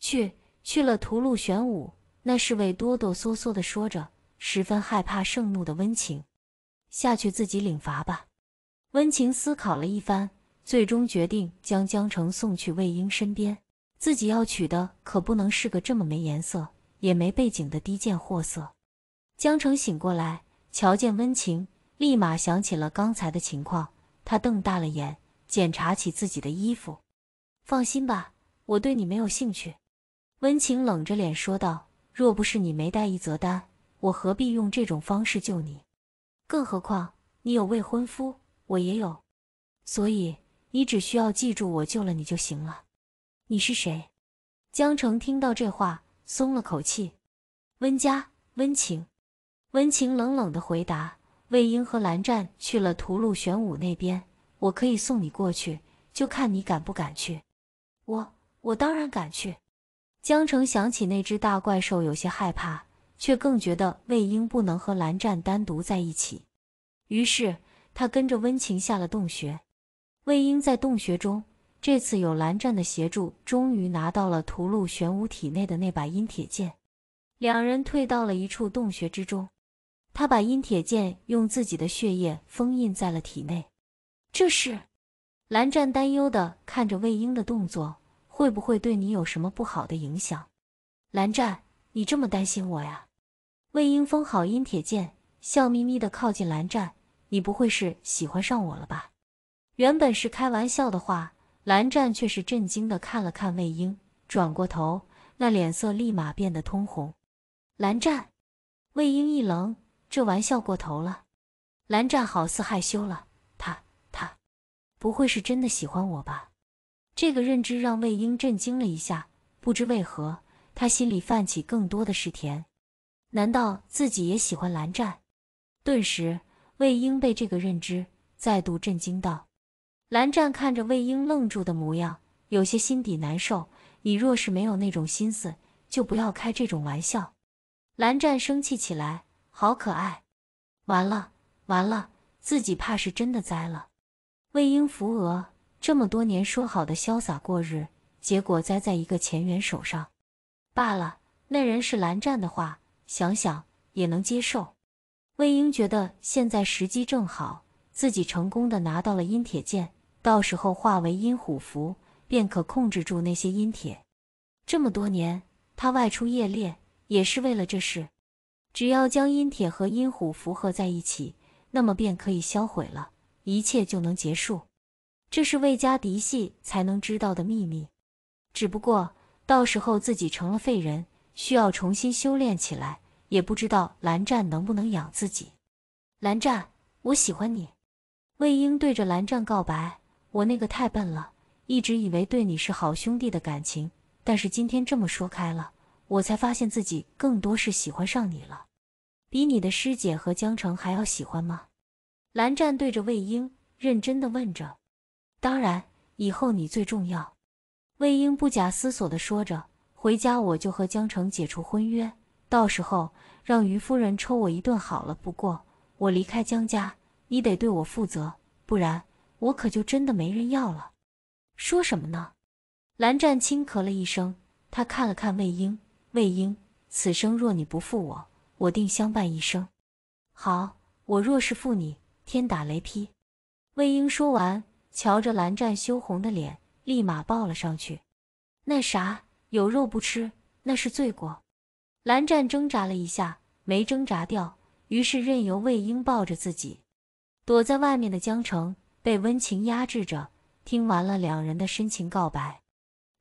去，去了屠戮玄武那侍卫哆哆嗦嗦地说着，十分害怕盛怒的温情。下去自己领罚吧。温情思考了一番，最终决定将江城送去魏婴身边。自己要娶的可不能是个这么没颜色也没背景的低贱货色。江城醒过来。瞧见温情，立马想起了刚才的情况，他瞪大了眼，检查起自己的衣服。放心吧，我对你没有兴趣。”温情冷着脸说道，“若不是你没带一则丹，我何必用这种方式救你？更何况你有未婚夫，我也有，所以你只需要记住我救了你就行了。”你是谁？江城听到这话，松了口气。温家，温情。温情冷冷的回答：“魏婴和蓝湛去了屠戮玄武那边，我可以送你过去，就看你敢不敢去。”“我……我当然敢去。”江澄想起那只大怪兽，有些害怕，却更觉得魏婴不能和蓝湛单独在一起。于是他跟着温情下了洞穴。魏婴在洞穴中，这次有蓝湛的协助，终于拿到了屠戮玄武体内的那把阴铁剑。两人退到了一处洞穴之中。他把阴铁剑用自己的血液封印在了体内。这是，蓝湛担忧地看着魏婴的动作，会不会对你有什么不好的影响？蓝湛，你这么担心我呀？魏婴封好阴铁剑，笑眯眯地靠近蓝湛：“你不会是喜欢上我了吧？”原本是开玩笑的话，蓝湛却是震惊地看了看魏婴，转过头，那脸色立马变得通红。蓝湛，魏婴一愣。这玩笑过头了，蓝湛好似害羞了。他他，不会是真的喜欢我吧？这个认知让魏婴震惊了一下。不知为何，他心里泛起更多的是甜。难道自己也喜欢蓝湛？顿时，魏婴被这个认知再度震惊到。蓝湛看着魏婴愣住的模样，有些心底难受。你若是没有那种心思，就不要开这种玩笑。蓝湛生气起来。好可爱！完了，完了，自己怕是真的栽了。魏婴扶额，这么多年说好的潇洒过日，结果栽在一个前缘手上。罢了，那人是蓝湛的话，想想也能接受。魏婴觉得现在时机正好，自己成功的拿到了阴铁剑，到时候化为阴虎符，便可控制住那些阴铁。这么多年，他外出夜猎也是为了这事。只要将阴铁和阴虎符合在一起，那么便可以销毁了，一切就能结束。这是魏家嫡系才能知道的秘密。只不过到时候自己成了废人，需要重新修炼起来，也不知道蓝湛能不能养自己。蓝湛，我喜欢你。魏婴对着蓝湛告白：“我那个太笨了，一直以为对你是好兄弟的感情，但是今天这么说开了，我才发现自己更多是喜欢上你了。”比你的师姐和江澄还要喜欢吗？蓝湛对着魏婴认真的问着。当然，以后你最重要。魏婴不假思索的说着。回家我就和江澄解除婚约，到时候让于夫人抽我一顿好了。不过我离开江家，你得对我负责，不然我可就真的没人要了。说什么呢？蓝湛轻咳了一声，他看了看魏婴。魏婴，此生若你不负我。我定相伴一生。好，我若是负你，天打雷劈。魏婴说完，瞧着蓝湛羞红的脸，立马抱了上去。那啥，有肉不吃，那是罪过。蓝湛挣扎了一下，没挣扎掉，于是任由魏婴抱着自己。躲在外面的江澄被温情压制着，听完了两人的深情告白，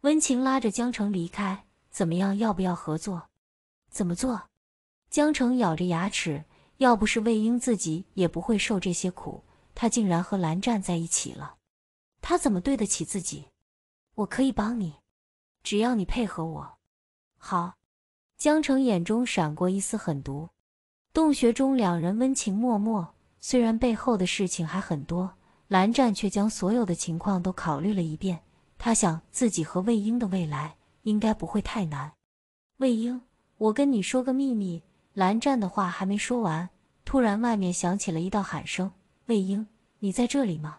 温情拉着江澄离开。怎么样？要不要合作？怎么做？江城咬着牙齿，要不是魏婴自己也不会受这些苦。他竟然和蓝湛在一起了，他怎么对得起自己？我可以帮你，只要你配合我。好。江城眼中闪过一丝狠毒。洞穴中，两人温情脉脉。虽然背后的事情还很多，蓝湛却将所有的情况都考虑了一遍。他想，自己和魏婴的未来应该不会太难。魏婴，我跟你说个秘密。蓝湛的话还没说完，突然外面响起了一道喊声：“魏婴，你在这里吗？”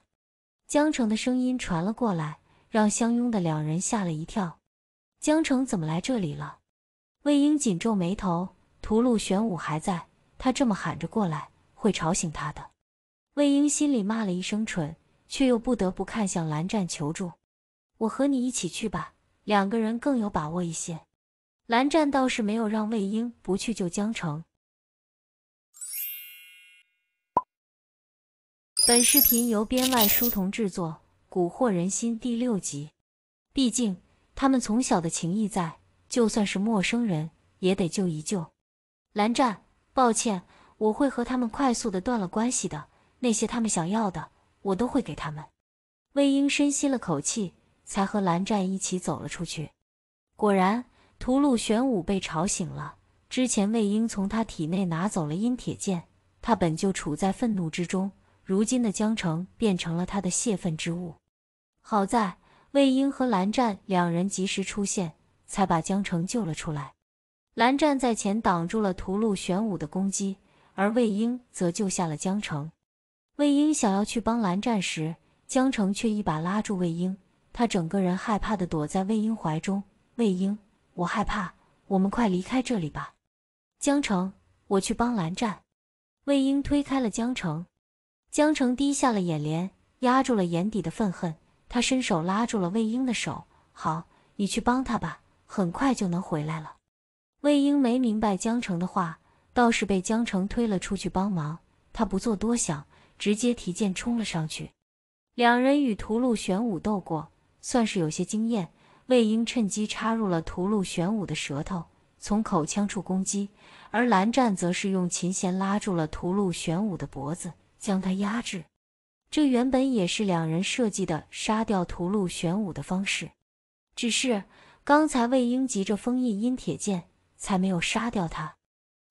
江澄的声音传了过来，让相拥的两人吓了一跳。江澄怎么来这里了？魏婴紧皱眉头，屠戮玄武还在，他这么喊着过来会吵醒他的。魏婴心里骂了一声蠢，却又不得不看向蓝湛求助：“我和你一起去吧，两个人更有把握一些。”蓝湛倒是没有让魏婴不去救江澄。本视频由编外书童制作，《蛊惑人心》第六集。毕竟他们从小的情谊在，就算是陌生人也得救一救。蓝湛，抱歉，我会和他们快速的断了关系的。那些他们想要的，我都会给他们。魏婴深吸了口气，才和蓝湛一起走了出去。果然。屠戮玄武被吵醒了，之前魏婴从他体内拿走了阴铁剑，他本就处在愤怒之中，如今的江城变成了他的泄愤之物。好在魏婴和蓝湛两人及时出现，才把江城救了出来。蓝湛在前挡住了屠戮玄武的攻击，而魏婴则救下了江城。魏婴想要去帮蓝湛时，江城却一把拉住魏婴，他整个人害怕的躲在魏婴怀中，魏婴。我害怕，我们快离开这里吧。江城，我去帮蓝湛。魏婴推开了江城，江城低下了眼帘，压住了眼底的愤恨。他伸手拉住了魏婴的手：“好，你去帮他吧，很快就能回来了。”魏婴没明白江城的话，倒是被江城推了出去帮忙。他不做多想，直接提剑冲了上去。两人与屠戮玄武斗过，算是有些经验。魏婴趁机插入了屠戮玄武的舌头，从口腔处攻击；而蓝湛则是用琴弦拉住了屠戮玄武的脖子，将他压制。这原本也是两人设计的杀掉屠戮玄武的方式，只是刚才魏婴急着封印阴铁剑，才没有杀掉他。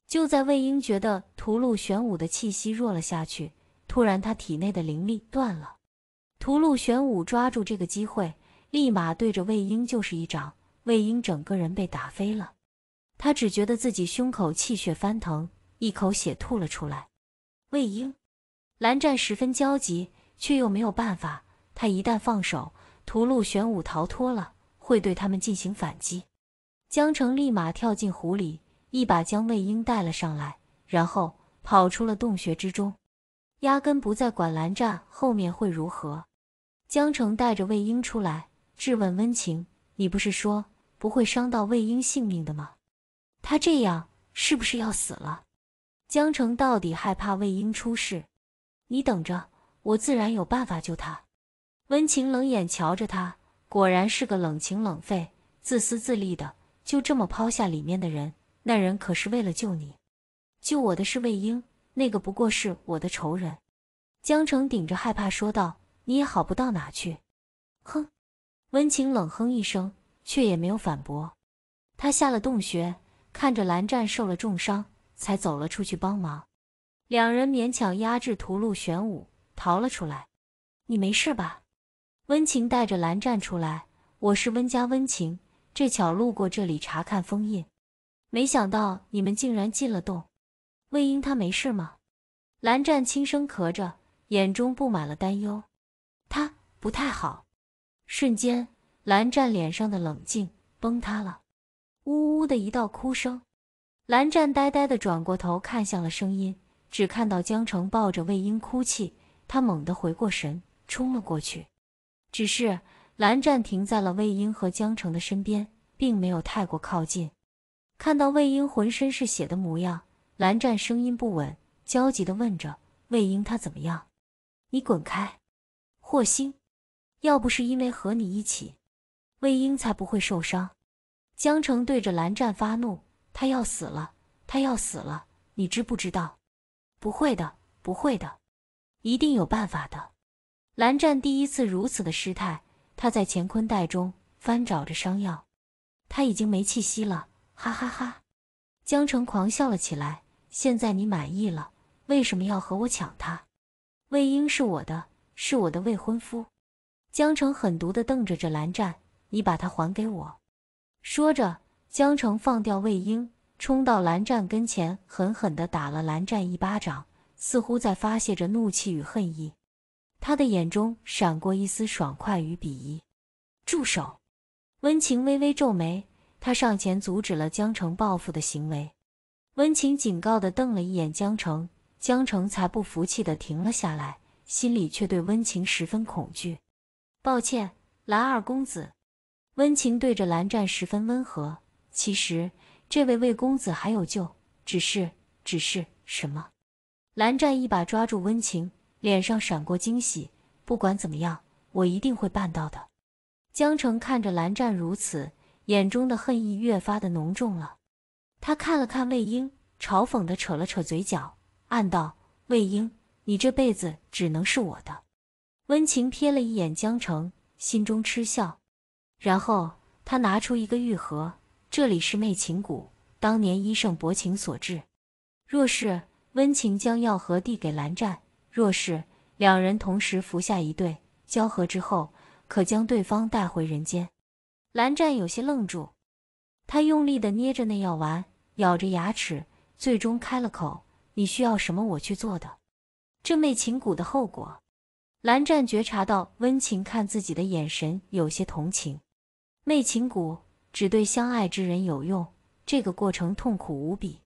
就在魏婴觉得屠戮玄武的气息弱了下去，突然他体内的灵力断了。屠戮玄武抓住这个机会。立马对着魏婴就是一掌，魏婴整个人被打飞了，他只觉得自己胸口气血翻腾，一口血吐了出来。魏婴，蓝湛十分焦急，却又没有办法。他一旦放手，屠戮玄武逃脱了，会对他们进行反击。江澄立马跳进湖里，一把将魏婴带了上来，然后跑出了洞穴之中，压根不再管蓝湛后面会如何。江澄带着魏婴出来。质问温情：“你不是说不会伤到魏婴性命的吗？他这样是不是要死了？”江城到底害怕魏婴出事？你等着，我自然有办法救他。温情冷眼瞧着他，果然是个冷情冷肺、自私自利的，就这么抛下里面的人。那人可是为了救你，救我的是魏婴，那个不过是我的仇人。江城顶着害怕说道：“你也好不到哪去。”哼。温情冷哼一声，却也没有反驳。他下了洞穴，看着蓝湛受了重伤，才走了出去帮忙。两人勉强压制屠戮玄武，逃了出来。你没事吧？温情带着蓝湛出来，我是温家温情，这巧路过这里查看封印，没想到你们竟然进了洞。魏婴他没事吗？蓝湛轻声咳着，眼中布满了担忧。他不太好。瞬间，蓝湛脸上的冷静崩塌了，呜呜的一道哭声。蓝湛呆呆的转过头看向了声音，只看到江澄抱着魏婴哭泣。他猛地回过神，冲了过去。只是蓝湛停在了魏婴和江澄的身边，并没有太过靠近。看到魏婴浑身是血的模样，蓝湛声音不稳，焦急的问着：“魏婴他怎么样？”“你滚开，霍星。”要不是因为和你一起，魏婴才不会受伤。江澄对着蓝湛发怒，他要死了，他要死了，你知不知道？不会的，不会的，一定有办法的。蓝湛第一次如此的失态，他在乾坤袋中翻找着伤药，他已经没气息了。哈哈哈！江澄狂笑了起来。现在你满意了？为什么要和我抢他？魏婴是我的，是我的未婚夫。江城狠毒的瞪着这蓝湛，你把他还给我！说着，江城放掉魏婴，冲到蓝湛跟前，狠狠的打了蓝湛一巴掌，似乎在发泄着怒气与恨意。他的眼中闪过一丝爽快与鄙夷。住手！温情微微皱眉，他上前阻止了江城报复的行为。温情警告的瞪了一眼江城，江城才不服气的停了下来，心里却对温情十分恐惧。抱歉，蓝二公子，温情对着蓝湛十分温和。其实这位魏公子还有救，只是，只是什么？蓝湛一把抓住温情，脸上闪过惊喜。不管怎么样，我一定会办到的。江澄看着蓝湛如此，眼中的恨意越发的浓重了。他看了看魏婴，嘲讽的扯了扯嘴角，暗道：魏婴，你这辈子只能是我的。温情瞥了一眼江城，心中嗤笑。然后他拿出一个玉盒，这里是媚情蛊，当年医圣薄情所制。若是温情将药盒递给蓝湛，若是两人同时服下一对交合之后，可将对方带回人间。蓝湛有些愣住，他用力的捏着那药丸，咬着牙齿，最终开了口：“你需要什么，我去做的。这媚情蛊的后果。”蓝湛觉察到温情看自己的眼神有些同情，媚情蛊只对相爱之人有用，这个过程痛苦无比，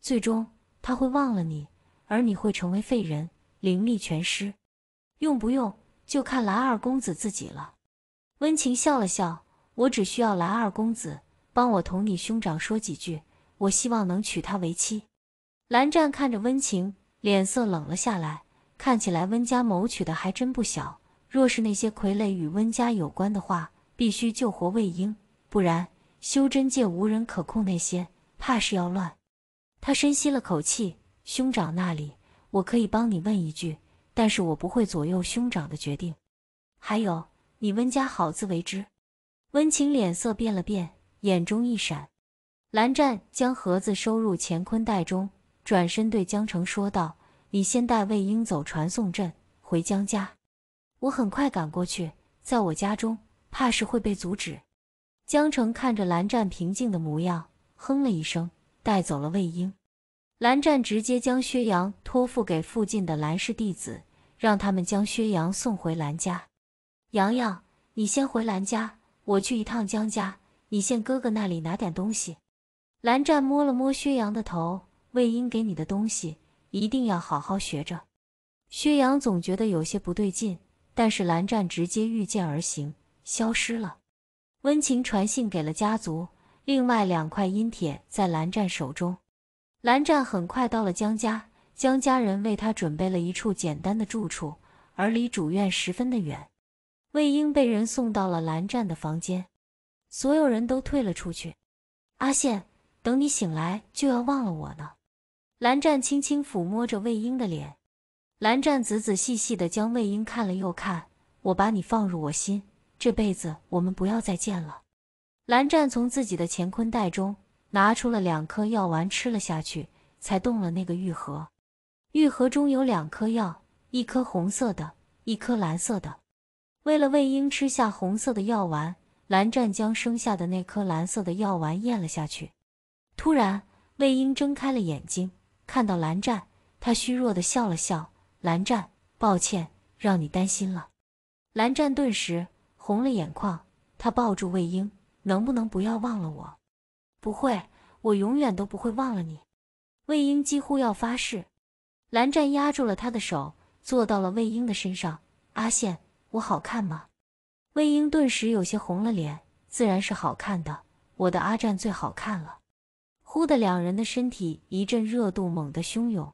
最终他会忘了你，而你会成为废人，灵力全失。用不用就看蓝二公子自己了。温情笑了笑，我只需要蓝二公子帮我同你兄长说几句，我希望能娶她为妻。蓝湛看着温情，脸色冷了下来。看起来温家谋取的还真不小。若是那些傀儡与温家有关的话，必须救活魏婴，不然修真界无人可控，那些怕是要乱。他深吸了口气，兄长那里我可以帮你问一句，但是我不会左右兄长的决定。还有，你温家好自为之。温情脸色变了变，眼中一闪。蓝湛将盒子收入乾坤袋中，转身对江澄说道。你先带魏婴走传送阵回江家，我很快赶过去。在我家中，怕是会被阻止。江澄看着蓝湛平静的模样，哼了一声，带走了魏婴。蓝湛直接将薛洋托付给附近的蓝氏弟子，让他们将薛洋送回蓝家。阳阳，你先回蓝家，我去一趟江家。你先哥哥那里拿点东西。蓝湛摸了摸薛洋的头，魏婴给你的东西。一定要好好学着。薛洋总觉得有些不对劲，但是蓝湛直接御剑而行，消失了。温情传信给了家族，另外两块阴铁在蓝湛手中。蓝湛很快到了江家，江家人为他准备了一处简单的住处，而离主院十分的远。魏婴被人送到了蓝湛的房间，所有人都退了出去。阿羡，等你醒来就要忘了我呢。蓝湛轻轻抚摸着魏婴的脸，蓝湛仔仔细细的将魏婴看了又看。我把你放入我心，这辈子我们不要再见了。蓝湛从自己的乾坤袋中拿出了两颗药丸吃了下去，才动了那个玉盒。玉盒中有两颗药，一颗红色的，一颗蓝色的。为了魏婴吃下红色的药丸，蓝湛将剩下的那颗蓝色的药丸咽了下去。突然，魏婴睁开了眼睛。看到蓝湛，他虚弱的笑了笑。蓝湛，抱歉，让你担心了。蓝湛顿时红了眼眶，他抱住魏婴，能不能不要忘了我？不会，我永远都不会忘了你。魏婴几乎要发誓。蓝湛压住了他的手，坐到了魏婴的身上。阿羡，我好看吗？魏婴顿时有些红了脸，自然是好看的，我的阿湛最好看了。忽的，两人的身体一阵热度猛地汹涌。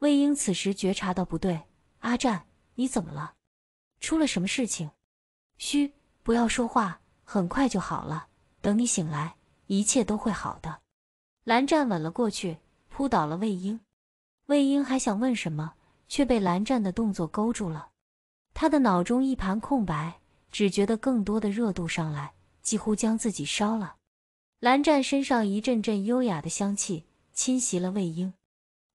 魏婴此时觉察到不对：“阿湛，你怎么了？出了什么事情？”“嘘，不要说话，很快就好了。等你醒来，一切都会好的。”蓝湛吻了过去，扑倒了魏婴。魏婴还想问什么，却被蓝湛的动作勾住了。他的脑中一盘空白，只觉得更多的热度上来，几乎将自己烧了。蓝湛身上一阵阵优雅的香气侵袭了魏婴，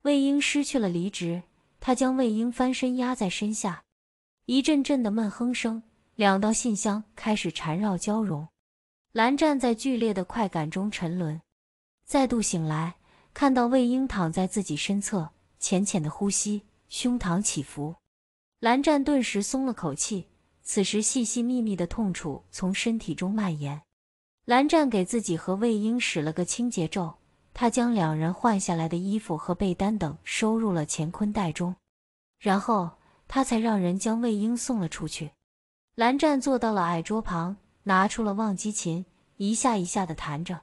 魏婴失去了理智，他将魏婴翻身压在身下，一阵阵的闷哼声，两道信箱开始缠绕交融。蓝湛在剧烈的快感中沉沦，再度醒来，看到魏婴躺在自己身侧，浅浅的呼吸，胸膛起伏，蓝湛顿时松了口气。此时，细细密密的痛楚从身体中蔓延。蓝湛给自己和魏婴使了个清洁咒，他将两人换下来的衣服和被单等收入了乾坤袋中，然后他才让人将魏婴送了出去。蓝湛坐到了矮桌旁，拿出了忘机琴，一下一下的弹着。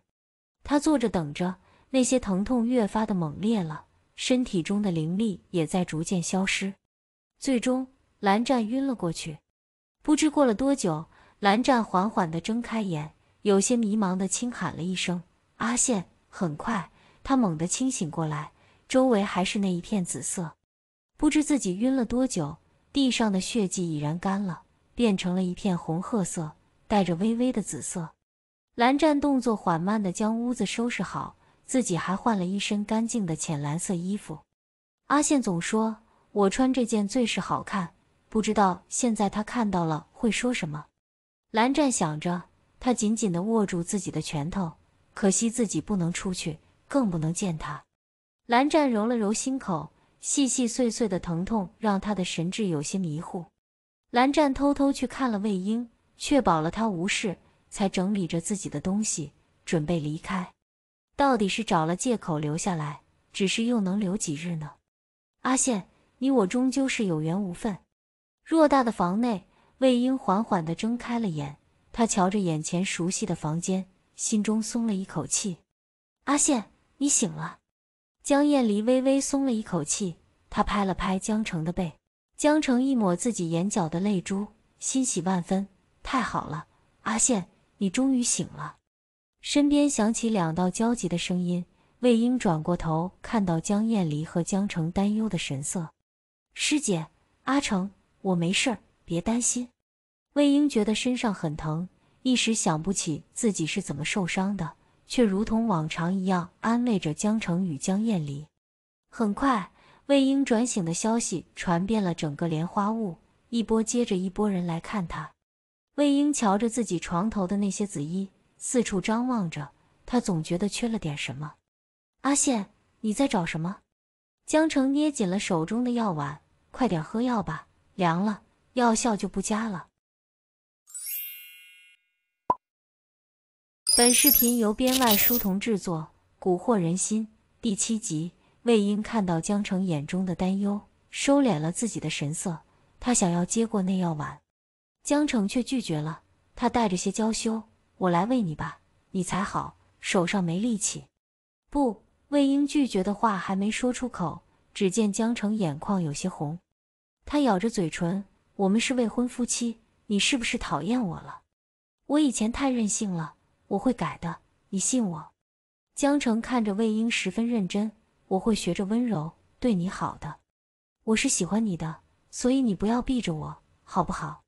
他坐着等着，那些疼痛越发的猛烈了，身体中的灵力也在逐渐消失。最终，蓝湛晕了过去。不知过了多久，蓝湛缓缓地睁开眼。有些迷茫地轻喊了一声“阿羡”，很快他猛地清醒过来，周围还是那一片紫色，不知自己晕了多久，地上的血迹已然干了，变成了一片红褐色，带着微微的紫色。蓝湛动作缓慢地将屋子收拾好，自己还换了一身干净的浅蓝色衣服。阿羡总说我穿这件最是好看，不知道现在他看到了会说什么。蓝湛想着。他紧紧地握住自己的拳头，可惜自己不能出去，更不能见他。蓝湛揉了揉心口，细细碎碎的疼痛让他的神志有些迷糊。蓝湛偷偷去看了魏婴，确保了他无事，才整理着自己的东西，准备离开。到底是找了借口留下来，只是又能留几日呢？阿羡，你我终究是有缘无分。偌大的房内，魏婴缓缓地睁开了眼。他瞧着眼前熟悉的房间，心中松了一口气。“阿羡，你醒了。”江艳离微微松了一口气，他拍了拍江澄的背。江澄一抹自己眼角的泪珠，欣喜万分：“太好了，阿羡，你终于醒了。”身边响起两道焦急的声音。魏婴转过头，看到江艳离和江澄担忧的神色：“师姐，阿成，我没事儿，别担心。”魏婴觉得身上很疼，一时想不起自己是怎么受伤的，却如同往常一样安慰着江澄与江燕离。很快，魏婴转醒的消息传遍了整个莲花坞，一波接着一波人来看他。魏婴瞧着自己床头的那些紫衣，四处张望着，他总觉得缺了点什么。阿羡，你在找什么？江澄捏紧了手中的药碗，快点喝药吧，凉了药效就不佳了。本视频由编外书童制作，《蛊惑人心》第七集。魏婴看到江城眼中的担忧，收敛了自己的神色。他想要接过那药碗，江城却拒绝了。他带着些娇羞：“我来喂你吧，你才好，手上没力气。”不，魏婴拒绝的话还没说出口，只见江城眼眶有些红，他咬着嘴唇：“我们是未婚夫妻，你是不是讨厌我了？我以前太任性了。”我会改的，你信我。江城看着魏婴，十分认真。我会学着温柔对你好的。我是喜欢你的，所以你不要避着我，好不好？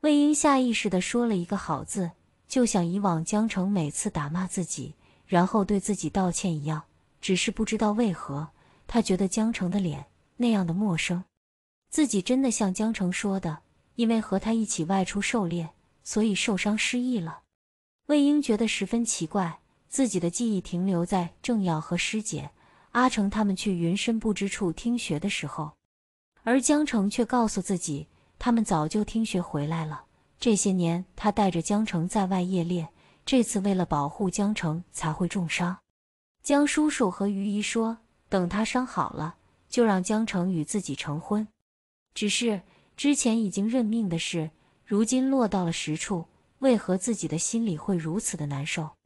魏婴下意识地说了一个“好”字，就像以往江城每次打骂自己，然后对自己道歉一样。只是不知道为何，他觉得江城的脸那样的陌生。自己真的像江城说的，因为和他一起外出狩猎，所以受伤失忆了。魏婴觉得十分奇怪，自己的记忆停留在正耀和师姐阿成他们去云深不知处听学的时候，而江城却告诉自己，他们早就听学回来了。这些年，他带着江城在外夜猎，这次为了保护江城才会重伤。江叔叔和于姨说，等他伤好了，就让江城与自己成婚。只是之前已经认命的事，如今落到了实处。为何自己的心里会如此的难受？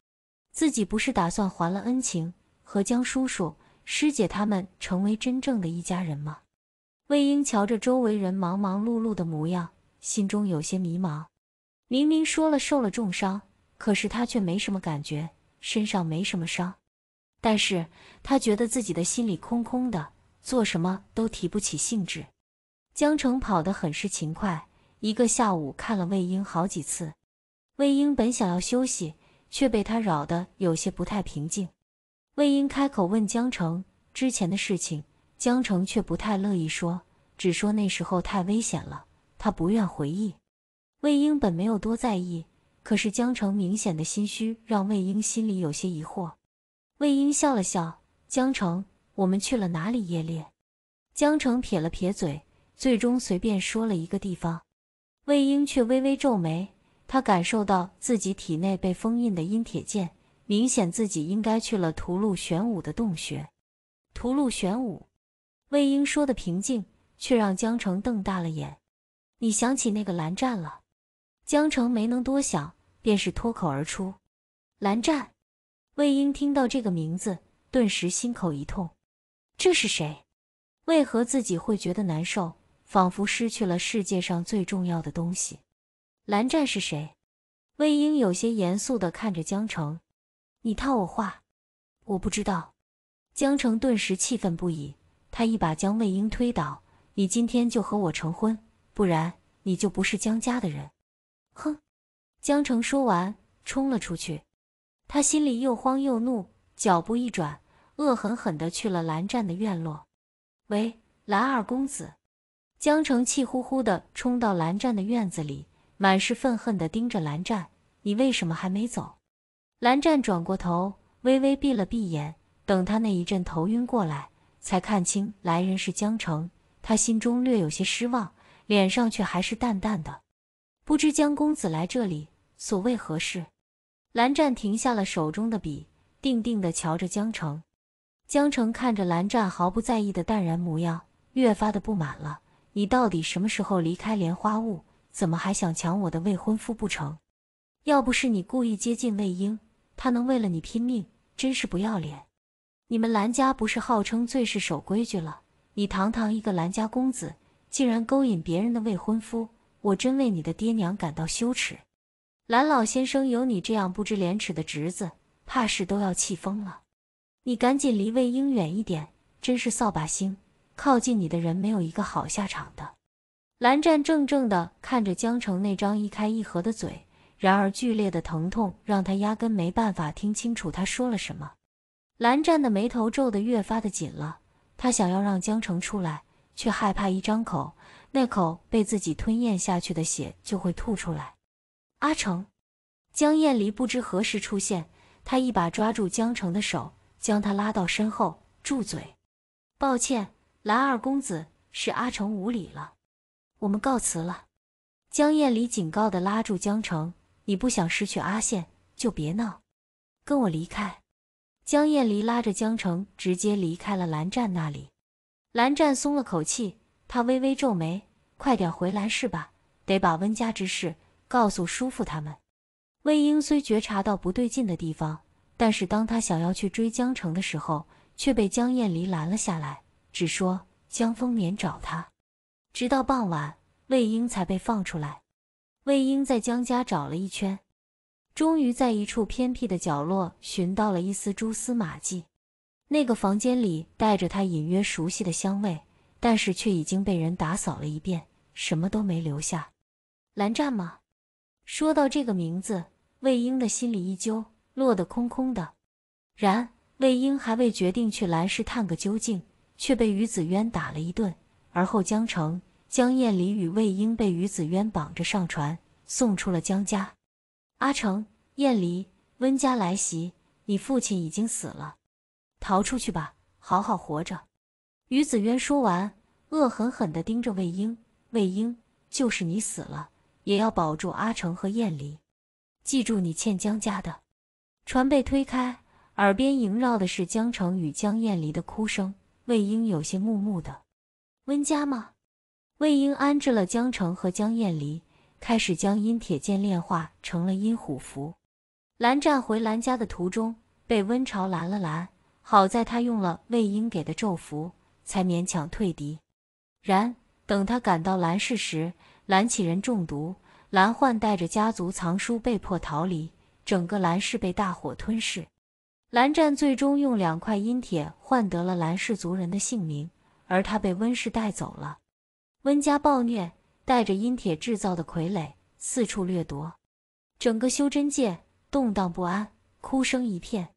自己不是打算还了恩情，和江叔叔、师姐他们成为真正的一家人吗？魏婴瞧着周围人忙忙碌碌的模样，心中有些迷茫。明明说了受了重伤，可是他却没什么感觉，身上没什么伤，但是他觉得自己的心里空空的，做什么都提不起兴致。江城跑得很是勤快，一个下午看了魏婴好几次。魏婴本想要休息，却被他扰得有些不太平静。魏婴开口问江城之前的事情，江城却不太乐意说，只说那时候太危险了，他不愿回忆。魏婴本没有多在意，可是江城明显的心虚让魏婴心里有些疑惑。魏婴笑了笑：“江城，我们去了哪里夜猎？”江城撇了撇嘴，最终随便说了一个地方。魏婴却微微皱眉。他感受到自己体内被封印的阴铁剑，明显自己应该去了屠戮玄武的洞穴。屠戮玄武，魏婴说的平静，却让江城瞪大了眼。你想起那个蓝湛了？江城没能多想，便是脱口而出：“蓝湛。”魏婴听到这个名字，顿时心口一痛。这是谁？为何自己会觉得难受？仿佛失去了世界上最重要的东西。蓝湛是谁？魏婴有些严肃地看着江澄：“你套我话，我不知道。”江澄顿时气愤不已，他一把将魏婴推倒：“你今天就和我成婚，不然你就不是江家的人！”哼！江澄说完，冲了出去。他心里又慌又怒，脚步一转，恶狠狠地去了蓝湛的院落。“喂，蓝二公子！”江澄气呼呼地冲到蓝湛的院子里。满是愤恨的盯着蓝湛，你为什么还没走？蓝湛转过头，微微闭了闭眼，等他那一阵头晕过来，才看清来人是江澄。他心中略有些失望，脸上却还是淡淡的。不知江公子来这里所为何事？蓝湛停下了手中的笔，定定的瞧着江澄。江澄看着蓝湛毫不在意的淡然模样，越发的不满了。你到底什么时候离开莲花坞？怎么还想抢我的未婚夫不成？要不是你故意接近魏婴，他能为了你拼命？真是不要脸！你们兰家不是号称最是守规矩了？你堂堂一个兰家公子，竟然勾引别人的未婚夫，我真为你的爹娘感到羞耻！兰老先生有你这样不知廉耻的侄子，怕是都要气疯了。你赶紧离魏婴远一点，真是扫把星！靠近你的人没有一个好下场的。蓝湛怔怔地看着江澄那张一开一合的嘴，然而剧烈的疼痛让他压根没办法听清楚他说了什么。蓝湛的眉头皱得越发的紧了，他想要让江澄出来，却害怕一张口，那口被自己吞咽下去的血就会吐出来。阿成，江厌离不知何时出现，他一把抓住江澄的手，将他拉到身后，住嘴。抱歉，蓝二公子，是阿成无礼了。我们告辞了，江艳离警告地拉住江城：“你不想失去阿羡，就别闹，跟我离开。”江艳离拉着江城直接离开了蓝湛那里。蓝湛松了口气，他微微皱眉：“快点回来氏吧，得把温家之事告诉叔父他们。”魏婴虽觉察到不对劲的地方，但是当他想要去追江城的时候，却被江艳离拦了下来，只说江丰年找他。直到傍晚，魏婴才被放出来。魏婴在江家找了一圈，终于在一处偏僻的角落寻到了一丝蛛丝马迹。那个房间里带着他隐约熟悉的香味，但是却已经被人打扫了一遍，什么都没留下。蓝湛吗？说到这个名字，魏婴的心里一揪，落得空空的。然，魏婴还未决定去蓝氏探个究竟，却被于子渊打了一顿。而后，江澄、江晏离与魏婴被于子渊绑着上船，送出了江家。阿澄、晏离，温家来袭，你父亲已经死了，逃出去吧，好好活着。于子渊说完，恶狠狠地盯着魏婴。魏婴，就是你死了，也要保住阿澄和晏离，记住你欠江家的。船被推开，耳边萦绕的是江澄与江晏离的哭声，魏婴有些木木的。温家吗？魏婴安置了江澄和江厌离，开始将阴铁剑炼化成了阴虎符。蓝湛回蓝家的途中被温晁拦了拦，好在他用了魏婴给的咒符，才勉强退敌。然等他赶到蓝氏时，蓝启人中毒，蓝焕带着家族藏书被迫逃离，整个蓝氏被大火吞噬。蓝湛最终用两块阴铁换得了蓝氏族人的性命。而他被温氏带走了，温家暴虐，带着阴铁制造的傀儡四处掠夺，整个修真界动荡不安，哭声一片。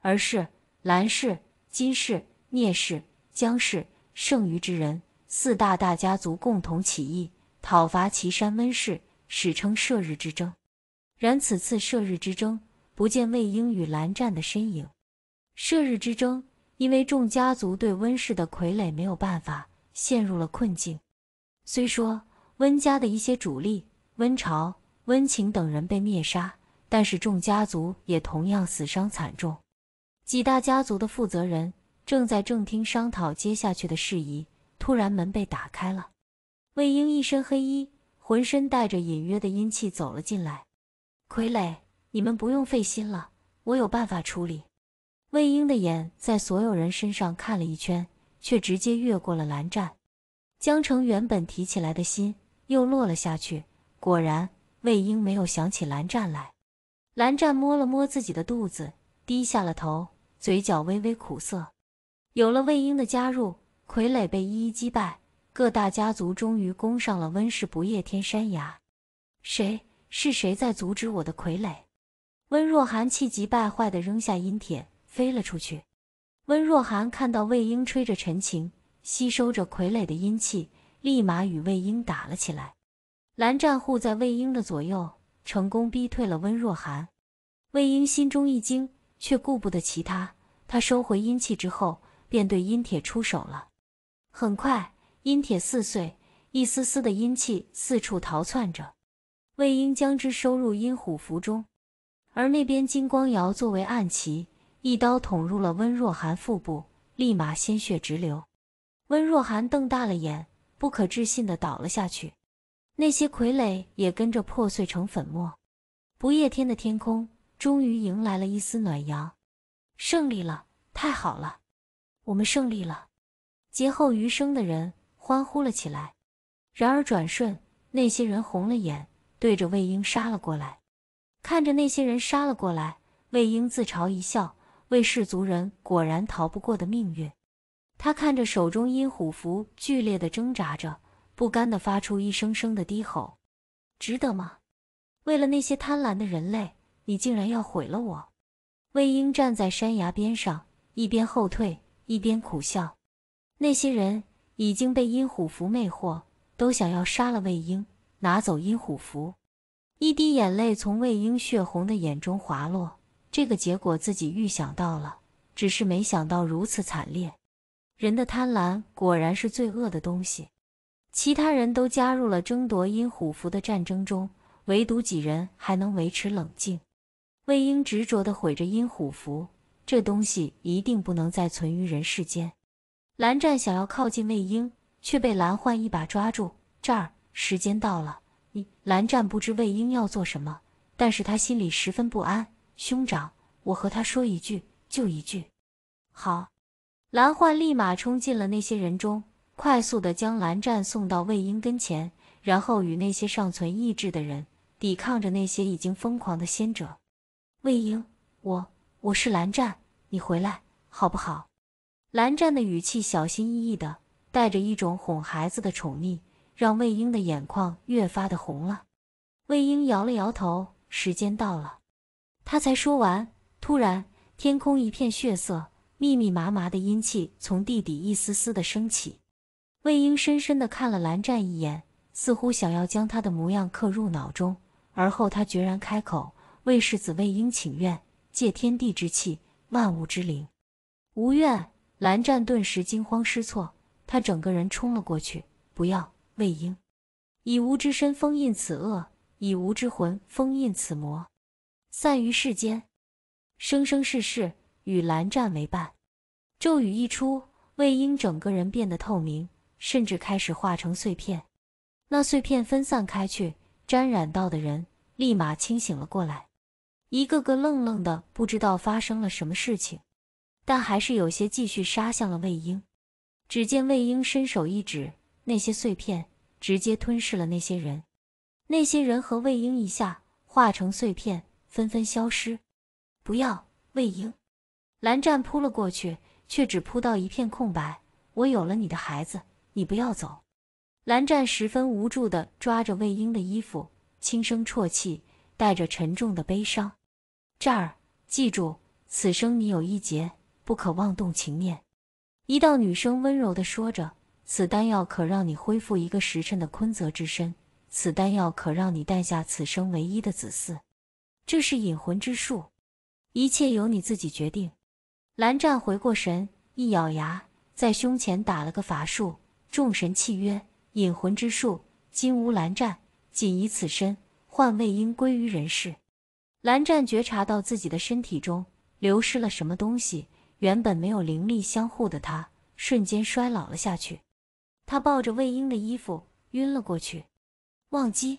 而是蓝氏、金氏、聂氏、江氏剩余之人四大大家族共同起义，讨伐岐山温氏，史称“射日之争”。然此次射日之争，不见魏婴与蓝湛的身影。射日之争。因为众家族对温氏的傀儡没有办法，陷入了困境。虽说温家的一些主力温朝、温情等人被灭杀，但是众家族也同样死伤惨重。几大家族的负责人正在正厅商讨接下去的事宜，突然门被打开了，魏婴一身黑衣，浑身带着隐约的阴气走了进来。傀儡，你们不用费心了，我有办法处理。魏婴的眼在所有人身上看了一圈，却直接越过了蓝湛。江澄原本提起来的心又落了下去。果然，魏婴没有想起蓝湛来。蓝湛摸了摸自己的肚子，低下了头，嘴角微微苦涩。有了魏婴的加入，傀儡被一一击败，各大家族终于攻上了温氏不夜天山崖。谁？是谁在阻止我的傀儡？温若寒气急败坏地扔下阴铁。飞了出去。温若寒看到魏婴吹着陈情，吸收着傀儡的阴气，立马与魏婴打了起来。蓝湛护在魏婴的左右，成功逼退了温若寒。魏婴心中一惊，却顾不得其他，他收回阴气之后，便对阴铁出手了。很快，阴铁碎一丝丝的阴气四处逃窜着。魏婴将之收入阴虎符中，而那边金光瑶作为暗棋。一刀捅入了温若寒腹部，立马鲜血直流。温若寒瞪大了眼，不可置信地倒了下去。那些傀儡也跟着破碎成粉末。不夜天的天空终于迎来了一丝暖阳。胜利了，太好了，我们胜利了！劫后余生的人欢呼了起来。然而转瞬，那些人红了眼，对着魏婴杀了过来。看着那些人杀了过来，魏婴自嘲一笑。魏氏族人果然逃不过的命运。他看着手中阴虎符，剧烈的挣扎着，不甘的发出一声声的低吼。值得吗？为了那些贪婪的人类，你竟然要毁了我！魏婴站在山崖边上，一边后退，一边苦笑。那些人已经被阴虎符魅惑，都想要杀了魏婴，拿走阴虎符。一滴眼泪从魏婴血红的眼中滑落。这个结果自己预想到了，只是没想到如此惨烈。人的贪婪果然是罪恶的东西。其他人都加入了争夺阴虎符的战争中，唯独几人还能维持冷静。魏婴执着地毁着阴虎符，这东西一定不能再存于人世间。蓝湛想要靠近魏婴，却被蓝焕一把抓住。这儿，时间到了。你，蓝湛不知魏婴要做什么，但是他心里十分不安。兄长，我和他说一句，就一句。好，蓝焕立马冲进了那些人中，快速的将蓝湛送到魏婴跟前，然后与那些尚存意志的人抵抗着那些已经疯狂的先者。魏婴，我，我是蓝湛，你回来好不好？蓝湛的语气小心翼翼的，带着一种哄孩子的宠溺，让魏婴的眼眶越发的红了。魏婴摇了摇头，时间到了。他才说完，突然天空一片血色，密密麻麻的阴气从地底一丝丝的升起。魏婴深深的看了蓝湛一眼，似乎想要将他的模样刻入脑中。而后他决然开口：“魏世子，魏婴请愿，借天地之气，万物之灵，无怨。”蓝湛顿时惊慌失措，他整个人冲了过去：“不要，魏婴，以吾之身封印此恶，以吾之魂封印此魔。”散于世间，生生世世与蓝湛为伴。咒语一出，魏婴整个人变得透明，甚至开始化成碎片。那碎片分散开去，沾染到的人立马清醒了过来，一个个愣愣的，不知道发生了什么事情，但还是有些继续杀向了魏婴。只见魏婴伸手一指，那些碎片直接吞噬了那些人。那些人和魏婴一下化成碎片。纷纷消失。不要，魏婴！蓝湛扑了过去，却只扑到一片空白。我有了你的孩子，你不要走！蓝湛十分无助地抓着魏婴的衣服，轻声啜泣，带着沉重的悲伤。这儿，记住，此生你有一劫，不可妄动情念。一道女声温柔地说着：“此丹药可让你恢复一个时辰的坤泽之身，此丹药可让你诞下此生唯一的子嗣。”这是引魂之术，一切由你自己决定。蓝湛回过神，一咬牙，在胸前打了个法术，众神契约，引魂之术。今无蓝湛，仅以此身换魏婴归于人世。蓝湛觉察到自己的身体中流失了什么东西，原本没有灵力相互的他，瞬间衰老了下去。他抱着魏婴的衣服，晕了过去。忘机，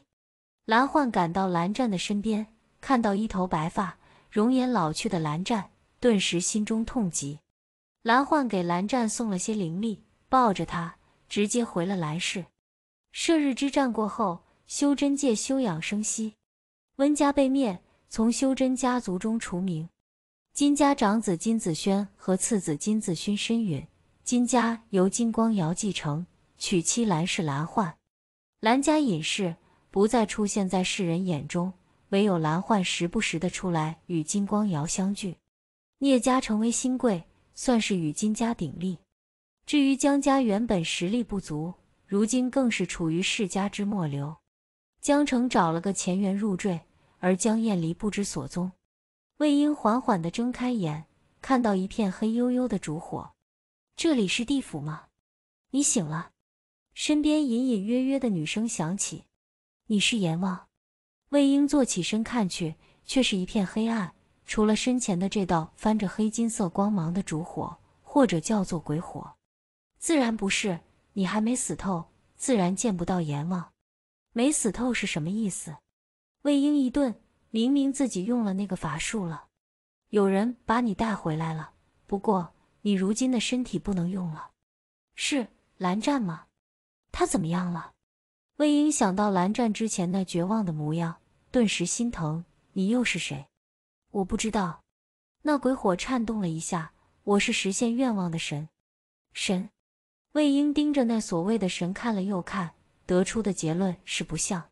蓝焕赶到蓝湛的身边。看到一头白发、容颜老去的蓝湛，顿时心中痛极。蓝焕给蓝湛送了些灵力，抱着他直接回了蓝氏。射日之战过后，修真界休养生息。温家被灭，从修真家族中除名。金家长子金子轩和次子金子勋身陨，金家由金光瑶继承，娶妻蓝氏蓝焕。蓝家隐世，不再出现在世人眼中。唯有蓝焕时不时的出来与金光瑶相聚，聂家成为新贵，算是与金家鼎立。至于江家，原本实力不足，如今更是处于世家之末流。江澄找了个前缘入赘，而江厌离不知所踪。魏婴缓缓的睁开眼，看到一片黑黝黝的烛火，这里是地府吗？你醒了。身边隐隐约约的女声响起：“你是阎王。”魏婴坐起身看去，却是一片黑暗，除了身前的这道翻着黑金色光芒的烛火，或者叫做鬼火。自然不是，你还没死透，自然见不到阎王。没死透是什么意思？魏婴一顿，明明自己用了那个法术了，有人把你带回来了，不过你如今的身体不能用了。是蓝湛吗？他怎么样了？魏婴想到蓝湛之前那绝望的模样。顿时心疼，你又是谁？我不知道。那鬼火颤动了一下。我是实现愿望的神。神。魏婴盯着那所谓的神看了又看，得出的结论是不像。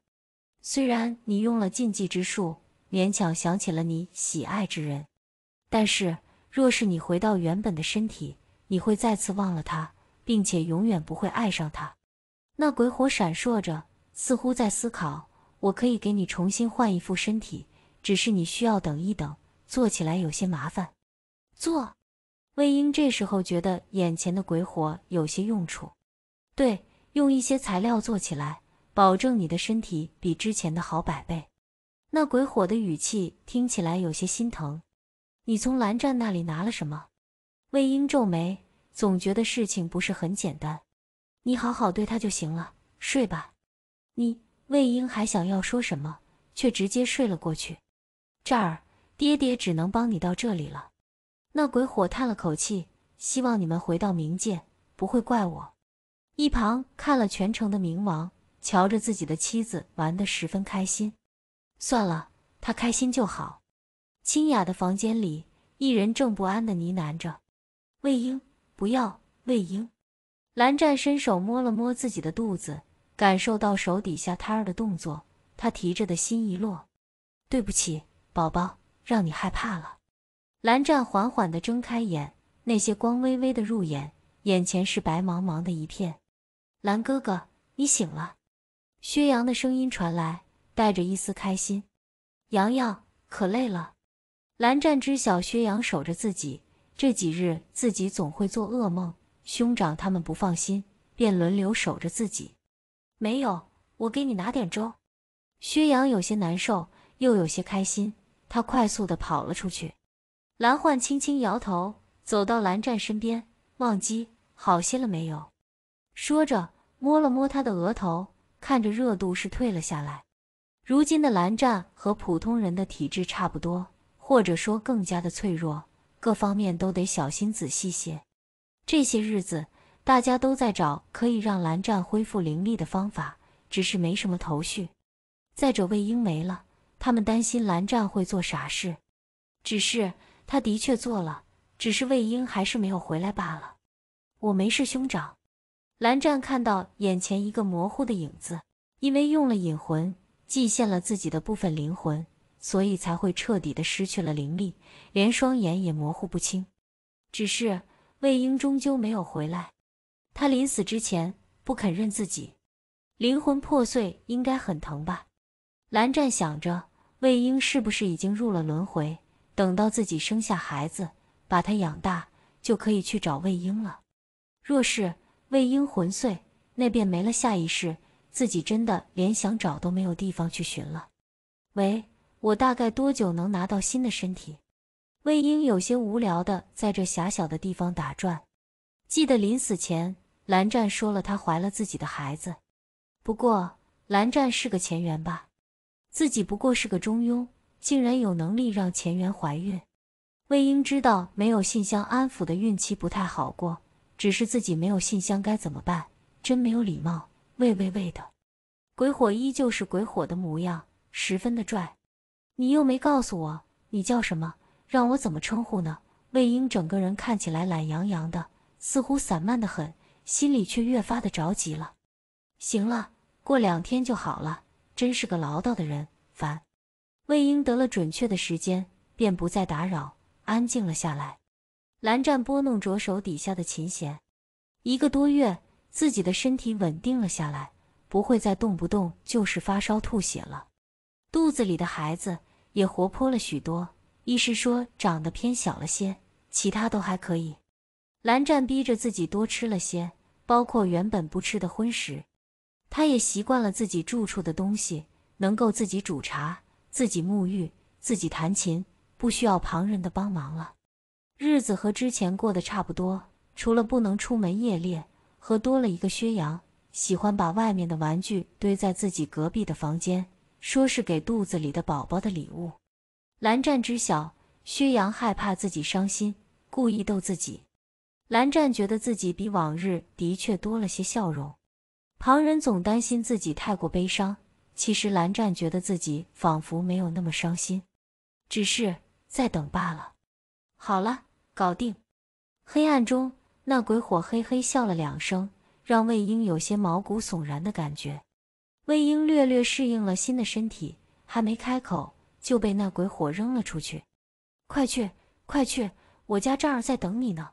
虽然你用了禁忌之术，勉强想起了你喜爱之人，但是若是你回到原本的身体，你会再次忘了他，并且永远不会爱上他。那鬼火闪烁着，似乎在思考。我可以给你重新换一副身体，只是你需要等一等，做起来有些麻烦。做。魏婴这时候觉得眼前的鬼火有些用处，对，用一些材料做起来，保证你的身体比之前的好百倍。那鬼火的语气听起来有些心疼。你从蓝湛那里拿了什么？魏婴皱眉，总觉得事情不是很简单。你好好对他就行了，睡吧。你。魏婴还想要说什么，却直接睡了过去。这儿，爹爹只能帮你到这里了。那鬼火叹了口气，希望你们回到冥界，不会怪我。一旁看了全程的冥王，瞧着自己的妻子玩得十分开心，算了，他开心就好。清雅的房间里，一人正不安地呢喃着：“魏婴，不要魏婴。”蓝湛伸手摸了摸自己的肚子。感受到手底下胎儿的动作，他提着的心一落。对不起，宝宝，让你害怕了。蓝湛缓缓地睁开眼，那些光微微的入眼，眼前是白茫茫的一片。蓝哥哥，你醒了。薛洋的声音传来，带着一丝开心。洋洋可累了。蓝湛知晓薛洋守着自己，这几日自己总会做噩梦，兄长他们不放心，便轮流守着自己。没有，我给你拿点粥。薛洋有些难受，又有些开心，他快速的跑了出去。蓝焕轻轻摇头，走到蓝湛身边，忘机，好些了没有？说着，摸了摸他的额头，看着热度是退了下来。如今的蓝湛和普通人的体质差不多，或者说更加的脆弱，各方面都得小心仔细些。这些日子。大家都在找可以让蓝湛恢复灵力的方法，只是没什么头绪。再者，魏婴没了，他们担心蓝湛会做傻事。只是他的确做了，只是魏婴还是没有回来罢了。我没事，兄长。蓝湛看到眼前一个模糊的影子，因为用了引魂，祭献了自己的部分灵魂，所以才会彻底的失去了灵力，连双眼也模糊不清。只是魏婴终究没有回来。他临死之前不肯认自己，灵魂破碎应该很疼吧？蓝湛想着，魏婴是不是已经入了轮回？等到自己生下孩子，把他养大，就可以去找魏婴了。若是魏婴魂碎，那便没了下一世，自己真的连想找都没有地方去寻了。喂，我大概多久能拿到新的身体？魏婴有些无聊的在这狭小的地方打转，记得临死前。蓝湛说了，她怀了自己的孩子。不过，蓝湛是个前缘吧？自己不过是个中庸，竟然有能力让前缘怀孕？魏婴知道没有信箱安抚的孕期不太好过。只是自己没有信箱该怎么办？真没有礼貌！喂喂喂的，鬼火依旧是鬼火的模样，十分的拽。你又没告诉我你叫什么，让我怎么称呼呢？魏婴整个人看起来懒洋洋的，似乎散漫的很。心里却越发的着急了。行了，过两天就好了。真是个唠叨的人，烦。魏婴得了准确的时间，便不再打扰，安静了下来。蓝湛拨弄着手底下的琴弦。一个多月，自己的身体稳定了下来，不会再动不动就是发烧吐血了。肚子里的孩子也活泼了许多，一师说长得偏小了些，其他都还可以。蓝湛逼着自己多吃了些，包括原本不吃的荤食。他也习惯了自己住处的东西，能够自己煮茶、自己沐浴、自己弹琴，不需要旁人的帮忙了。日子和之前过得差不多，除了不能出门夜猎和多了一个薛洋，喜欢把外面的玩具堆在自己隔壁的房间，说是给肚子里的宝宝的礼物。蓝湛知晓薛洋害怕自己伤心，故意逗自己。蓝湛觉得自己比往日的确多了些笑容，旁人总担心自己太过悲伤，其实蓝湛觉得自己仿佛没有那么伤心，只是在等罢了。好了，搞定。黑暗中，那鬼火嘿嘿笑了两声，让魏婴有些毛骨悚然的感觉。魏婴略略适应了新的身体，还没开口就被那鬼火扔了出去。快去，快去，我家这儿在等你呢。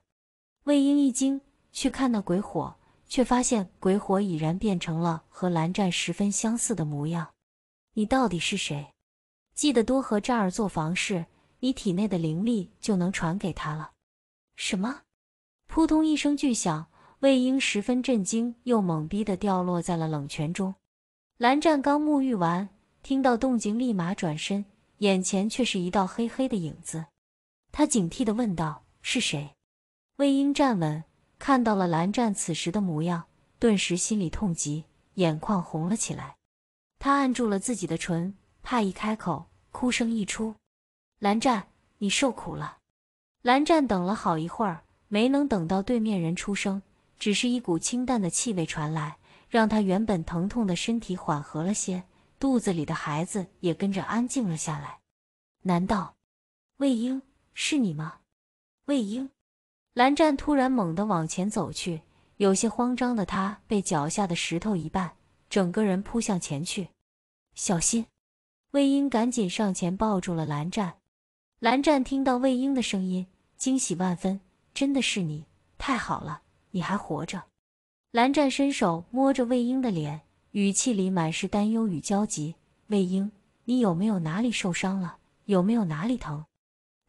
魏婴一惊，去看那鬼火，却发现鬼火已然变成了和蓝湛十分相似的模样。你到底是谁？记得多和湛儿做房事，你体内的灵力就能传给他了。什么？扑通一声巨响，魏婴十分震惊又懵逼的掉落在了冷泉中。蓝湛刚沐浴完，听到动静立马转身，眼前却是一道黑黑的影子。他警惕的问道：“是谁？”魏婴站稳，看到了蓝湛此时的模样，顿时心里痛极，眼眶红了起来。他按住了自己的唇，怕一开口哭声一出。蓝湛，你受苦了。蓝湛等了好一会儿，没能等到对面人出声，只是一股清淡的气味传来，让他原本疼痛的身体缓和了些，肚子里的孩子也跟着安静了下来。难道魏婴是你吗？魏婴。蓝湛突然猛地往前走去，有些慌张的他被脚下的石头一绊，整个人扑向前去。小心！魏婴赶紧上前抱住了蓝湛。蓝湛听到魏婴的声音，惊喜万分：“真的是你，太好了，你还活着！”蓝湛伸手摸着魏婴的脸，语气里满是担忧与焦急：“魏婴，你有没有哪里受伤了？有没有哪里疼？”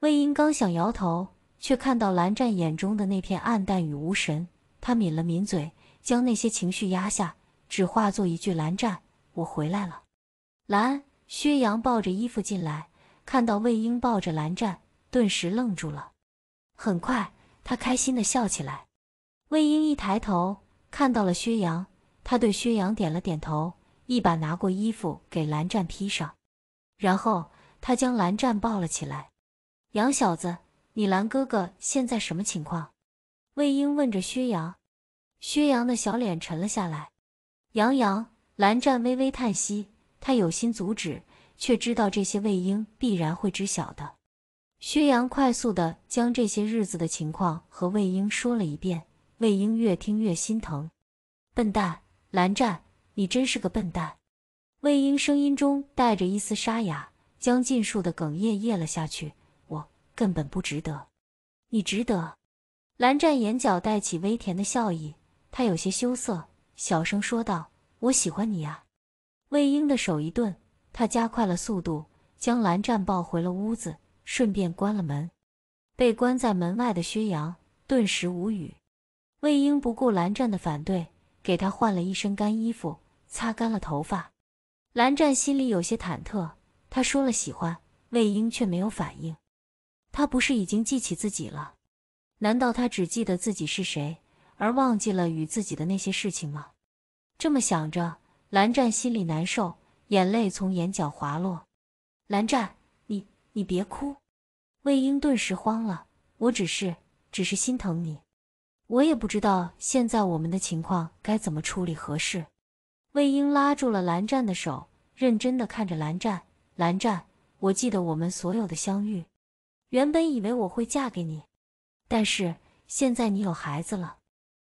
魏婴刚想摇头。却看到蓝湛眼中的那片暗淡与无神，他抿了抿嘴，将那些情绪压下，只化作一句：“蓝湛，我回来了。”蓝薛洋抱着衣服进来，看到魏婴抱着蓝湛，顿时愣住了。很快，他开心的笑起来。魏婴一抬头，看到了薛洋，他对薛洋点了点头，一把拿过衣服给蓝湛披上，然后他将蓝湛抱了起来。杨小子。你蓝哥哥现在什么情况？魏婴问着薛洋。薛洋的小脸沉了下来。杨洋，蓝湛微微叹息，他有心阻止，却知道这些魏婴必然会知晓的。薛洋快速的将这些日子的情况和魏婴说了一遍。魏婴越听越心疼，笨蛋，蓝湛，你真是个笨蛋。魏婴声音中带着一丝沙哑，将尽数的哽咽咽了下去。根本不值得，你值得。蓝湛眼角带起微甜的笑意，他有些羞涩，小声说道：“我喜欢你呀。”魏婴的手一顿，他加快了速度，将蓝湛抱回了屋子，顺便关了门。被关在门外的薛洋顿时无语。魏婴不顾蓝湛的反对，给他换了一身干衣服，擦干了头发。蓝湛心里有些忐忑，他说了喜欢，魏婴却没有反应。他不是已经记起自己了？难道他只记得自己是谁，而忘记了与自己的那些事情吗？这么想着，蓝湛心里难受，眼泪从眼角滑落。蓝湛，你你别哭！魏婴顿时慌了，我只是只是心疼你，我也不知道现在我们的情况该怎么处理合适。魏婴拉住了蓝湛的手，认真的看着蓝湛。蓝湛，我记得我们所有的相遇。原本以为我会嫁给你，但是现在你有孩子了，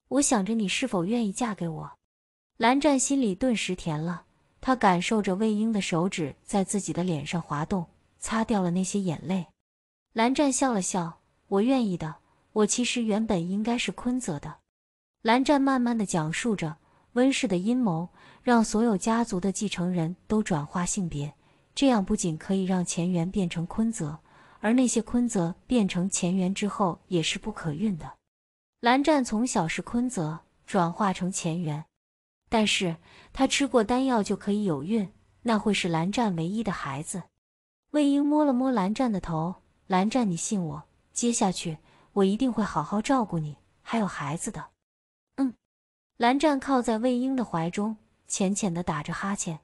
我想着你是否愿意嫁给我。蓝湛心里顿时甜了，他感受着魏婴的手指在自己的脸上滑动，擦掉了那些眼泪。蓝湛笑了笑：“我愿意的。我其实原本应该是坤泽的。”蓝湛慢慢的讲述着温氏的阴谋，让所有家族的继承人都转化性别，这样不仅可以让钱缘变成坤泽。而那些坤泽变成乾元之后也是不可运的。蓝湛从小是坤泽，转化成乾元，但是他吃过丹药就可以有孕，那会是蓝湛唯一的孩子。魏婴摸了摸蓝湛的头，蓝湛，你信我，接下去我一定会好好照顾你，还有孩子的。嗯。蓝湛靠在魏婴的怀中，浅浅的打着哈欠。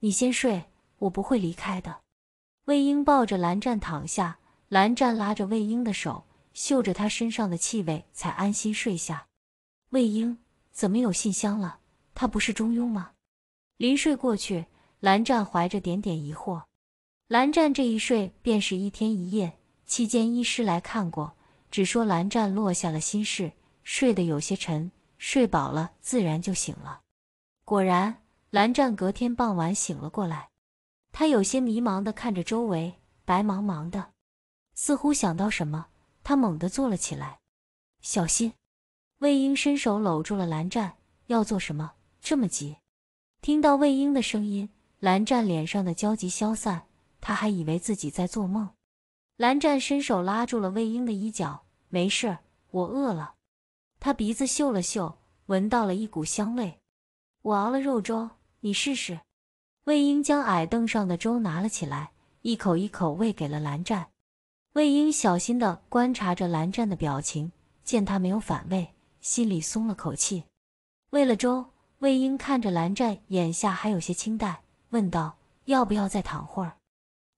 你先睡，我不会离开的。魏婴抱着蓝湛躺下，蓝湛拉着魏婴的手，嗅着他身上的气味，才安心睡下。魏婴怎么有信箱了？他不是中庸吗？临睡过去，蓝湛怀着点点疑惑。蓝湛这一睡便是一天一夜，期间医师来看过，只说蓝湛落下了心事，睡得有些沉，睡饱了自然就醒了。果然，蓝湛隔天傍晚醒了过来。他有些迷茫的看着周围，白茫茫的，似乎想到什么，他猛地坐了起来。小心！魏婴伸手搂住了蓝湛，要做什么？这么急？听到魏婴的声音，蓝湛脸上的焦急消散，他还以为自己在做梦。蓝湛伸手拉住了魏婴的衣角，没事，我饿了。他鼻子嗅了嗅，闻到了一股香味，我熬了肉粥，你试试。魏婴将矮凳上的粥拿了起来，一口一口喂给了蓝湛。魏婴小心地观察着蓝湛的表情，见他没有反胃，心里松了口气。喂了粥，魏婴看着蓝湛眼下还有些清淡，问道：“要不要再躺会儿？”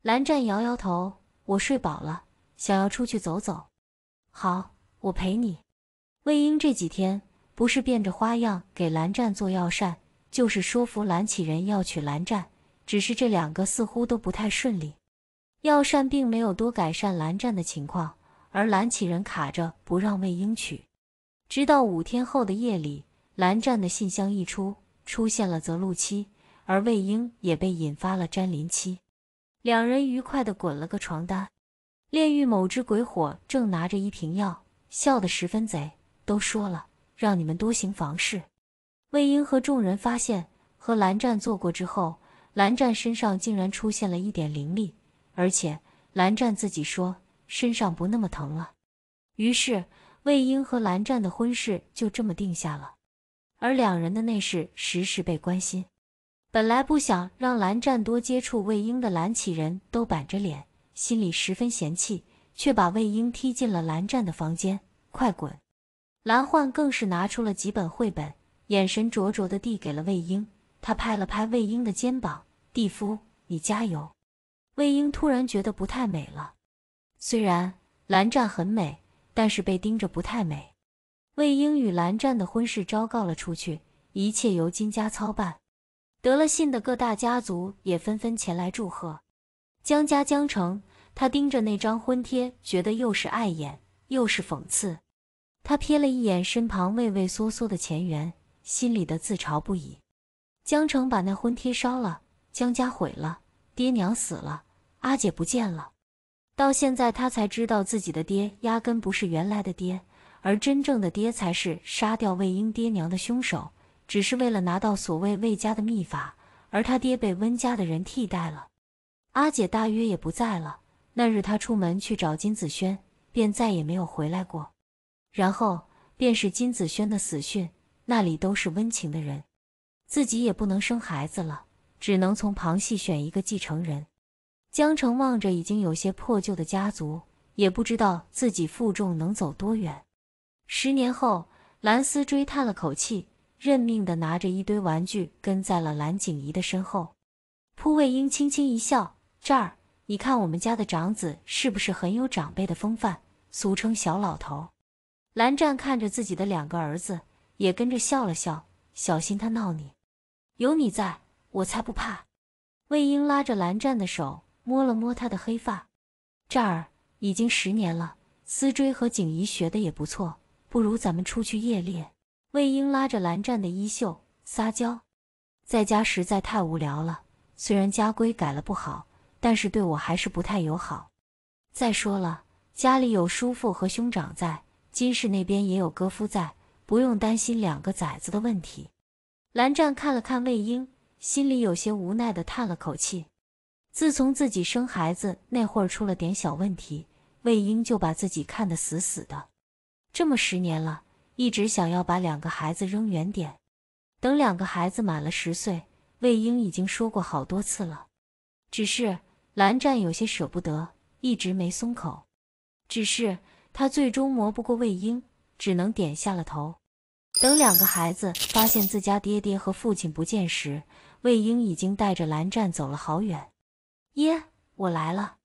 蓝湛摇摇头：“我睡饱了，想要出去走走。”“好，我陪你。”魏婴这几天不是变着花样给蓝湛做药膳。就是说服蓝启仁要娶蓝湛，只是这两个似乎都不太顺利。药膳并没有多改善蓝湛的情况，而蓝启仁卡着不让魏婴娶。直到五天后的夜里，蓝湛的信箱一出，出现了择路期，而魏婴也被引发了沾林期，两人愉快地滚了个床单。炼狱某只鬼火正拿着一瓶药，笑得十分贼，都说了让你们多行房事。魏婴和众人发现和蓝湛做过之后，蓝湛身上竟然出现了一点灵力，而且蓝湛自己说身上不那么疼了。于是魏婴和蓝湛的婚事就这么定下了。而两人的内事时时被关心，本来不想让蓝湛多接触魏婴的蓝启人都板着脸，心里十分嫌弃，却把魏婴踢进了蓝湛的房间，快滚！蓝焕更是拿出了几本绘本。眼神灼灼地递给了魏婴，他拍了拍魏婴的肩膀：“弟夫，你加油。”魏婴突然觉得不太美了，虽然蓝湛很美，但是被盯着不太美。魏婴与蓝湛的婚事昭告了出去，一切由金家操办。得了信的各大家族也纷纷前来祝贺。江家江城，他盯着那张婚帖，觉得又是碍眼又是讽刺。他瞥了一眼身旁畏畏缩缩的钱缘。心里的自嘲不已。江澄把那婚贴烧了，江家毁了，爹娘死了，阿姐不见了。到现在他才知道，自己的爹压根不是原来的爹，而真正的爹才是杀掉魏婴爹娘的凶手，只是为了拿到所谓魏家的秘法。而他爹被温家的人替代了，阿姐大约也不在了。那日他出门去找金子轩，便再也没有回来过。然后便是金子轩的死讯。那里都是温情的人，自己也不能生孩子了，只能从旁系选一个继承人。江澄望着已经有些破旧的家族，也不知道自己负重能走多远。十年后，蓝思追叹了口气，认命的拿着一堆玩具跟在了蓝景怡的身后。蒲卫英轻轻一笑：“这儿，你看我们家的长子是不是很有长辈的风范？俗称小老头。”蓝湛看着自己的两个儿子。也跟着笑了笑，小心他闹你。有你在，我才不怕。魏婴拉着蓝湛的手，摸了摸他的黑发。这儿已经十年了，思追和景怡学的也不错，不如咱们出去夜猎。魏婴拉着蓝湛的衣袖撒娇，在家实在太无聊了。虽然家规改了不好，但是对我还是不太友好。再说了，家里有叔父和兄长在，金氏那边也有哥夫在。不用担心两个崽子的问题。蓝湛看了看魏婴，心里有些无奈的叹了口气。自从自己生孩子那会儿出了点小问题，魏婴就把自己看得死死的。这么十年了，一直想要把两个孩子扔远点，等两个孩子满了十岁，魏婴已经说过好多次了。只是蓝湛有些舍不得，一直没松口。只是他最终磨不过魏婴。只能点下了头。等两个孩子发现自家爹爹和父亲不见时，魏婴已经带着蓝湛走了好远。耶，我来了。